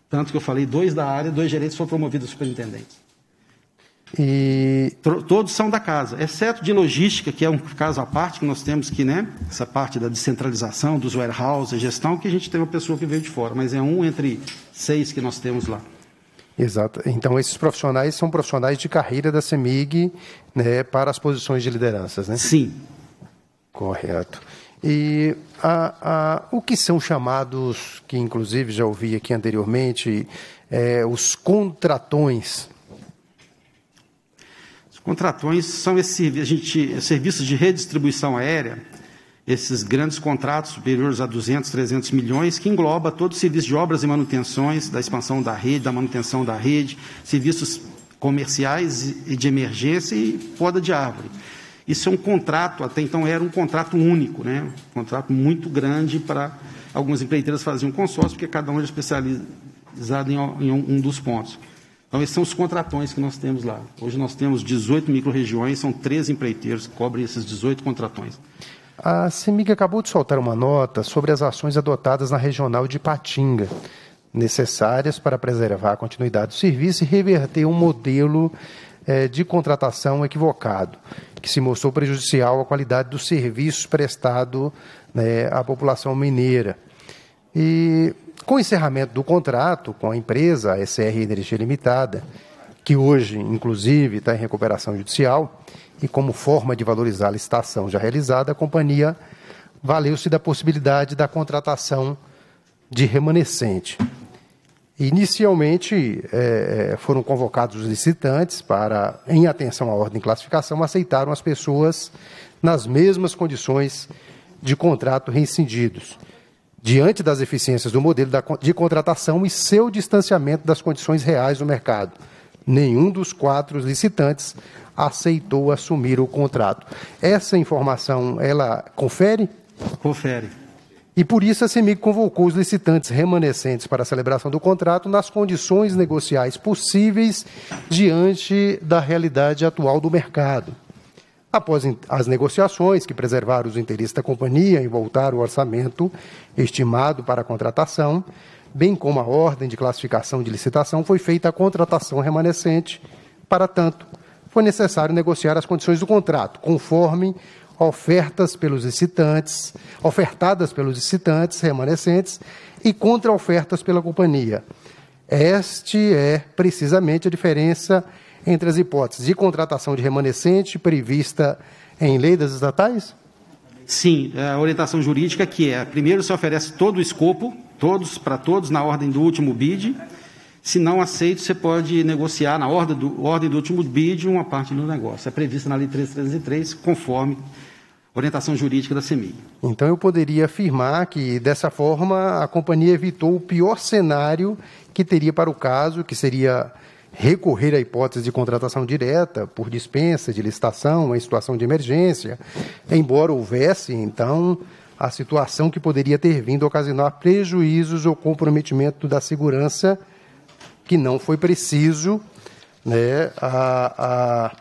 Tanto que eu falei, dois da área, dois gerentes foram promovidos a superintendentes. E todos são da casa, exceto de logística, que é um caso à parte, que nós temos que, né, essa parte da descentralização, dos warehouses, gestão, que a gente tem uma pessoa que veio de fora, mas é um entre seis que nós temos lá. Exato. Então, esses profissionais são profissionais de carreira da CEMIG né, para as posições de lideranças, né? Sim. Correto. E a, a, o que são chamados, que inclusive já ouvi aqui anteriormente, é, os contratões Contratões são esse, a gente, é serviços de redistribuição aérea, esses grandes contratos superiores a 200, 300 milhões, que engloba todo o serviço de obras e manutenções, da expansão da rede, da manutenção da rede, serviços comerciais e de emergência e poda de árvore. Isso é um contrato, até então era um contrato único, né? um contrato muito grande para algumas empreiteiras faziam consórcio, porque cada um é especializado em um dos pontos. Então, esses são os contratões que nós temos lá. Hoje nós temos 18 micro-regiões, são três empreiteiros que cobrem esses 18 contratões. A CEMIG acabou de soltar uma nota sobre as ações adotadas na regional de Patinga, necessárias para preservar a continuidade do serviço e reverter um modelo eh, de contratação equivocado, que se mostrou prejudicial à qualidade do serviço prestado né, à população mineira. E com o encerramento do contrato com a empresa, a SR Energia Limitada, que hoje, inclusive, está em recuperação judicial, e como forma de valorizar a licitação já realizada, a companhia valeu-se da possibilidade da contratação de remanescente. Inicialmente, eh, eh, foram convocados os licitantes para, em atenção à ordem de classificação, aceitaram as pessoas nas mesmas condições de contrato reincindidos diante das eficiências do modelo de contratação e seu distanciamento das condições reais do mercado. Nenhum dos quatro licitantes aceitou assumir o contrato. Essa informação, ela confere? Confere. E por isso a CEMIG convocou os licitantes remanescentes para a celebração do contrato nas condições negociais possíveis diante da realidade atual do mercado. Após as negociações que preservaram os interesses da companhia em voltar o orçamento estimado para a contratação, bem como a ordem de classificação de licitação, foi feita a contratação remanescente. Para tanto, foi necessário negociar as condições do contrato, conforme ofertas pelos licitantes, ofertadas pelos licitantes remanescentes e contra-ofertas pela companhia. Este é precisamente a diferença entre entre as hipóteses de contratação de remanescente prevista em lei das estatais? Sim, é a orientação jurídica que é, primeiro se oferece todo o escopo, todos para todos, na ordem do último bid. Se não aceito, você pode negociar na ordem do, ordem do último bid uma parte do negócio. É prevista na Lei 3303, conforme orientação jurídica da CEMIG. Então eu poderia afirmar que, dessa forma, a companhia evitou o pior cenário que teria para o caso, que seria recorrer à hipótese de contratação direta por dispensa de licitação em situação de emergência, embora houvesse, então, a situação que poderia ter vindo a ocasionar prejuízos ou comprometimento da segurança, que não foi preciso né, a,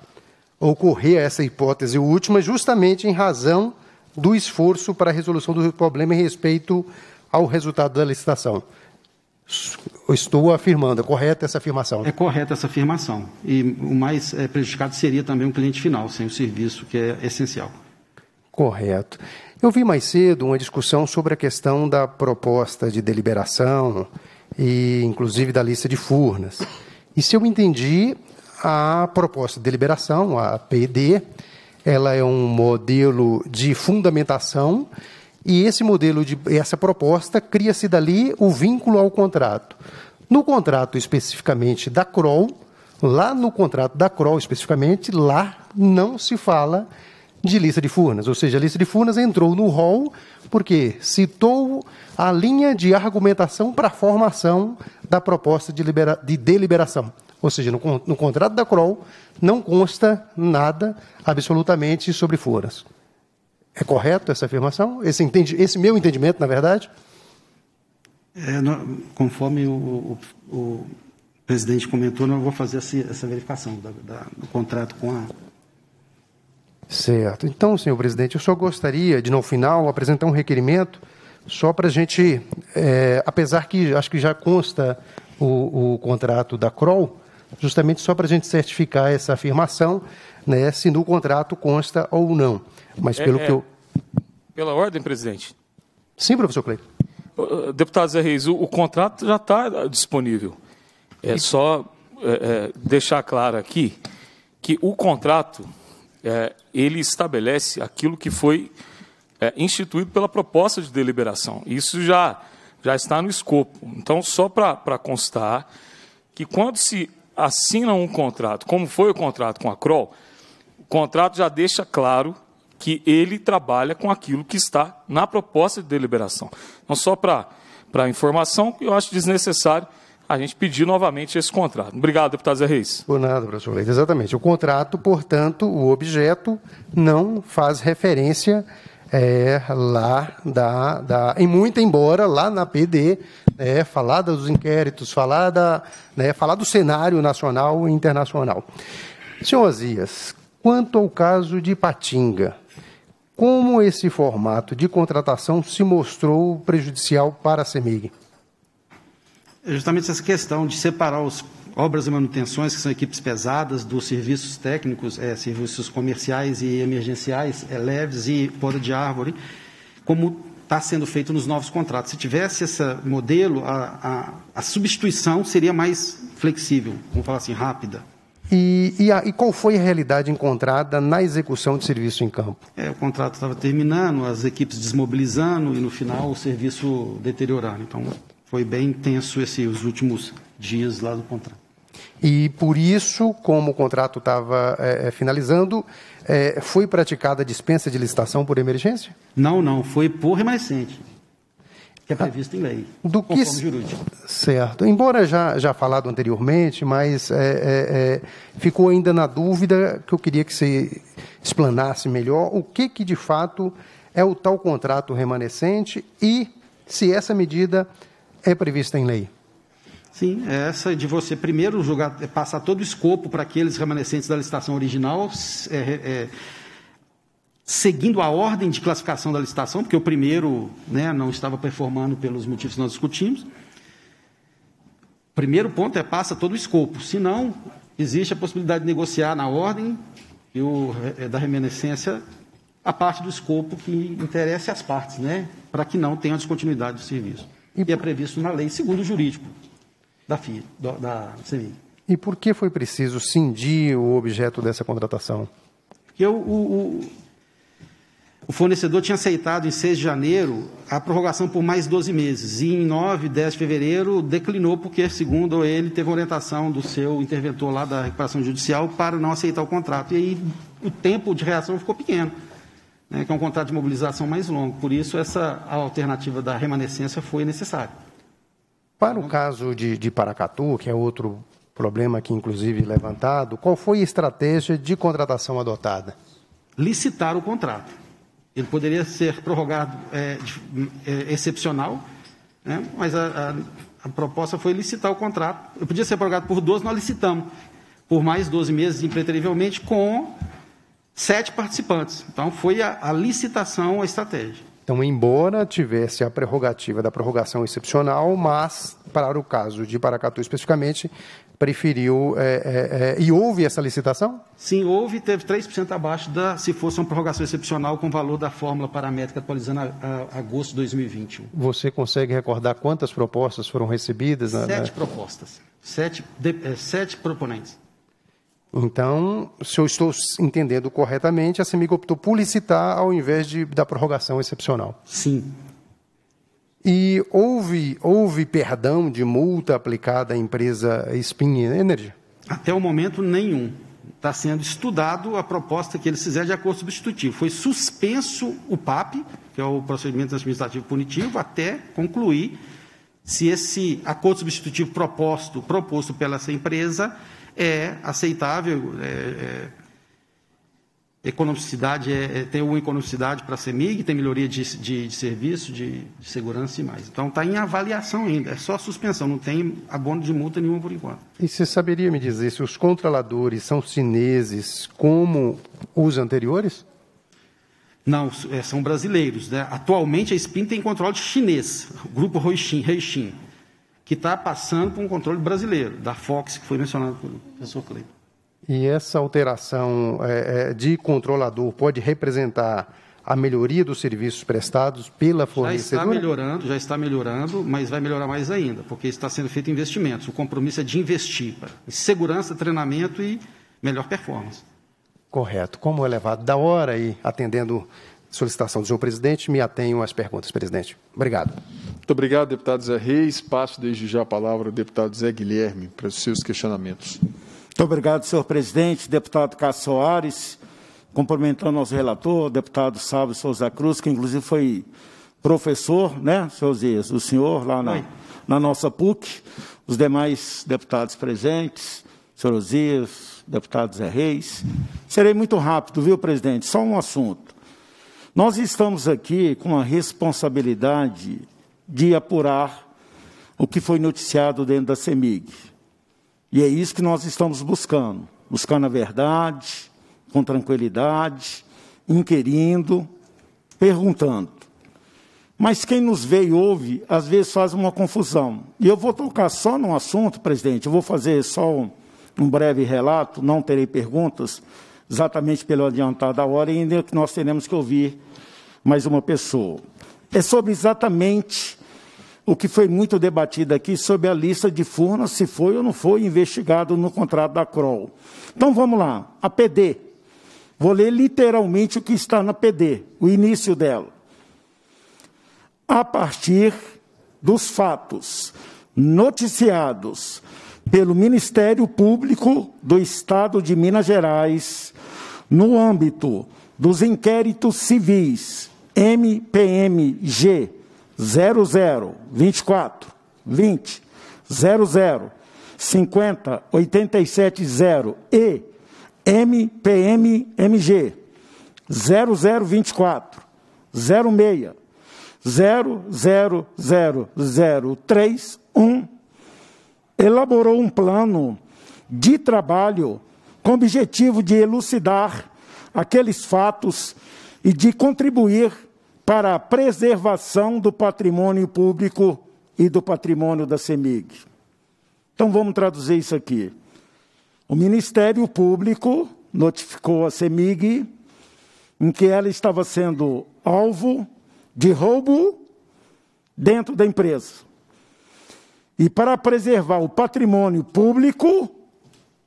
a ocorrer essa hipótese última, justamente em razão do esforço para a resolução do problema em respeito ao resultado da licitação. Estou afirmando, é correta essa afirmação? Né? É correta essa afirmação. E o mais é, prejudicado seria também o cliente final, sem o serviço, que é essencial. Correto. Eu vi mais cedo uma discussão sobre a questão da proposta de deliberação e, inclusive, da lista de furnas. E se eu entendi, a proposta de deliberação, a PD, ela é um modelo de fundamentação e esse modelo de essa proposta cria-se dali o vínculo ao contrato. No contrato especificamente da CROL, lá no contrato da CROL especificamente, lá não se fala de lista de Furnas. Ou seja, a lista de Furnas entrou no rol porque citou a linha de argumentação para a formação da proposta de, libera de deliberação. Ou seja, no, no, contrato da CROL não consta nada absolutamente sobre Furnas. É correto essa afirmação? Esse, entendi, esse meu entendimento, na verdade? É, não, conforme o, o, o, presidente comentou, não vou fazer essa, essa verificação da, da, do contrato com a. Certo. Então, senhor presidente, eu só gostaria de, no final, apresentar um requerimento só para a gente, é, apesar que acho que já consta o, o contrato da CROL, justamente só para a gente certificar essa afirmação, né, se no contrato consta ou não. Mas pelo que eu. É, é. Pela ordem, presidente? Sim, professor Cleiton. Deputado Zé Reis, o, o contrato já está disponível. É só é, é, deixar claro aqui que o contrato é, ele estabelece aquilo que foi é, instituído pela proposta de deliberação. Isso já, já está no escopo. Então, só para constar que quando se assina um contrato, como foi o contrato com a CROL, o contrato já deixa claro que ele trabalha com aquilo que está na proposta de deliberação. Não só para informação, eu acho desnecessário a gente pedir novamente esse contrato. Obrigado, deputado Zé Reis. Por nada, professor Leite. Exatamente. O contrato, portanto, o objeto não faz referência é, lá da, da. E muito embora lá na PD, é né, falar dos inquéritos, falar, da, né, falar do cenário nacional e internacional. Senhor Azias, quanto ao caso de Patinga, como esse formato de contratação se mostrou prejudicial para a CEMIG? É justamente essa questão de separar as obras e manutenções, que são equipes pesadas, dos serviços técnicos, é, serviços comerciais e emergenciais, é, leves e poda de árvore, como está sendo feito nos novos contratos. Se tivesse esse modelo, a, a, a substituição seria mais flexível, vamos falar assim, rápida. E, e, a, e, qual foi a realidade encontrada na execução de serviço em campo? É, o contrato estava terminando, as equipes desmobilizando e no final o serviço deteriorando. Então foi bem intenso esse, os últimos dias lá do contrato. E por isso, como o contrato estava é, é, finalizando, é, foi praticada a dispensa de licitação por emergência? Não, não, foi por remanescente que é previsto em lei, do que jurídico. Certo. Embora já, já falado anteriormente, mas é, é, é, ficou ainda na dúvida que eu queria que você explanasse melhor o que, que de fato é o tal contrato remanescente e se essa medida é prevista em lei. Sim, essa de você primeiro julgar, passar todo o escopo para aqueles remanescentes da licitação original. É, é seguindo a ordem de classificação da licitação, porque o primeiro né, não estava performando pelos motivos que nós discutimos. Primeiro ponto é passa todo o escopo, se não, existe a possibilidade de negociar na ordem e o, é, da reminiscência a parte do escopo que interessa às partes, né, para que não tenha descontinuidade do serviço. E, e é previsto na lei, segundo o jurídico da FIA, do, da CEMIG. E por que foi preciso cindir o objeto dessa contratação? Porque o, o, o fornecedor tinha aceitado em 6 de janeiro a prorrogação por mais 12 meses e em 9, 10 de fevereiro declinou porque, segundo ele, teve orientação do seu interventor lá da recuperação judicial para não aceitar o contrato. E aí o tempo de reação ficou pequeno, né, que é um contrato de mobilização mais longo. Por isso, essa alternativa da remanescência foi necessária. Para o caso de, de Paracatu, que é outro problema que inclusive, é levantado, qual foi a estratégia de contratação adotada? Licitar o contrato. Ele poderia ser prorrogado é, é, excepcional, né? mas a, a, a, proposta foi licitar o contrato. Eu podia ser prorrogado por 12, nós licitamos por mais 12 meses, impreterivelmente, com sete participantes. Então, foi a, a licitação a estratégia. Então, embora tivesse a prerrogativa da prorrogação excepcional, mas para o caso de Paracatu especificamente, preferiu. É, é, é, e houve essa licitação? Sim, houve, teve 3% abaixo da, se fosse uma prorrogação excepcional com o valor da fórmula paramétrica atualizando a, a, agosto de 2021. Você consegue recordar quantas propostas foram recebidas? Na, sete na... propostas, sete, de, é, sete proponentes. Então, se eu estou entendendo corretamente, a CEMIG optou por licitar ao invés de, da prorrogação excepcional. Sim. E houve, houve perdão de multa aplicada à empresa Spin Energy? Até o momento, nenhum. Está sendo estudado a proposta que eles fizeram de acordo substitutivo. Foi suspenso o PAP, que é o procedimento administrativo punitivo, até concluir se esse acordo substitutivo proposto, proposto pela essa empresa é aceitável, é, é economicidade, é, é, tem uma economicidade para a CEMIG, tem melhoria de, de, de serviço, de, de, segurança e mais. Então está em avaliação ainda, é só suspensão, não tem abono de multa nenhuma por enquanto. E você saberia me dizer se os controladores são chineses como os anteriores? Não, é, são brasileiros. Né? Atualmente a SPIN tem controle chinês, o grupo Roixin, que está passando por um controle brasileiro, da Fox, que foi mencionado pelo professor Cleiton. E essa alteração é, é, de controlador pode representar a melhoria dos serviços prestados pela fornecedora? Já está melhorando, já está melhorando, mas vai melhorar mais ainda, porque está sendo feito investimentos. O compromisso é de investir em segurança, treinamento e melhor performance. Correto. Como elevado é da hora e atendendo solicitação do senhor presidente, me atenho às perguntas, presidente. Obrigado. Muito obrigado, deputado Zé Reis. Passo desde já a palavra ao deputado Zé Guilherme para os seus questionamentos. Muito obrigado, senhor presidente, deputado Cássio Soares, cumprimentando nosso relator, deputado Sábio Souza Cruz, que inclusive foi professor, né, seu Zias, o senhor lá na, na, nossa PUC, os demais deputados presentes, senhor Zias, deputado Zé Reis. Serei muito rápido, viu, presidente? Só um assunto. Nós estamos aqui com a responsabilidade de apurar o que foi noticiado dentro da CEMIG. E é isso que nós estamos buscando buscando a verdade, com tranquilidade, inquirindo, perguntando. Mas quem nos vê e ouve, às vezes faz uma confusão. E eu vou tocar só num assunto, presidente, eu vou fazer só um, breve relato, não terei perguntas, exatamente pelo adiantado da hora, ainda que nós teremos que ouvir mais uma pessoa. É sobre exatamente o que foi muito debatido aqui sobre a lista de Furnas, se foi ou não foi investigado no contrato da Crol. Então vamos lá, a PD. Vou ler literalmente o que está na PD, o início dela. A partir dos fatos noticiados pelo Ministério Público do Estado de Minas Gerais, no âmbito dos inquéritos civis MPMG 00 24 20 00 50 87 0 e MPM MG 24 06 00 000031 elaborou um plano de trabalho com objetivo de elucidar aqueles fatos e de contribuir para a preservação do patrimônio público e do patrimônio da CEMIG. Então vamos traduzir isso aqui. O Ministério Público notificou a CEMIG em que ela estava sendo alvo de roubo dentro da empresa. E para preservar o patrimônio público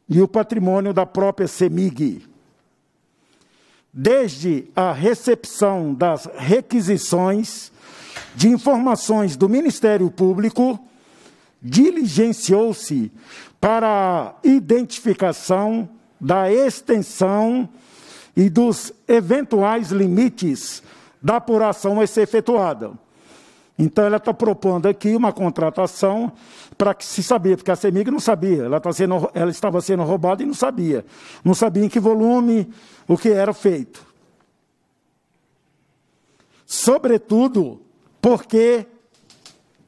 e o patrimônio da própria CEMIG desde a recepção das requisições de informações do Ministério Público, diligenciou-se para a identificação da extensão e dos eventuais limites da apuração a ser efetuada então, ela está propondo aqui uma contratação para que se saber, porque a CEMIG não sabia, ela, tá sendo, ela estava sendo roubada e não sabia. Não sabia em que volume, o que era feito. Sobretudo porque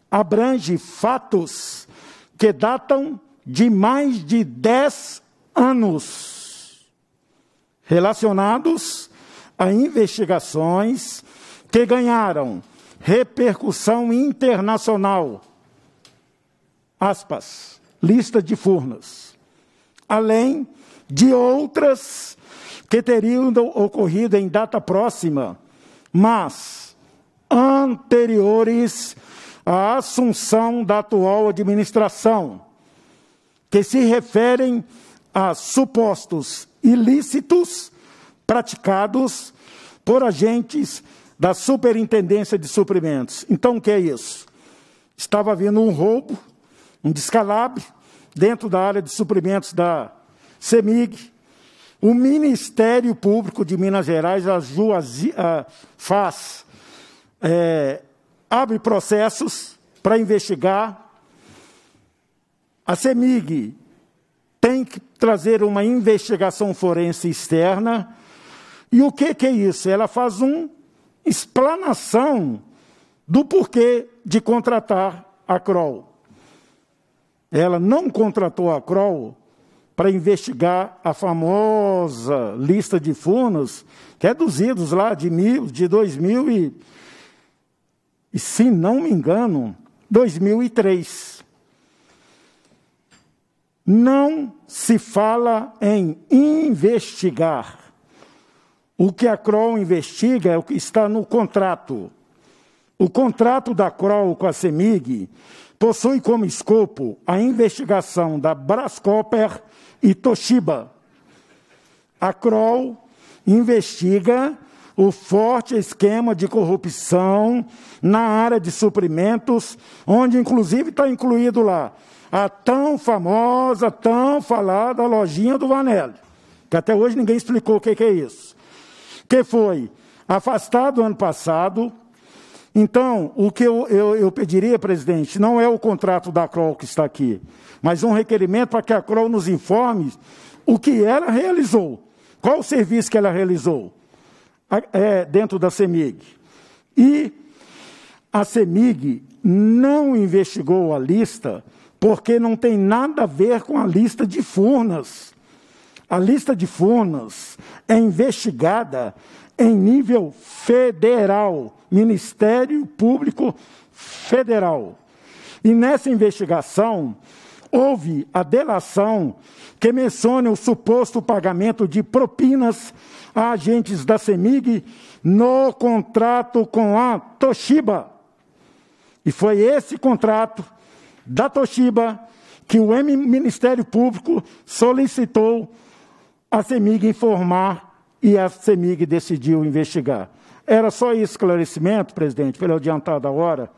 abrange fatos que datam de mais de 10 anos relacionados a investigações que ganharam repercussão internacional. Aspas, lista de Furnas. Além de outras que teriam ocorrido em data próxima, mas anteriores à assunção da atual administração, que se referem a supostos ilícitos praticados por agentes da Superintendência de Suprimentos. Então, o que é isso? Estava havendo um roubo, um descalabro, dentro da área de suprimentos da CEMIG. O Ministério Público de Minas Gerais a Juazi, a, faz, é, abre processos para investigar. A CEMIG tem que trazer uma investigação forense externa. E o que, que é isso? Ela faz um explanação do porquê de contratar a Kroll. Ela não contratou a Kroll para investigar a famosa lista de funos reduzidos é lá de mil, de 2000 e, e se não me engano, 2003. Não se fala em investigar. O que a Kroll investiga é está no contrato. O contrato da Kroll com a CEMIG possui como escopo a investigação da Brascopper e Toshiba. A Kroll investiga o forte esquema de corrupção na área de suprimentos, onde inclusive está incluído lá a tão famosa, tão falada lojinha do Vanelli, que até hoje ninguém explicou o que, que é isso que foi afastado ano passado. Então, o que eu, eu, eu pediria, presidente, não é o contrato da CROL que está aqui, mas um requerimento para que a CROL nos informe o que ela realizou, qual o serviço que ela realizou é, dentro da CEMIG. E a CEMIG não investigou a lista porque não tem nada a ver com a lista de Furnas. A lista de Furnas é investigada em nível federal, Ministério Público Federal. E nessa investigação, houve a delação que menciona o suposto pagamento de propinas a agentes da CEMIG no contrato com a Toshiba. E foi esse contrato da Toshiba que o Ministério Público solicitou a CEMIG informar e a CEMIG decidiu investigar. Era só esse esclarecimento, presidente, pelo adiantado da hora.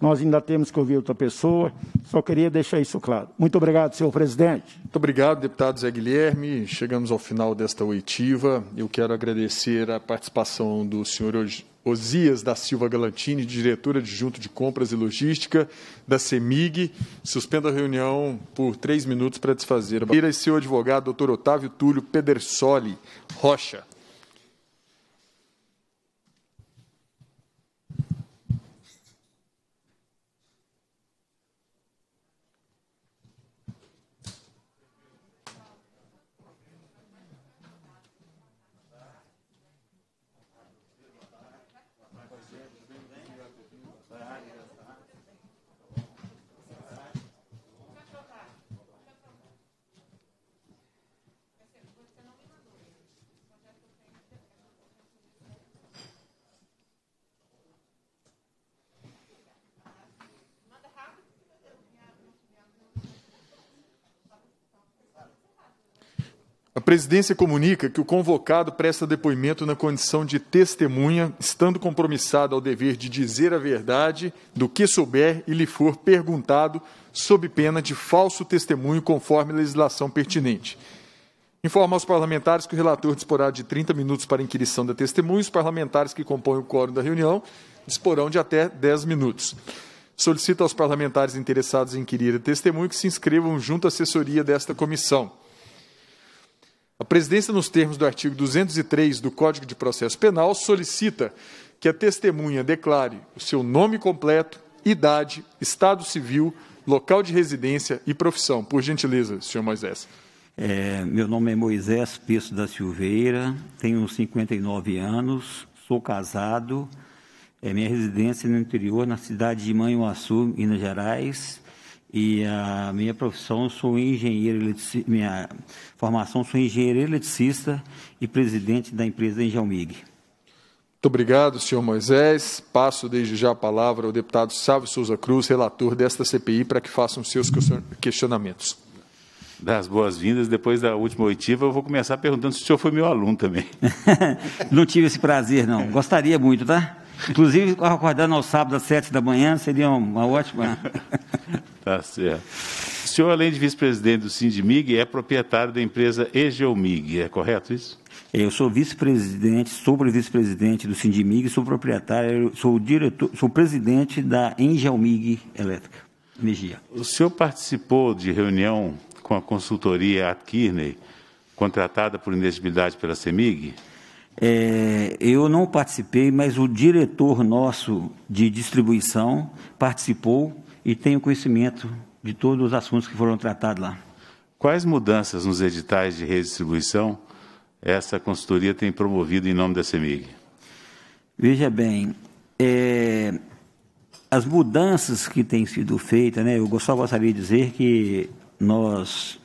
Nós ainda temos que ouvir outra pessoa. Só queria deixar isso claro. Muito obrigado, senhor presidente. Muito obrigado, deputado Zé Guilherme. Chegamos ao final desta oitiva. Eu quero agradecer a participação do senhor Osias da Silva Galantini, diretora Junto de compras e logística da CEMIG. Suspendo a reunião por três minutos para desfazer a e seu advogado, doutor Otávio Túlio Pedersoli Rocha. A presidência comunica que o convocado presta depoimento na condição de testemunha, estando compromissado ao dever de dizer a verdade do que souber e lhe for perguntado, sob pena de falso testemunho, conforme a legislação pertinente. Informa aos parlamentares que o relator disporá de 30 minutos para inquirição da testemunha, os parlamentares que compõem o quórum da reunião disporão de até 10 minutos. Solicita aos parlamentares interessados em inquirir a testemunha que se inscrevam junto à assessoria desta comissão. A presidência, nos termos do artigo 203 do Código de Processo Penal, solicita que a testemunha declare o seu nome completo, idade, estado civil, local de residência e profissão. Por gentileza, senhor Moisés. É, meu nome é Moisés Peço da Silveira, tenho 59 anos, sou casado, é minha residência é no interior, na cidade de Manhuaçu, Minas Gerais e a minha profissão sou engenheiro minha formação sou engenheiro eletricista e presidente da empresa Engelmig. Muito obrigado, senhor Moisés. Passo desde já a palavra ao deputado Sávio Souza Cruz, relator desta CPI, para que façam seus questionamentos. Das boas-vindas. Depois da última oitiva, eu vou começar perguntando se o senhor foi meu aluno também. [laughs] não tive esse prazer, não. Gostaria muito, tá? Inclusive, acordando aos sábados às sete da manhã seria uma ótima. [laughs] tá certo. O senhor, além de vice-presidente do Sindimig, é proprietário da empresa Egeomig, é correto isso? Eu sou vice-presidente, sou vice-presidente do Sindimig, sou proprietário, sou diretor, sou presidente da Engelmig Elétrica Energia. O senhor participou de reunião com a consultoria Atkirney, contratada por inelegibilidade pela CEMIG? É, eu não participei, mas o diretor nosso de distribuição participou e tem o conhecimento de todos os assuntos que foram tratados lá. Quais mudanças nos editais de redistribuição essa consultoria tem promovido em nome da CEMIG? Veja bem, é, as mudanças que têm sido feitas, né, eu só gostaria de dizer que nós,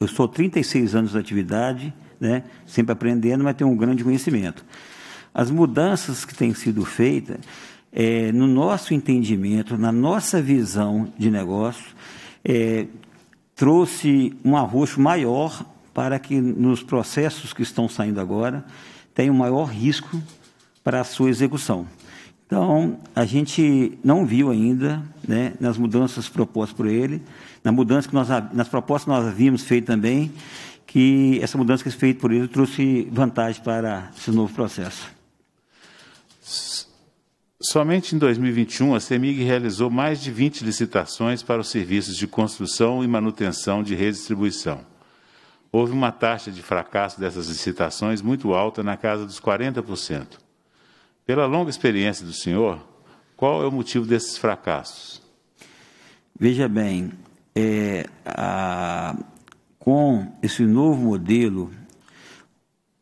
eu estou 36 anos de atividade, né? sempre aprendendo, mas tem um grande conhecimento. As mudanças que têm sido feitas, é, no nosso entendimento, na nossa visão de negócio, é, trouxe um arroxo maior para que nos processos que estão saindo agora tenha um maior risco para a sua execução. Então, a gente não viu ainda, né, nas mudanças propostas por ele, na mudança que nós, nas propostas que nós havíamos feito também, que essa mudança que foi feita por ele trouxe vantagem para esse novo processo. Somente em 2021, a CEMIG realizou mais de 20 licitações para os serviços de construção e manutenção de redistribuição. Houve uma taxa de fracasso dessas licitações muito alta, na casa dos 40%. Pela longa experiência do senhor, qual é o motivo desses fracassos? Veja bem, é, a, com esse novo modelo,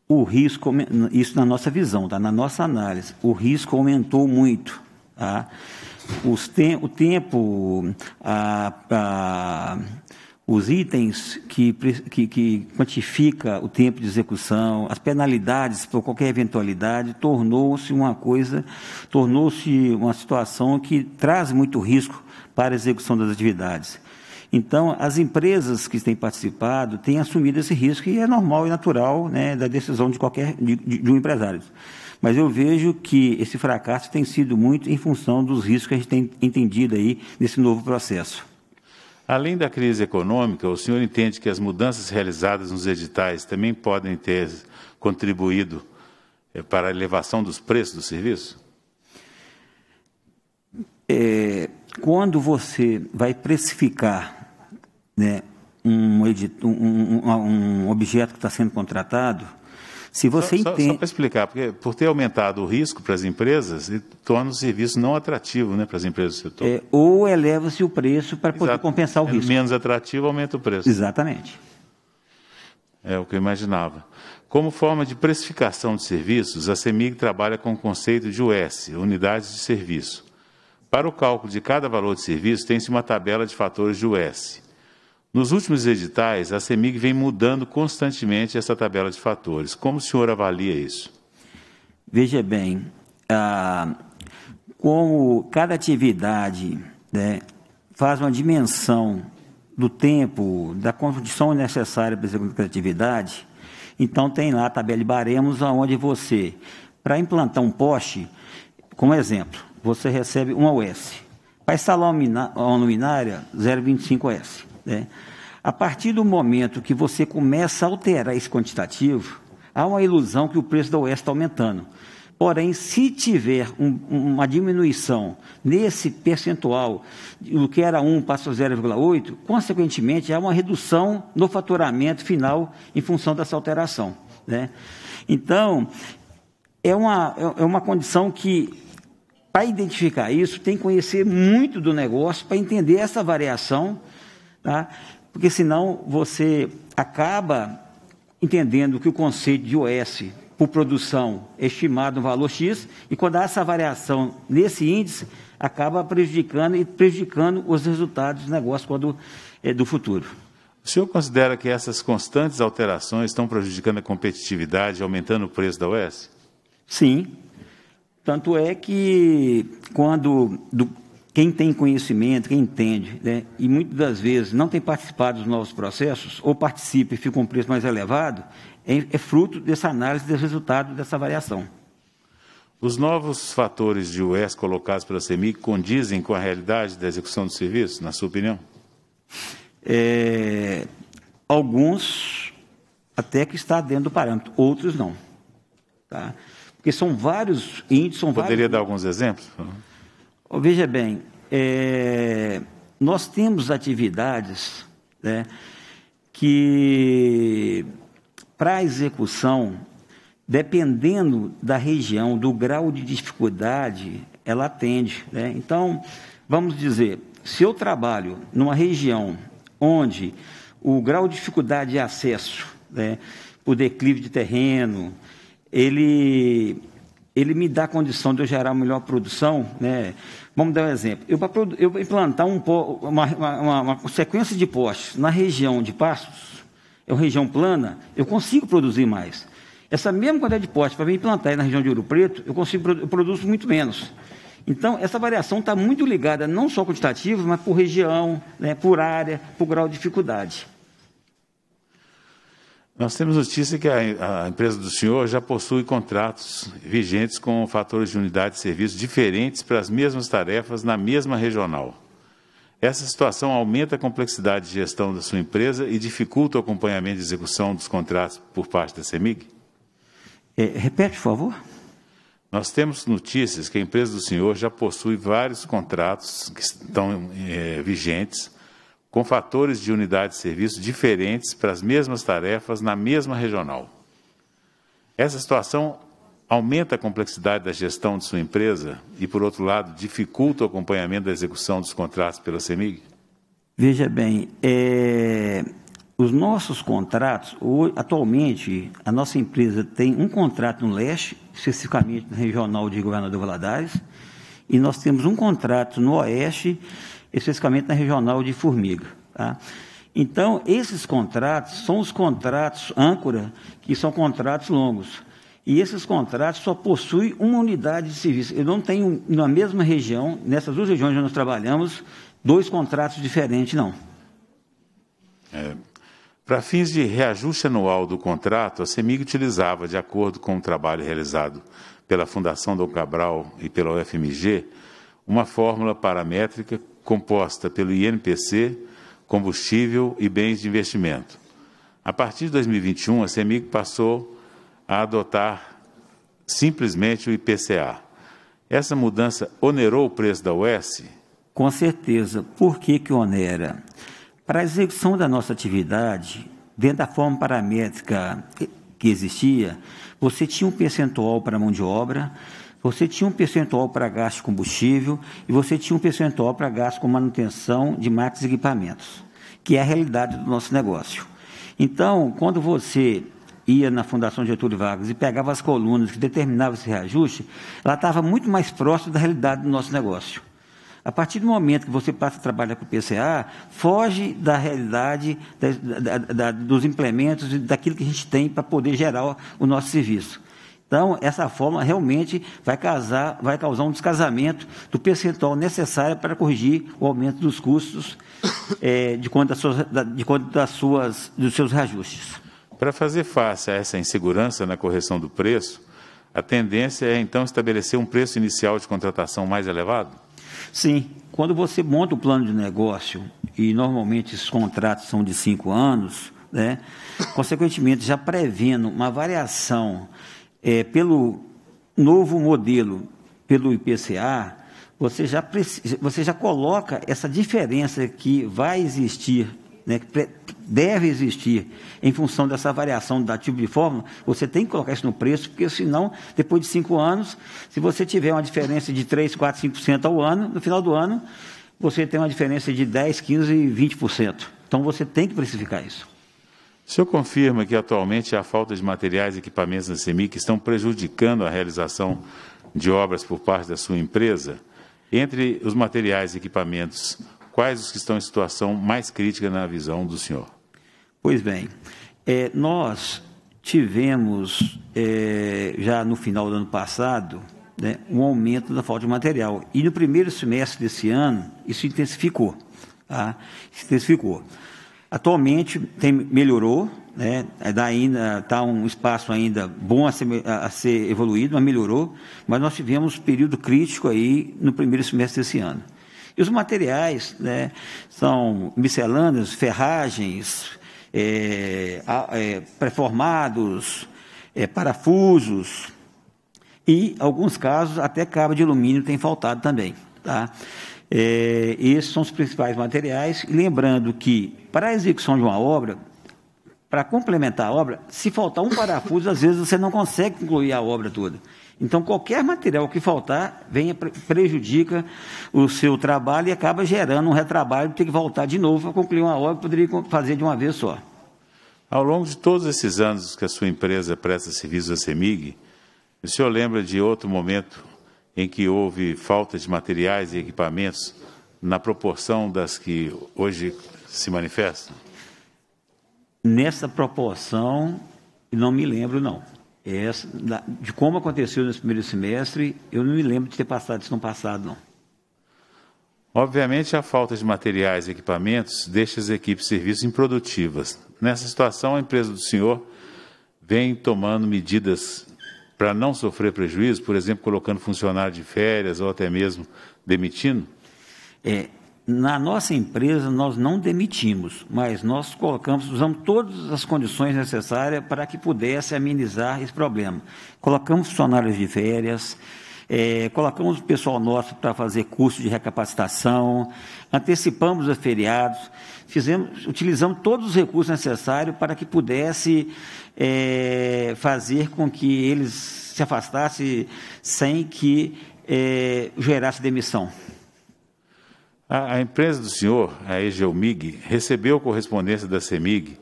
o risco, isso na nossa visão, tá? na nossa análise, o risco aumentou muito. Tá? Os te, o tempo, a, a, os itens que, que, que quantifica o tempo de execução, as penalidades por qualquer eventualidade, tornou-se uma coisa, tornou-se uma situação que traz muito risco para a execução das atividades. Então, as empresas que têm participado têm assumido esse risco e é normal e natural né, da decisão de qualquer de, de um empresário. Mas eu vejo que esse fracasso tem sido muito em função dos riscos que a gente tem entendido aí nesse novo processo. Além da crise econômica, o senhor entende que as mudanças realizadas nos editais também podem ter contribuído eh, para a elevação dos preços do serviço? É, quando você vai precificar né, um, edito, um, um, ah, um objeto que está sendo contratado, se você só, entende... Só, só para explicar, porque por ter aumentado o risco para as empresas, torna o serviço não atrativo né, para as empresas do setor. É, ou eleva-se o preço para poder Exato. compensar o é risco. Menos atrativo, aumenta o preço. Exatamente. É o que eu imaginava. Como forma de precificação de serviços, a CEMIG trabalha com o conceito de US, unidades de serviço. Para o cálculo de cada valor de serviço, tem-se uma tabela de fatores de US. Nos últimos editais, a CEMIG vem mudando constantemente essa tabela de fatores. Como o senhor avalia isso? Veja bem, ah, como cada atividade né, faz uma dimensão do tempo, da condição necessária para executar a atividade, então tem lá a tabela de baremos, onde você, para implantar um poste, como exemplo, você recebe 1 OS. Para instalar uma luminária, 0,25 OS. Né? A partir do momento que você começa a alterar esse quantitativo, há uma ilusão que o preço da oeste está aumentando. Porém, se tiver um, uma diminuição nesse percentual, o que era 1 passa a 0,8, consequentemente há uma redução no faturamento final em função dessa alteração. Né? Então, é uma, é, é uma condição que, para identificar isso, tem que conhecer muito do negócio para entender essa variação Tá? Porque senão você acaba entendendo que o conceito de OS por produção é estimado no valor X, e quando há essa variação nesse índice, acaba prejudicando e prejudicando os resultados do negócio quando, é, do futuro. O senhor considera que essas constantes alterações estão prejudicando a competitividade, aumentando o preço da OS? Sim. Tanto é que quando do, quem tem conhecimento, quem entende, né, e muitas das vezes não tem participado dos novos processos, ou participa e fica um preço mais elevado, é, é fruto dessa análise, desse resultado, dessa variação. Os novos fatores de UES colocados pela CEMIG condizem com a realidade da execução do serviço, na sua opinião? É, alguns até que está dentro do parâmetro, outros não. Tá? Porque são vários índices, são Poderia vários... dar alguns exemplos? Uhum. Veja bem, é, nós temos atividades né, que, para execução, dependendo da região, do grau de dificuldade, ela atende. Né? Então, vamos dizer, se eu trabalho numa região onde o grau de dificuldade de acesso, né, o declive de terreno, ele ele me dá condição de eu gerar melhor produção. Né? Vamos dar um exemplo. Eu, para implantar um, uma, uma, uma, sequência de postes na região de Passos, é uma região plana, eu consigo produzir mais. Essa mesma quantidade de postes para me implantar na região de Ouro Preto, eu consigo eu produzo muito menos. Então, essa variação está muito ligada não só quantitativa, mas por região, né, por área, por grau de dificuldade. Nós temos notícia que a, a, empresa do senhor já possui contratos vigentes com fatores de unidade de serviço diferentes para as mesmas tarefas na mesma regional. Essa situação aumenta a complexidade de gestão da sua empresa e dificulta o acompanhamento e execução dos contratos por parte da CEMIG? É, repete, por favor. Nós temos notícias que a empresa do senhor já possui vários contratos que estão é, vigentes com fatores de unidade de serviço diferentes para as mesmas tarefas na mesma regional. Essa situação aumenta a complexidade da gestão de sua empresa e, por outro lado, dificulta o acompanhamento da execução dos contratos pela CEMIG? Veja bem, é, os nossos contratos, atualmente, a nossa empresa tem um contrato no leste, especificamente na regional de Governador Valadares, e nós temos um contrato no oeste, especificamente na regional de Formiga. Tá? Então, esses contratos são os contratos âncora, que são contratos longos. E esses contratos só possuem uma unidade de serviço. Eu não tenho, na mesma região, nessas duas regiões onde nós trabalhamos, dois contratos diferentes, não. É, Para fins de reajuste anual do contrato, a CEMIG utilizava, de acordo com o trabalho realizado pela Fundação Dom Cabral e pela UFMG, uma fórmula paramétrica composta pelo INPC, combustível e bens de investimento. A partir de 2021, a CEMIG passou a adotar simplesmente o IPCA. Essa mudança onerou o preço da UES? Com certeza. Por que, que onera? Para a execução da nossa atividade, dentro da forma paramétrica que existia, você tinha um percentual para a mão de obra, você tinha um percentual para gasto de combustível e você tinha um percentual para gasto com manutenção de máquinas e equipamentos, que é a realidade do nosso negócio. Então, quando você ia na Fundação Getúlio Vargas e pegava as colunas que determinavam esse reajuste, ela estava muito mais próxima da realidade do nosso negócio. A partir do momento que você passa a trabalhar com o PCA, foge da realidade da, da, da, dos implementos e daquilo que a gente tem para poder gerar o, o nosso serviço. Então, essa forma realmente vai, casar, vai causar um descasamento do percentual necessário para corrigir o aumento dos custos é, de conta, de das suas, dos seus reajustes. Para fazer face a essa insegurança na correção do preço, a tendência é então estabelecer um preço inicial de contratação mais elevado? Sim. Quando você monta o um plano de negócio, e normalmente os contratos são de cinco anos, né? consequentemente já prevendo uma variação é, pelo novo modelo, pelo IPCA, você já, você já coloca essa diferença que vai existir, né, que deve existir em função dessa variação da tipo de forma, você tem que colocar isso no preço, porque senão, depois de cinco anos, se você tiver uma diferença de 3, 4, 5% ao ano, no final do ano, você tem uma diferença de 10, 15 e 20%. Então você tem que precificar isso. O senhor confirma que atualmente há falta de materiais e equipamentos na CEMIC que estão prejudicando a realização de obras por parte da sua empresa? Entre os materiais e equipamentos, quais os que estão em situação mais crítica na visão do senhor? Pois bem, é, nós tivemos, é, já no final do ano passado, né, um aumento da falta de material. E no primeiro semestre desse ano, isso intensificou. Tá? Intensificou. Atualmente tem, melhorou, né? É, ainda está um espaço ainda bom a ser, a ser evoluído, mas melhorou. Mas nós tivemos um período crítico aí no primeiro semestre desse ano. E os materiais né, são miscelâneos, ferragens, é, é, é, parafusos e, alguns casos, até cabo de alumínio tem faltado também. Tá? É, esses são os principais materiais. lembrando que, para a execução de uma obra, para complementar a obra, se faltar um parafuso, às vezes você não consegue concluir a obra toda. Então, qualquer material que faltar, venha, prejudica o seu trabalho e acaba gerando um retrabalho, ter que voltar de novo para concluir uma obra que poderia fazer de uma vez só. Ao longo de todos esses anos que a sua empresa presta serviço à CEMIG, o senhor lembra de outro momento em que houve falta de materiais e equipamentos na proporção das que hoje se manifestam? Nessa proporção, não me lembro, não. Essa, de como aconteceu nesse primeiro semestre, eu não me lembro de ter passado isso no passado, não. Obviamente, a falta de materiais e equipamentos deixa as equipes de serviço improdutivas. Nessa situação, a empresa do senhor vem tomando medidas para não sofrer prejuízo, por exemplo, colocando funcionário de férias ou até mesmo demitindo? É, na nossa empresa, nós não demitimos, mas nós colocamos, usamos todas as condições necessárias para que pudesse amenizar esse problema. Colocamos funcionários de férias, é, colocamos o pessoal nosso para fazer curso de recapacitação, antecipamos os feriados, fizemos, utilizamos todos os recursos necessários para que pudesse é, fazer com que eles se afastassem sem que é, gerasse demissão. A, a, empresa do senhor, a EGELMIG, recebeu correspondência da CEMIG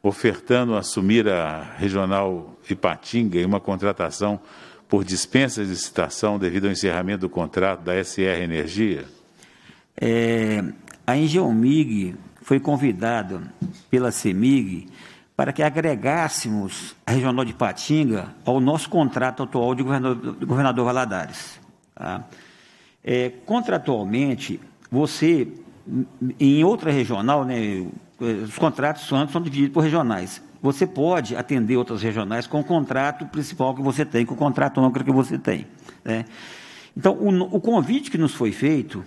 ofertando assumir a regional Ipatinga em uma contratação por dispensa de citação devido ao encerramento do contrato da SR Energia? É, a EGELMIG foi convidada pela CEMIG para que agregássemos a regional de Patinga ao nosso contrato atual de governador, de governador Valadares. Tá? É, contratualmente, você, em outra regional, né, os contratos antes são divididos por regionais. Você pode atender outras regionais com o contrato principal que você tem, com o contrato âncora que você tem. Né? Então, o, o, convite que nos foi feito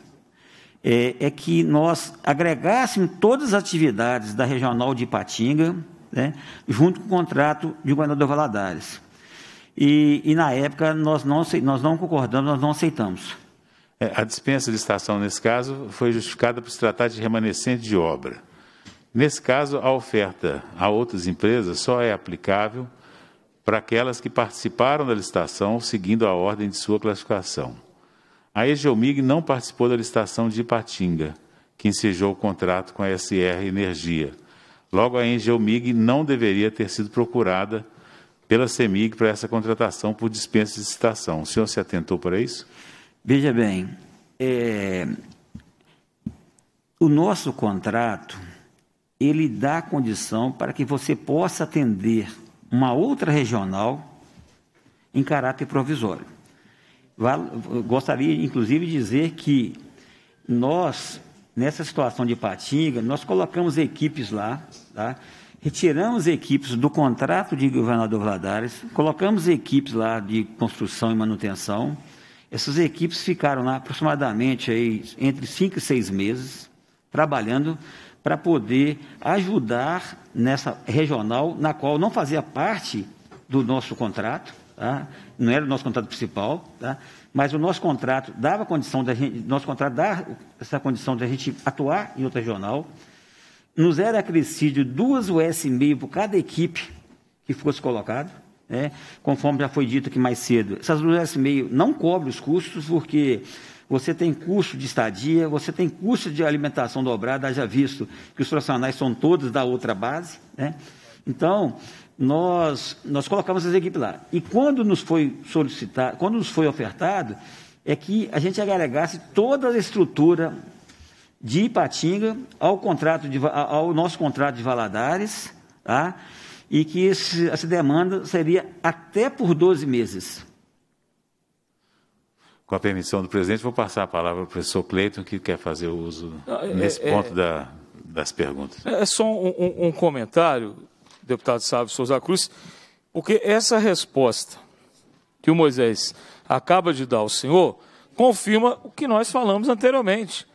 é, é que nós agregássemos todas as atividades da regional de Ipatinga né, junto com o contrato de governador Valadares. E, e na época nós não, nós não concordamos, nós não aceitamos. É, a dispensa de estação, nesse caso, foi justificada por se tratar de remanescente de obra. Nesse caso, a oferta a outras empresas só é aplicável para aquelas que participaram da licitação seguindo a ordem de sua classificação. A Egeomig não participou da licitação de Ipatinga, que ensejou o contrato com a SR Energia, Logo, a Engel MIG não deveria ter sido procurada pela CEMIG para essa contratação por dispensa de citação. O senhor se atentou para isso? Veja bem, é, o nosso contrato, ele dá condição para que você possa atender uma outra regional em caráter provisório. Gostaria, inclusive, de dizer que nós nessa situação de Patinga, nós colocamos equipes lá, tá? retiramos equipes do contrato de governador Vladares, colocamos equipes lá de construção e manutenção. Essas equipes ficaram lá aproximadamente aí, entre cinco e seis meses, trabalhando para poder ajudar nessa regional, na qual não fazia parte do nosso contrato, tá? não era o nosso contrato principal, tá? mas o nosso contrato dava condição da gente, nosso contrato dá essa condição de a gente atuar em outra jornal. Nos era acrescido duas US e meio por cada equipe que fosse colocada. Né? Conforme já foi dito aqui mais cedo, essas duas US e meio não cobrem os custos, porque você tem custo de estadia, você tem custo de alimentação dobrada, já visto que os profissionais são todos da outra base. Né? Então, nós, nós colocamos as equipes lá. E quando nos foi solicitado, quando nos foi ofertado, é que a gente agregasse toda a estrutura de Ipatinga ao, contrato de, ao nosso contrato de Valadares, tá? e que esse, essa demanda seria até por 12 meses. Com a permissão do presidente, vou passar a palavra ao professor Cleiton, que quer fazer uso ah, é, nesse é, ponto é. da, das perguntas. É só um, um, um comentário deputado Sávio Souza Cruz, porque essa resposta que o Moisés acaba de dar ao senhor confirma o que nós falamos anteriormente.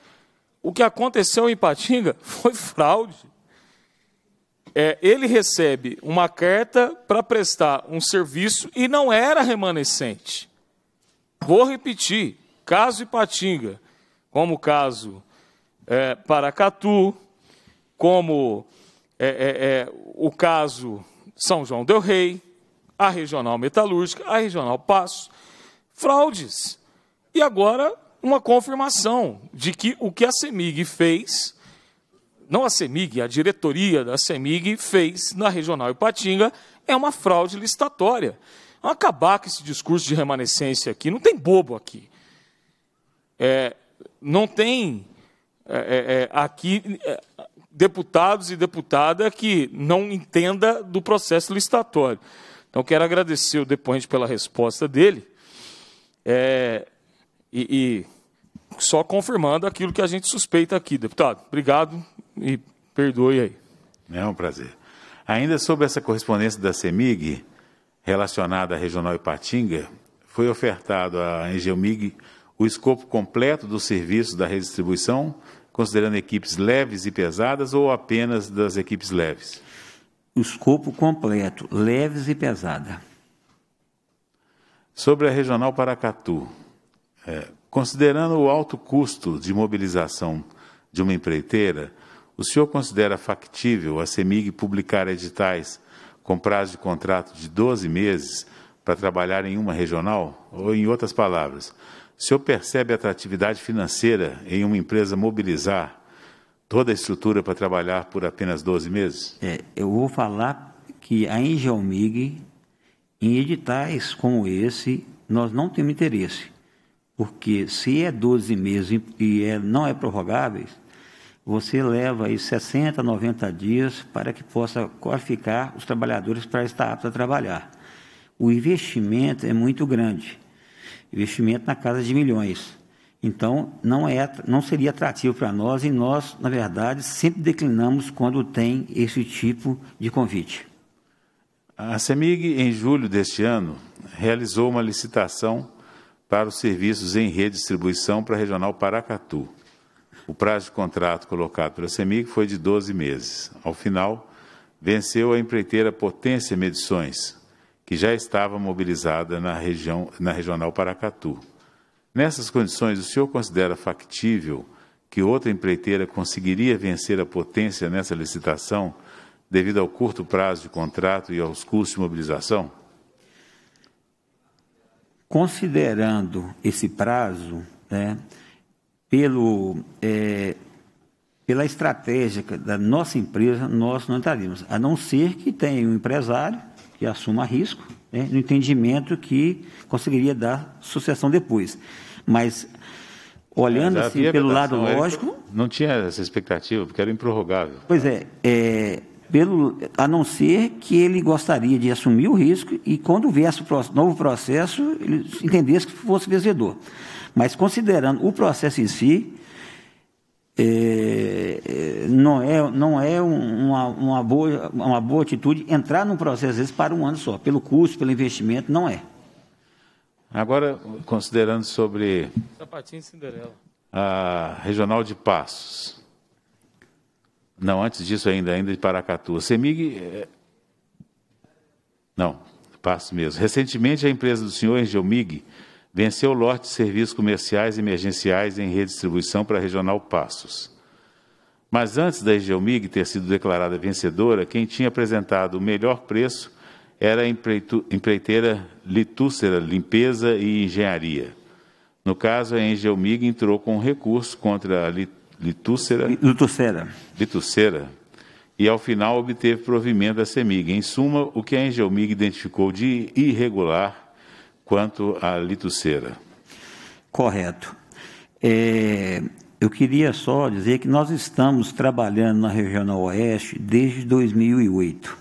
O que aconteceu em Patinga [laughs] foi fraude. É, ele recebe uma carta para prestar um serviço e não era remanescente. Vou repetir: caso Ipatinga, como caso é, Paracatu, como é, é, é, o caso São João Del Rei, a Regional Metalúrgica, a Regional Passo, fraudes. E agora uma confirmação de que o que a CEMIG fez, não a CEMIG, a diretoria da CEMIG fez na Regional Ipatinga, é uma fraude licitatória. Vamos acabar com esse discurso de remanescência aqui. Não tem bobo aqui. É, não tem é, é, é aqui é, deputados e deputada que não entenda do processo licitatório. Então, quero agradecer o depoente pela resposta dele é, e, e só confirmando aquilo que a gente suspeita aqui, deputado. Obrigado e perdoe aí. É um prazer. Ainda sobre essa correspondência da CEMIG, relacionada à Regional Ipatinga, foi ofertado à Engelmig o escopo completo do serviço da redistribuição considerando equipes leves e pesadas ou apenas das equipes leves? O escopo completo, leves e pesada. Sobre a Regional Paracatu, é, considerando o alto custo de mobilização de uma empreiteira, o senhor considera factível a CEMIG publicar editais com prazo de contrato de 12 meses para trabalhar em uma regional? Ou, em outras palavras, o senhor percebe a atratividade financeira em uma empresa mobilizar toda a estrutura para trabalhar por apenas 12 meses? É, eu vou falar que a Engelmig, em editais como esse, nós não temos interesse. Porque se é 12 meses e é, não é prorrogável, você leva aí 60, 90 dias para que possa qualificar os trabalhadores para estar apto a trabalhar. O investimento é muito grande investimento na casa de milhões. Então, não, é, não seria atrativo para nós e nós, na verdade, sempre declinamos quando tem esse tipo de convite. A CEMIG, em julho deste ano, realizou uma licitação para os serviços em redistribuição para a Regional Paracatu. O prazo de contrato colocado pela CEMIG foi de 12 meses. Ao final, venceu a empreiteira Potência Medições, que já estava mobilizada na, região, na regional Paracatu. Nessas condições, o senhor considera factível que outra empreiteira conseguiria vencer a potência nessa licitação devido ao curto prazo de contrato e aos custos de mobilização? Considerando esse prazo, né, pelo, é, pela estratégia da nossa empresa, nós não entraríamos, a não ser que tenha um empresário que assuma risco, né, no entendimento que conseguiria dar sucessão depois. Mas, olhando é, assim, pelo lado lógico. Não tinha essa expectativa, porque era improrrogável. Pois é, é pelo, a não ser que ele gostaria de assumir o risco e, quando viesse o novo processo, ele entendesse que fosse vencedor. Mas, considerando o processo em si, é, é, não é, não é uma, uma, boa, uma boa atitude entrar num processo desse para um ano só. Pelo custo, pelo investimento, não é. Agora, considerando sobre. Sapatinho Cinderela. A Regional de Passos. Não, antes disso ainda, ainda de Paracatu. A CEMIG. É... Não, Passos mesmo. Recentemente, a empresa do senhor, Engelmig, Venceu o lote de serviços comerciais emergenciais em redistribuição para a Regional Passos. Mas antes da Regiomig ter sido declarada vencedora, quem tinha apresentado o melhor preço era a empreiteira Litúcera Limpeza e Engenharia. No caso, a Engelmig entrou com recurso contra a Litúcera, Litúcera. Litúcera. e, ao final, obteve provimento da CEMIG. Em suma, o que a Engelmig identificou de irregular quanto à lituceira. Correto. É, eu queria só dizer que nós estamos trabalhando na Regional Oeste desde 2008.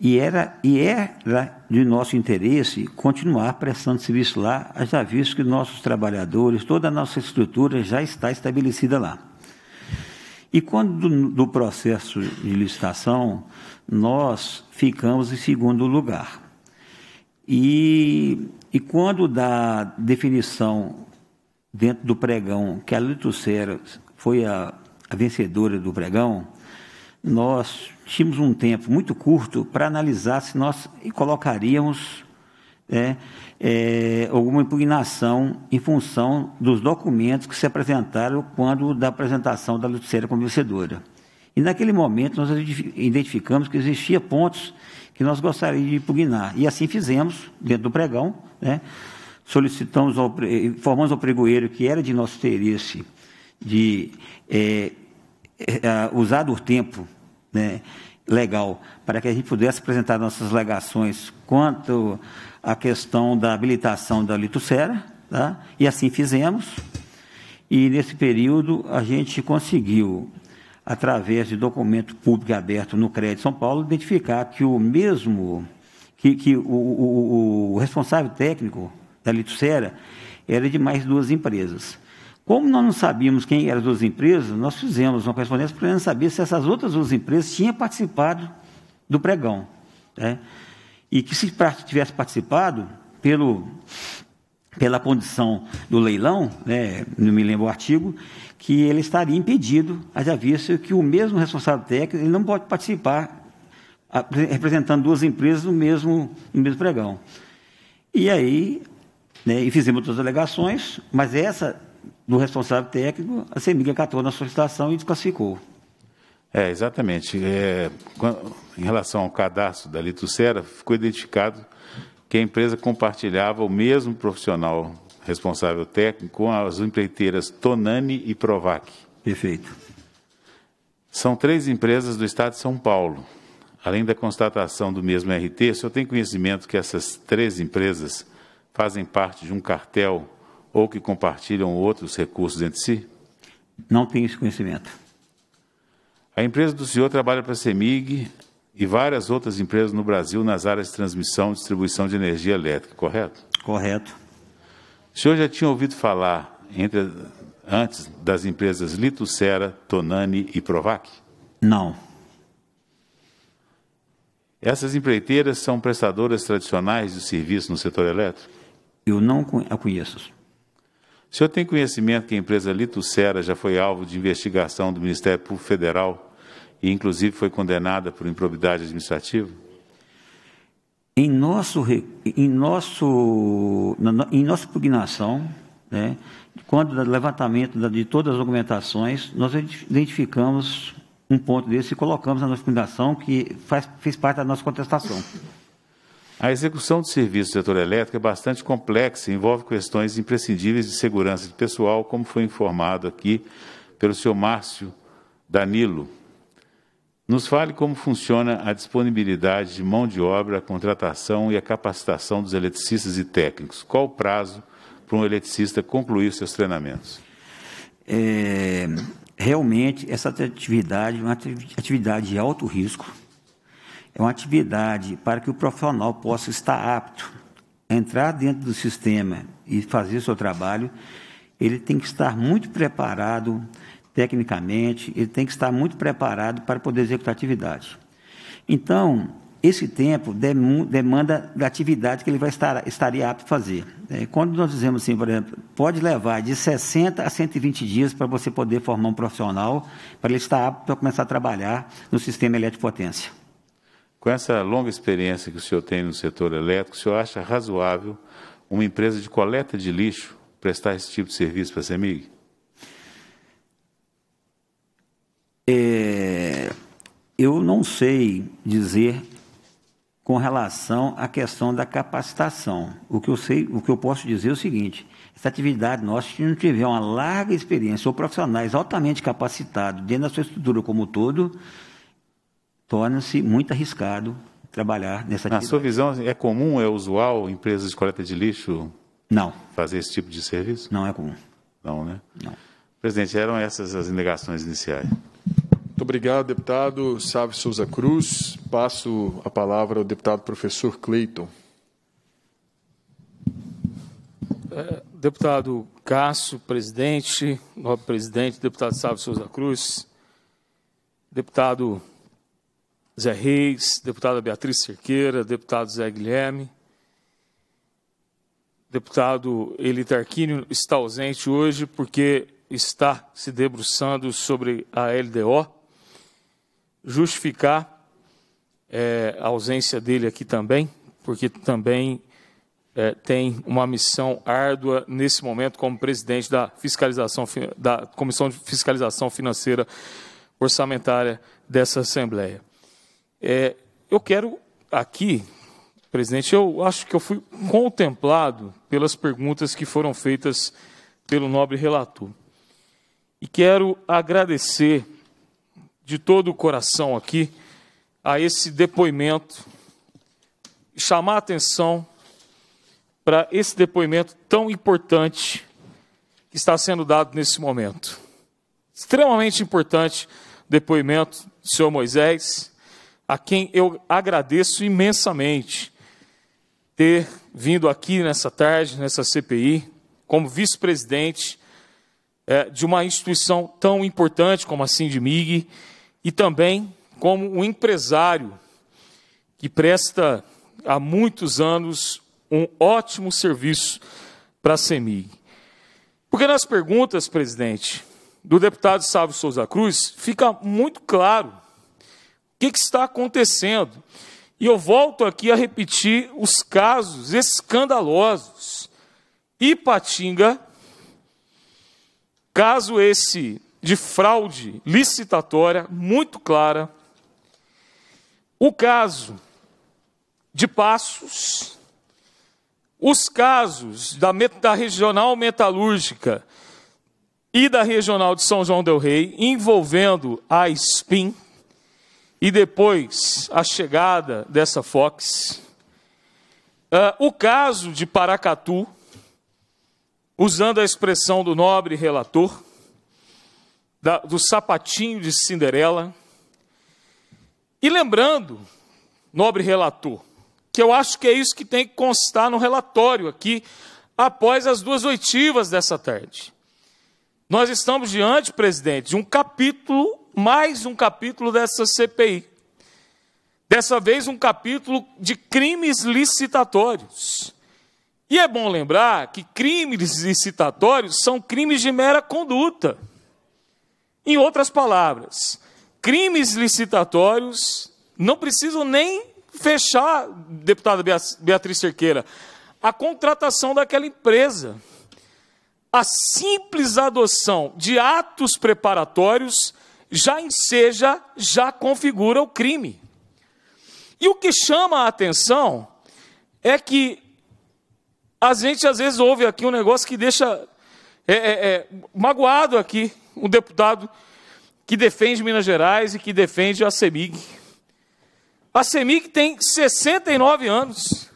E era, e era de nosso interesse continuar prestando serviço lá, já visto que nossos trabalhadores, toda a nossa estrutura já está estabelecida lá. E quando do, do processo de licitação, nós ficamos em segundo lugar. E e quando da definição dentro do pregão que a Litusera foi a, a vencedora do pregão, nós tínhamos um tempo muito curto para analisar se nós colocaríamos é, é, alguma impugnação em função dos documentos que se apresentaram quando da apresentação da Luceira como vencedora. E naquele momento nós identificamos que existia pontos que nós gostaríamos de impugnar. E assim fizemos, dentro do pregão, né? solicitamos, ao, informamos ao pregoeiro que era de nosso interesse de é, é, usar o tempo né, legal para que a gente pudesse apresentar nossas alegações quanto à questão da habilitação da Litocera, tá? e assim fizemos. E nesse período a gente conseguiu através de documento público aberto no Crédito São Paulo, identificar que o mesmo, que, que o, o, o responsável técnico da Litocera era de mais duas empresas. Como nós não sabíamos quem eram as duas empresas, nós fizemos uma correspondência para saber se essas outras duas empresas tinham participado do pregão. Né? E que se tivesse participado, pelo, pela condição do leilão, né, não me lembro o artigo, que ele estaria impedido, haja visto que o mesmo responsável técnico ele não pode participar representando duas empresas no mesmo, no mesmo pregão. E aí, né, e fizemos outras alegações, mas essa do responsável técnico, a CEMIG acatou na solicitação e desclassificou. É, exatamente. É, em relação ao cadastro da Litucera, ficou identificado que a empresa compartilhava o mesmo profissional responsável técnico, com as empreiteiras Tonani e Provac. Perfeito. São três empresas do Estado de São Paulo. Além da constatação do mesmo RT, senhor tem conhecimento que essas três empresas fazem parte de um cartel ou que compartilham outros recursos entre si? Não tenho esse conhecimento. A empresa do senhor trabalha para a CEMIG e várias outras empresas no Brasil nas áreas de transmissão e distribuição de energia elétrica, correto? Correto. O senhor já tinha ouvido falar, entre, antes, das empresas Litucera, Tonani e Provac? Não. Essas empreiteiras são prestadoras tradicionais de serviço no setor elétrico? Eu não a conheço. O senhor tem conhecimento que a empresa Litucera já foi alvo de investigação do Ministério Público Federal e, inclusive, foi condenada por improbidade administrativa? em, nosso, em, nosso, em nossa impugnação, né, quando o levantamento de todas as argumentações, nós identificamos um ponto desse e colocamos na nossa impugnação, que faz, fez parte da nossa contestação. A execução de serviços do setor elétrico é bastante complexa e envolve questões imprescindíveis de segurança de pessoal, como foi informado aqui pelo senhor Márcio Danilo, nos fale como funciona a disponibilidade de mão de obra, a contratação e a capacitação dos eletricistas e técnicos. Qual o prazo para um eletricista concluir seus treinamentos? É, realmente, essa atividade é uma atividade de alto risco. É uma atividade para que o profissional possa estar apto a entrar dentro do sistema e fazer seu trabalho. Ele tem que estar muito preparado tecnicamente, ele tem que estar muito preparado para poder executar atividade. Então, esse tempo demanda da atividade que ele vai estar, estaria apto a fazer. É, quando nós dizemos assim, por exemplo, pode levar de 60 a 120 dias para você poder formar um profissional, para ele estar apto a começar a trabalhar no sistema elétrico potência. Com essa longa experiência que o senhor tem no setor elétrico, o senhor acha razoável uma empresa de coleta de lixo prestar esse tipo de serviço para a CEMIG? É, eu não sei dizer com relação à questão da capacitação. O que eu sei, o que eu posso dizer é o seguinte: essa atividade nossa, se não tiver uma larga experiência ou profissionais altamente capacitados dentro da sua estrutura como um todo, torna-se muito arriscado trabalhar nessa atividade. Na sua visão, é comum, é usual empresas de coleta de lixo não. fazer esse tipo de serviço? Não é comum. Não, né? Não. Presidente, eram essas as indagações iniciais. Muito obrigado, deputado Sávio Souza Cruz. Passo a palavra ao deputado professor Cleiton. É, deputado Cássio, presidente, nobre presidente, deputado Sávio Souza Cruz, deputado Zé Reis, deputada Beatriz Cerqueira, deputado Zé Guilherme, deputado Tarquínio está ausente hoje porque está se debruçando sobre a LDO justificar é, a ausência dele aqui também, porque também é, tem uma missão árdua nesse momento como presidente da, fiscalização, da Comissão de Fiscalização Financeira Orçamentária dessa Assembleia. É, eu quero aqui, presidente, eu acho que eu fui contemplado pelas perguntas que foram feitas pelo nobre relator. E quero agradecer de todo o coração aqui a esse depoimento, chamar a atenção para esse depoimento tão importante que está sendo dado nesse momento. Extremamente importante depoimento do senhor Moisés, a quem eu agradeço imensamente ter vindo aqui nessa tarde, nessa CPI, como vice-presidente é, de uma instituição tão importante como a Sindmig e também como um empresário que presta há muitos anos um ótimo serviço para a CEMIG. Porque nas perguntas, presidente, do deputado Sávio Souza Cruz, fica muito claro o que, que está acontecendo. E eu volto aqui a repetir os casos escandalosos. Ipatinga, caso esse de fraude licitatória muito clara. O caso de Passos, os casos da, da regional metalúrgica e da regional de São João del Rei, envolvendo a SPIN, e depois a chegada dessa Fox, uh, o caso de Paracatu, usando a expressão do nobre relator, da, do sapatinho de Cinderela. E lembrando, nobre relator, que eu acho que é isso que tem que constar no relatório aqui, após as duas oitivas dessa tarde. Nós estamos diante, presidente, de um capítulo, mais um capítulo dessa CPI. Dessa vez, um capítulo de crimes licitatórios. E é bom lembrar que crimes licitatórios são crimes de mera conduta. Em outras palavras, crimes licitatórios não precisam nem fechar, deputada Beatriz Cerqueira, a contratação daquela empresa. A simples adoção de atos preparatórios já enseja, já configura o crime. E o que chama a atenção é que a gente às vezes ouve aqui um negócio que deixa é, é, é, magoado aqui um deputado que defende Minas Gerais e que defende a CEMIG. A CEMIG tem 69 anos.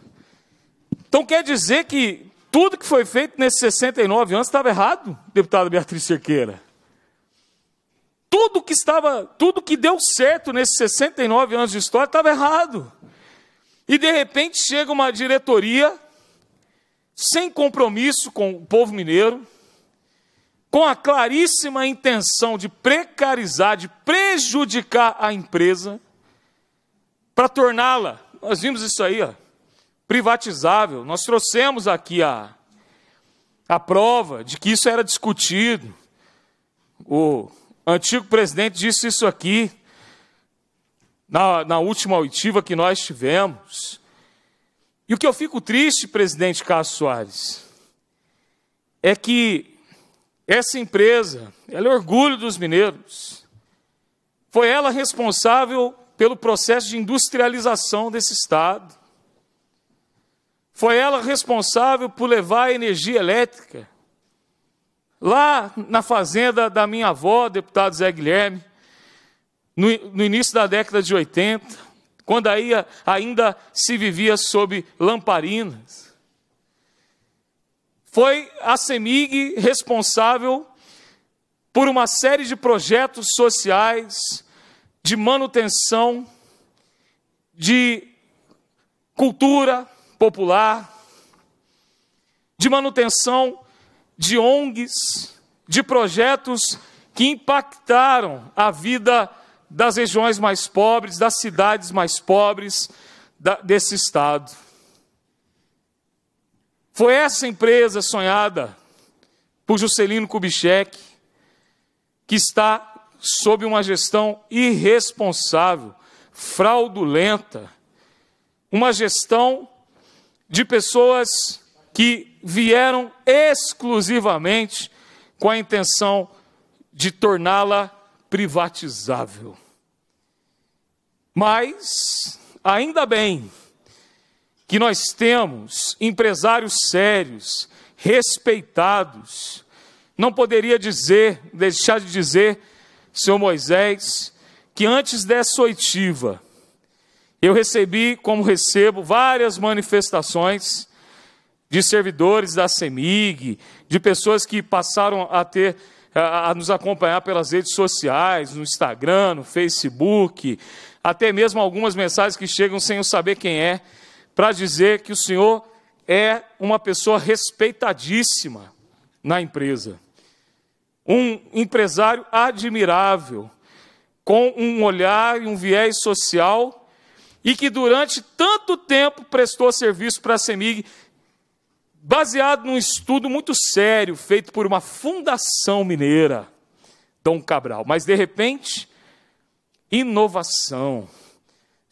Então quer dizer que tudo que foi feito nesses 69 anos estava errado, deputada Beatriz Cerqueira. Tudo que estava, tudo que deu certo nesses 69 anos de história estava errado. E de repente chega uma diretoria sem compromisso com o povo mineiro, com a claríssima intenção de precarizar, de prejudicar a empresa, para torná-la, nós vimos isso aí, ó, privatizável. Nós trouxemos aqui a, a prova de que isso era discutido. O antigo presidente disse isso aqui na, na última oitiva que nós tivemos. E o que eu fico triste, presidente Carlos Soares, é que essa empresa, ela é orgulho dos mineiros. Foi ela responsável pelo processo de industrialização desse estado. Foi ela responsável por levar a energia elétrica. Lá na fazenda da minha avó, deputado Zé Guilherme, no, no início da década de 80, quando aí ainda se vivia sob lamparinas, foi a CEMIG responsável por uma série de projetos sociais, de manutenção, de cultura popular, de manutenção de ONGs, de projetos que impactaram a vida das regiões mais pobres, das cidades mais pobres desse estado. Foi essa empresa sonhada por Juscelino Kubitschek que está sob uma gestão irresponsável, fraudulenta, uma gestão de pessoas que vieram exclusivamente com a intenção de torná-la privatizável. Mas, ainda bem, que nós temos empresários sérios, respeitados. Não poderia dizer, deixar de dizer, senhor Moisés, que antes dessa oitiva, eu recebi, como recebo, várias manifestações de servidores da CEMIG, de pessoas que passaram a ter a, a nos acompanhar pelas redes sociais, no Instagram, no Facebook, até mesmo algumas mensagens que chegam sem eu saber quem é, para dizer que o senhor é uma pessoa respeitadíssima na empresa. Um empresário admirável, com um olhar e um viés social, e que durante tanto tempo prestou serviço para a CEMIG, baseado num estudo muito sério feito por uma fundação mineira, Dom Cabral. Mas, de repente, inovação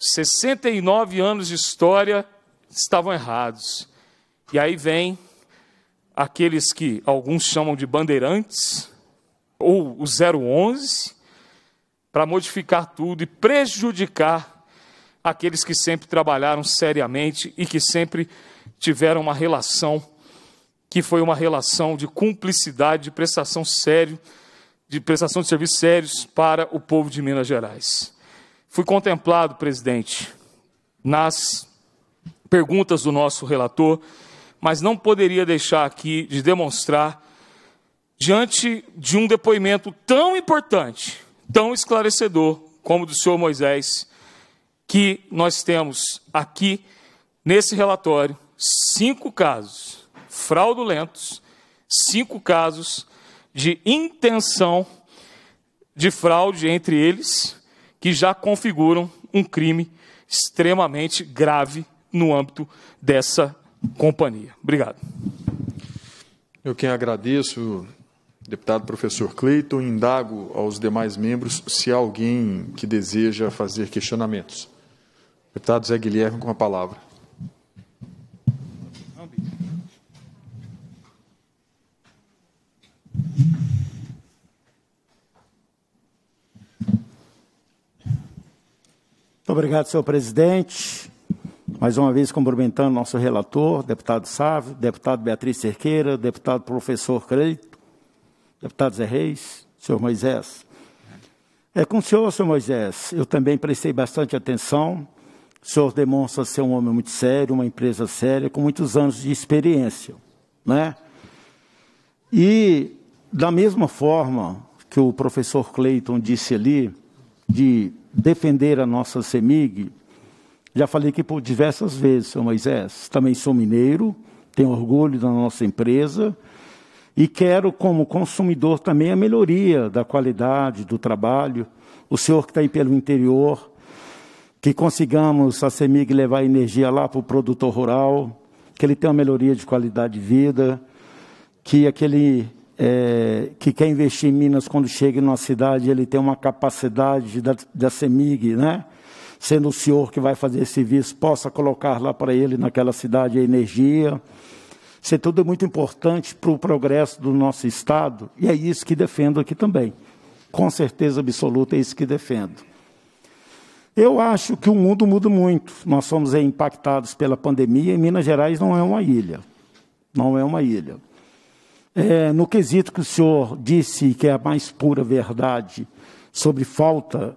69 anos de história estavam errados. E aí vem aqueles que alguns chamam de bandeirantes, ou o 011, para modificar tudo e prejudicar aqueles que sempre trabalharam seriamente e que sempre tiveram uma relação que foi uma relação de cumplicidade, de prestação sério, de prestação de serviços sérios para o povo de Minas Gerais. Fui contemplado, presidente, nas perguntas do nosso relator, mas não poderia deixar aqui de demonstrar, diante de um depoimento tão importante, tão esclarecedor, como o do senhor Moisés, que nós temos aqui nesse relatório cinco casos fraudulentos, cinco casos de intenção de fraude entre eles, que já configuram um crime extremamente grave no âmbito dessa companhia. Obrigado. Eu quem agradeço, deputado professor Cleiton, indago aos demais membros se há alguém que deseja fazer questionamentos. Deputado Zé Guilherme, com a palavra. Não, Muito obrigado, senhor presidente. Mais uma vez cumprimentando nosso relator, deputado Sávio, deputado Beatriz Cerqueira, deputado professor Creito, deputado Zé Reis, senhor Moisés. É com o senhor, senhor Moisés, eu também prestei bastante atenção. O senhor demonstra ser um homem muito sério, uma empresa séria, com muitos anos de experiência. Né? E, da mesma forma que o professor Cleiton disse ali, de defender a nossa CEMIG, já falei aqui por diversas vezes, senhor Moisés, também sou mineiro, tenho orgulho da nossa empresa e quero, como consumidor, também a melhoria da qualidade do trabalho. O senhor que está aí pelo interior, que consigamos a CEMIG levar energia lá para o produtor rural, que ele tenha uma melhoria de qualidade de vida, que aquele é, que quer investir em Minas quando chega numa cidade, ele tem uma capacidade da, da CEMIG, né? sendo o senhor que vai fazer esse serviço, possa colocar lá para ele, naquela cidade, a energia. Isso é tudo é muito importante para o progresso do nosso Estado, e é isso que defendo aqui também. Com certeza absoluta, é isso que defendo. Eu acho que o mundo muda muito. Nós somos é, impactados pela pandemia e Minas Gerais não é uma ilha. Não é uma ilha. É, no quesito que o senhor disse que é a mais pura verdade sobre falta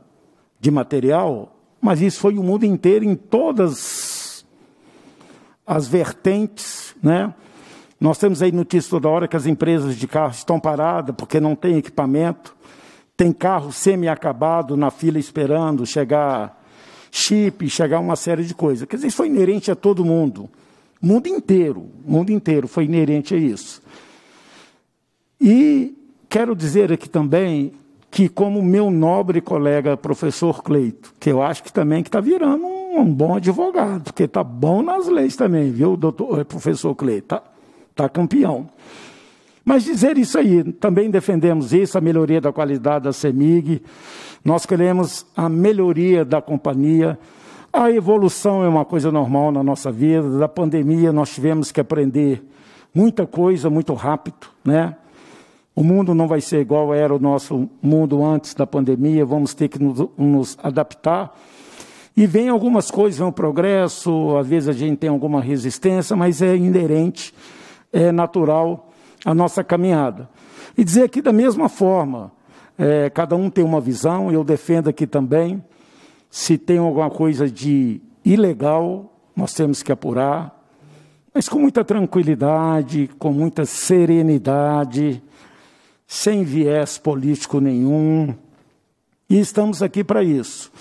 de material, mas isso foi o mundo inteiro, em todas as vertentes, né? Nós temos aí notícias toda hora que as empresas de carro estão paradas porque não tem equipamento, tem carro semi-acabado na fila esperando chegar chip, chegar uma série de coisas. Quer dizer, isso foi inerente a todo mundo, mundo inteiro, mundo inteiro foi inerente a isso. E quero dizer aqui também que, como meu nobre colega professor Cleito, que eu acho que também que está virando um, um, bom advogado, porque está bom nas leis também, viu, doutor, eh, professor Cleito? Está tá campeão. Mas dizer isso aí, também defendemos isso, a melhoria da qualidade da CEMIG, nós queremos a melhoria da companhia. A evolução é uma coisa normal na nossa vida, da pandemia nós tivemos que aprender muita coisa muito rápido, né? O mundo não vai ser igual era o nosso mundo antes da pandemia, vamos ter que nos, adaptar. E vem algumas coisas, vem o progresso, às vezes a gente tem alguma resistência, mas é inerente, é natural a nossa caminhada. E dizer aqui da mesma forma, é, cada um tem uma visão, eu defendo aqui também, se tem alguma coisa de ilegal, nós temos que apurar, mas com muita tranquilidade, com muita serenidade, sem viés político nenhum. E estamos aqui para isso.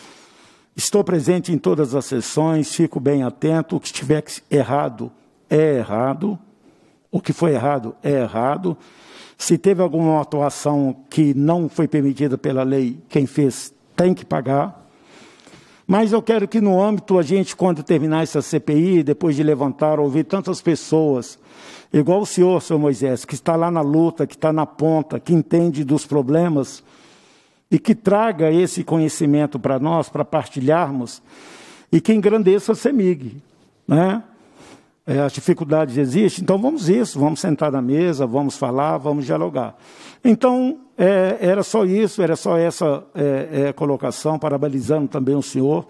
Estou presente em todas as sessões, fico bem atento. O que estiver errado é errado. O que foi errado é errado. Se teve alguma atuação que não foi permitida pela lei, quem fez tem que pagar. Mas eu quero que no âmbito, a gente, quando terminar essa CPI, depois de levantar, ouvir tantas pessoas Igual o senhor, senhor Moisés, que está lá na luta, que está na ponta, que entende dos problemas e que traga esse conhecimento para nós, para partilharmos e que engrandeça a CEMIG, né? É, as dificuldades existem, então vamos isso, vamos sentar na mesa, vamos falar, vamos dialogar. Então, é, era só isso, era só essa é, é colocação, parabenizando também o senhor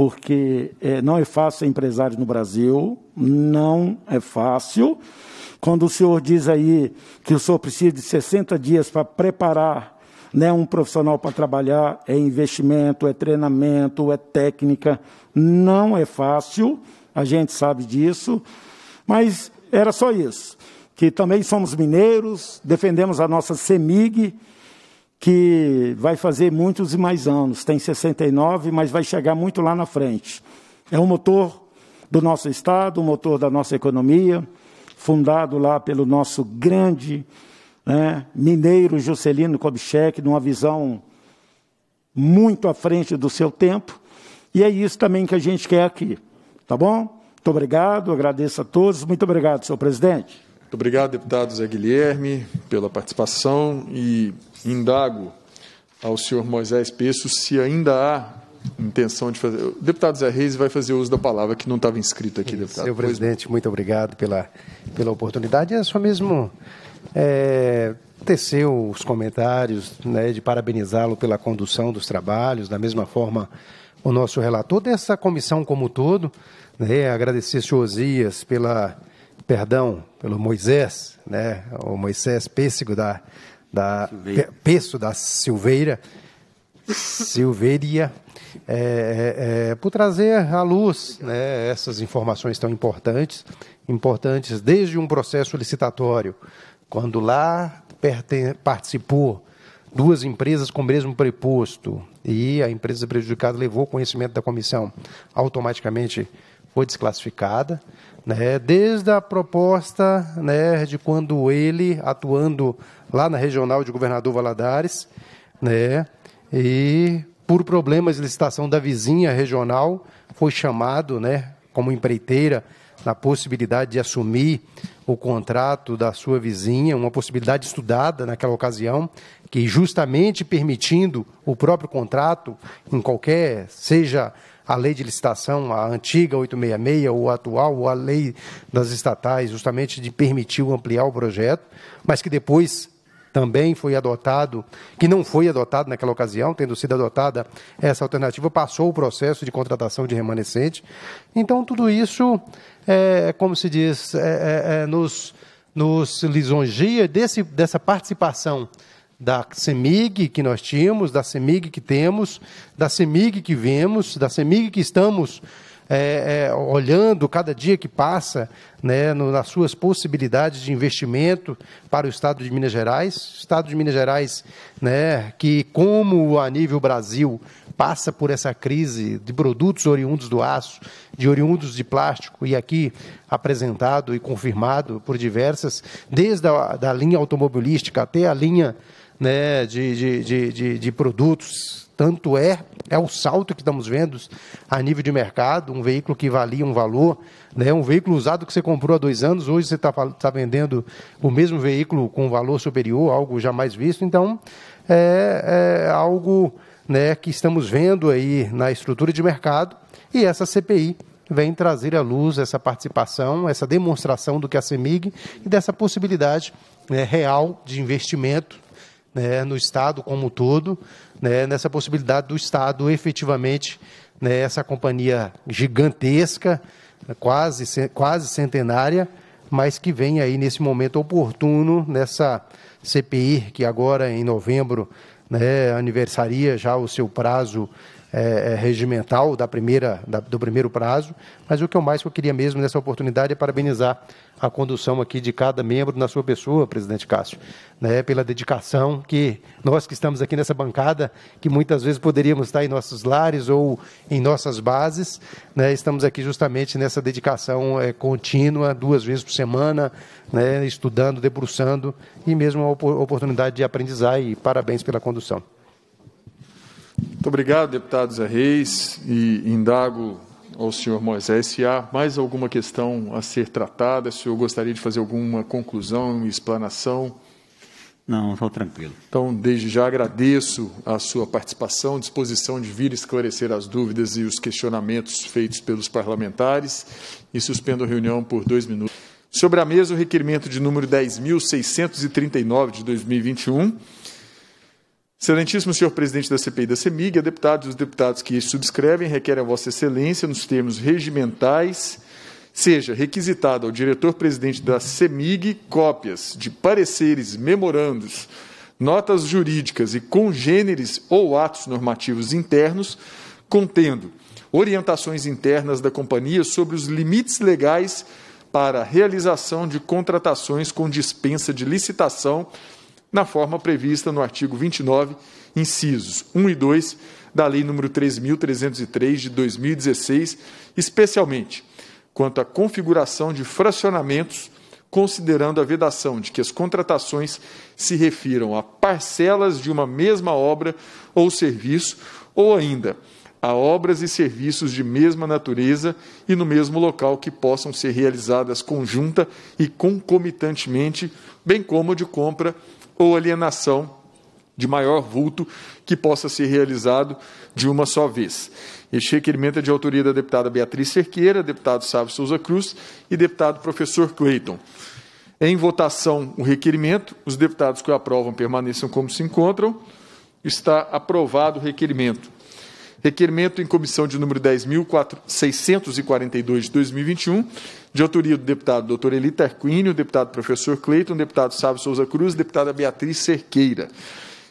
porque é, não é fácil ser empresário no Brasil, não é fácil. Quando o senhor diz aí que o senhor precisa de 60 dias para preparar né, um profissional para trabalhar, é investimento, é treinamento, é técnica, não é fácil, a gente sabe disso, mas era só isso. Que também somos mineiros, defendemos a nossa CEMIG, que vai fazer muitos e mais anos, tem 69, mas vai chegar muito lá na frente. É um motor do nosso Estado, um motor da nossa economia, fundado lá pelo nosso grande né, mineiro Juscelino Kubitschek, numa visão muito à frente do seu tempo. E é isso também que a gente quer aqui. Tá bom? Muito obrigado, agradeço a todos. Muito obrigado, senhor presidente. Muito obrigado, deputado Zé Guilherme, pela participação e indago ao senhor Moisés Peço se ainda há intenção de fazer. O deputado Zé Reis vai fazer uso da palavra que não estava inscrito aqui, deputado. Senhor presidente, pois... muito obrigado pela, pela oportunidade. É só mesmo é, os comentários né, de parabenizá-lo pela condução dos trabalhos, da mesma forma o nosso relator dessa comissão como um todo, né, agradecer senhor Osias pela, perdão, pelo Moisés, né, o Moisés Pêssego da da Silveira. Peço da Silveira, Silveira, é, é, é, por trazer à luz né, essas informações tão importantes, importantes desde um processo licitatório, quando lá participou duas empresas com o mesmo preposto e a empresa prejudicada levou conhecimento da comissão, automaticamente foi desclassificada, né, desde a proposta né, de quando ele, atuando lá na regional de Governador Valadares, né? E por problemas de licitação da vizinha regional, foi chamado, né, como empreiteira na possibilidade de assumir o contrato da sua vizinha, uma possibilidade estudada naquela ocasião, que justamente permitindo o próprio contrato em qualquer, seja a lei de licitação, a antiga 866 ou a atual, ou a lei das estatais, justamente de permitiu ampliar o projeto, mas que depois também foi adotado, que não foi adotado naquela ocasião, tendo sido adotada essa alternativa, passou o processo de contratação de remanescente. Então, tudo isso, é, como se diz, é, é, é nos, nos lisonjia desse, dessa participação da CEMIG que nós tínhamos, da CEMIG que temos, da CEMIG que vemos, da CEMIG que estamos é, é, olhando cada dia que passa né, no, nas suas possibilidades de investimento para o Estado de Minas Gerais. Estado de Minas Gerais, né, que, como a nível Brasil, passa por essa crise de produtos oriundos do aço, de oriundos de plástico, e aqui apresentado e confirmado por diversas, desde a da linha automobilística até a linha né, de, de, de, de, de produtos tanto é, é o salto que estamos vendo a nível de mercado, um veículo que valia um valor, né? um veículo usado que você comprou há dois anos, hoje você está tá vendendo o mesmo veículo com um valor superior, algo jamais visto. Então, é, é algo né, que estamos vendo aí na estrutura de mercado e essa CPI vem trazer à luz essa participação, essa demonstração do que é a CEMIG e dessa possibilidade né, real de investimento né, no Estado como um todo, né, nessa possibilidade do Estado efetivamente, né, essa companhia gigantesca, quase, quase centenária, mas que vem aí nesse momento oportuno, nessa CPI, que agora em novembro né, aniversaria já o seu prazo é, é, regimental da primeira, da, do primeiro prazo, mas o que eu mais queria mesmo nessa oportunidade é parabenizar a condução aqui de cada membro na sua pessoa, presidente Cássio, né, pela dedicação que nós que estamos aqui nessa bancada, que muitas vezes poderíamos estar em nossos lares ou em nossas bases, né, estamos aqui justamente nessa dedicação é, contínua, duas vezes por semana, né, estudando, debruçando e mesmo a oportunidade de aprendizar e parabéns pela condução. Muito obrigado, deputado Zé Reis, e indago ao senhor Moisés se há mais alguma questão a ser tratada, se o senhor gostaria de fazer alguma conclusão, explanação. Não, estou tranquilo. Então, desde já agradeço a sua participação, disposição de vir esclarecer as dúvidas e os questionamentos feitos pelos parlamentares e suspendo a reunião por dois minutos. Sobre a mesa, o requerimento de número 10.639 de 2021. Excelentíssimo senhor presidente da CPI da CEMIG, a deputados e os deputados que subscrevem requerem a Vossa Excelência, nos termos regimentais, seja requisitada ao diretor-presidente da CEMIG cópias de pareceres, memorandos, notas jurídicas e congêneres ou atos normativos internos, contendo orientações internas da companhia sobre os limites legais para a realização de contratações com dispensa de licitação na forma prevista no artigo 29, incisos 1 e 2 da Lei nº 3.303 de 2016, especialmente quanto à configuração de fracionamentos, considerando a vedação de que as contratações se refiram a parcelas de uma mesma obra ou serviço, ou ainda a obras e serviços de mesma natureza e no mesmo local que possam ser realizadas conjunta e concomitantemente, bem como de compra ou alienação de maior vulto que possa ser realizado de uma só vez. Este requerimento é de autoria da deputada Beatriz Cerqueira, deputado Sávio Souza Cruz e deputado professor Cleiton. Em votação o requerimento, os deputados que o aprovam permaneçam como se encontram. Está aprovado o requerimento. Requerimento em comissão de número 10.642 de 2021, de autoria do deputado doutor Elita Arquínio, deputado professor Cleiton, deputado Sábio Souza Cruz, deputada Beatriz Cerqueira.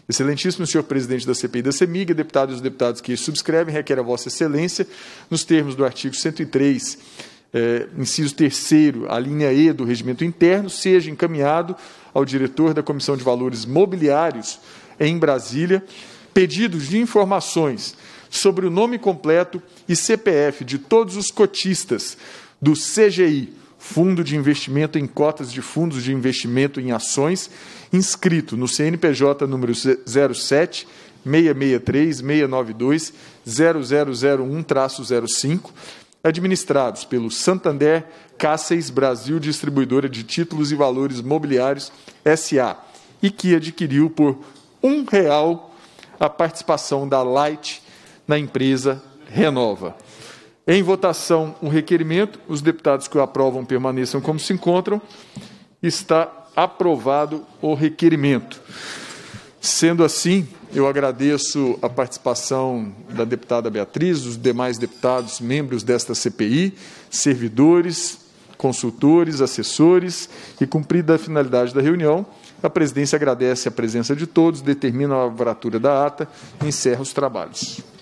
Excelentíssimo senhor presidente da CPI da CEMIG, deputados e os deputados que subscrevem, requer a vossa excelência, nos termos do artigo 103, é, eh, inciso 3 a linha E do regimento interno, seja encaminhado ao diretor da Comissão de Valores Mobiliários em Brasília, pedidos de informações sobre o nome completo e CPF de todos os cotistas do CGI, Fundo de Investimento em Cotas de Fundos de Investimento em Ações, inscrito no CNPJ número 07 663 692 0001-05, administrados pelo Santander Cáceres Brasil Distribuidora de Títulos e Valores Mobiliários SA e que adquiriu por um real a participação da Light na empresa Renova. Em votação, um requerimento. Os deputados que o aprovam permaneçam como se encontram. Está aprovado o requerimento. Sendo assim, eu agradeço a participação da deputada Beatriz, dos demais deputados, membros desta CPI, servidores, consultores, assessores e cumprida a finalidade da reunião. A presidência agradece a presença de todos, determina a lavratura da ata e encerra os trabalhos.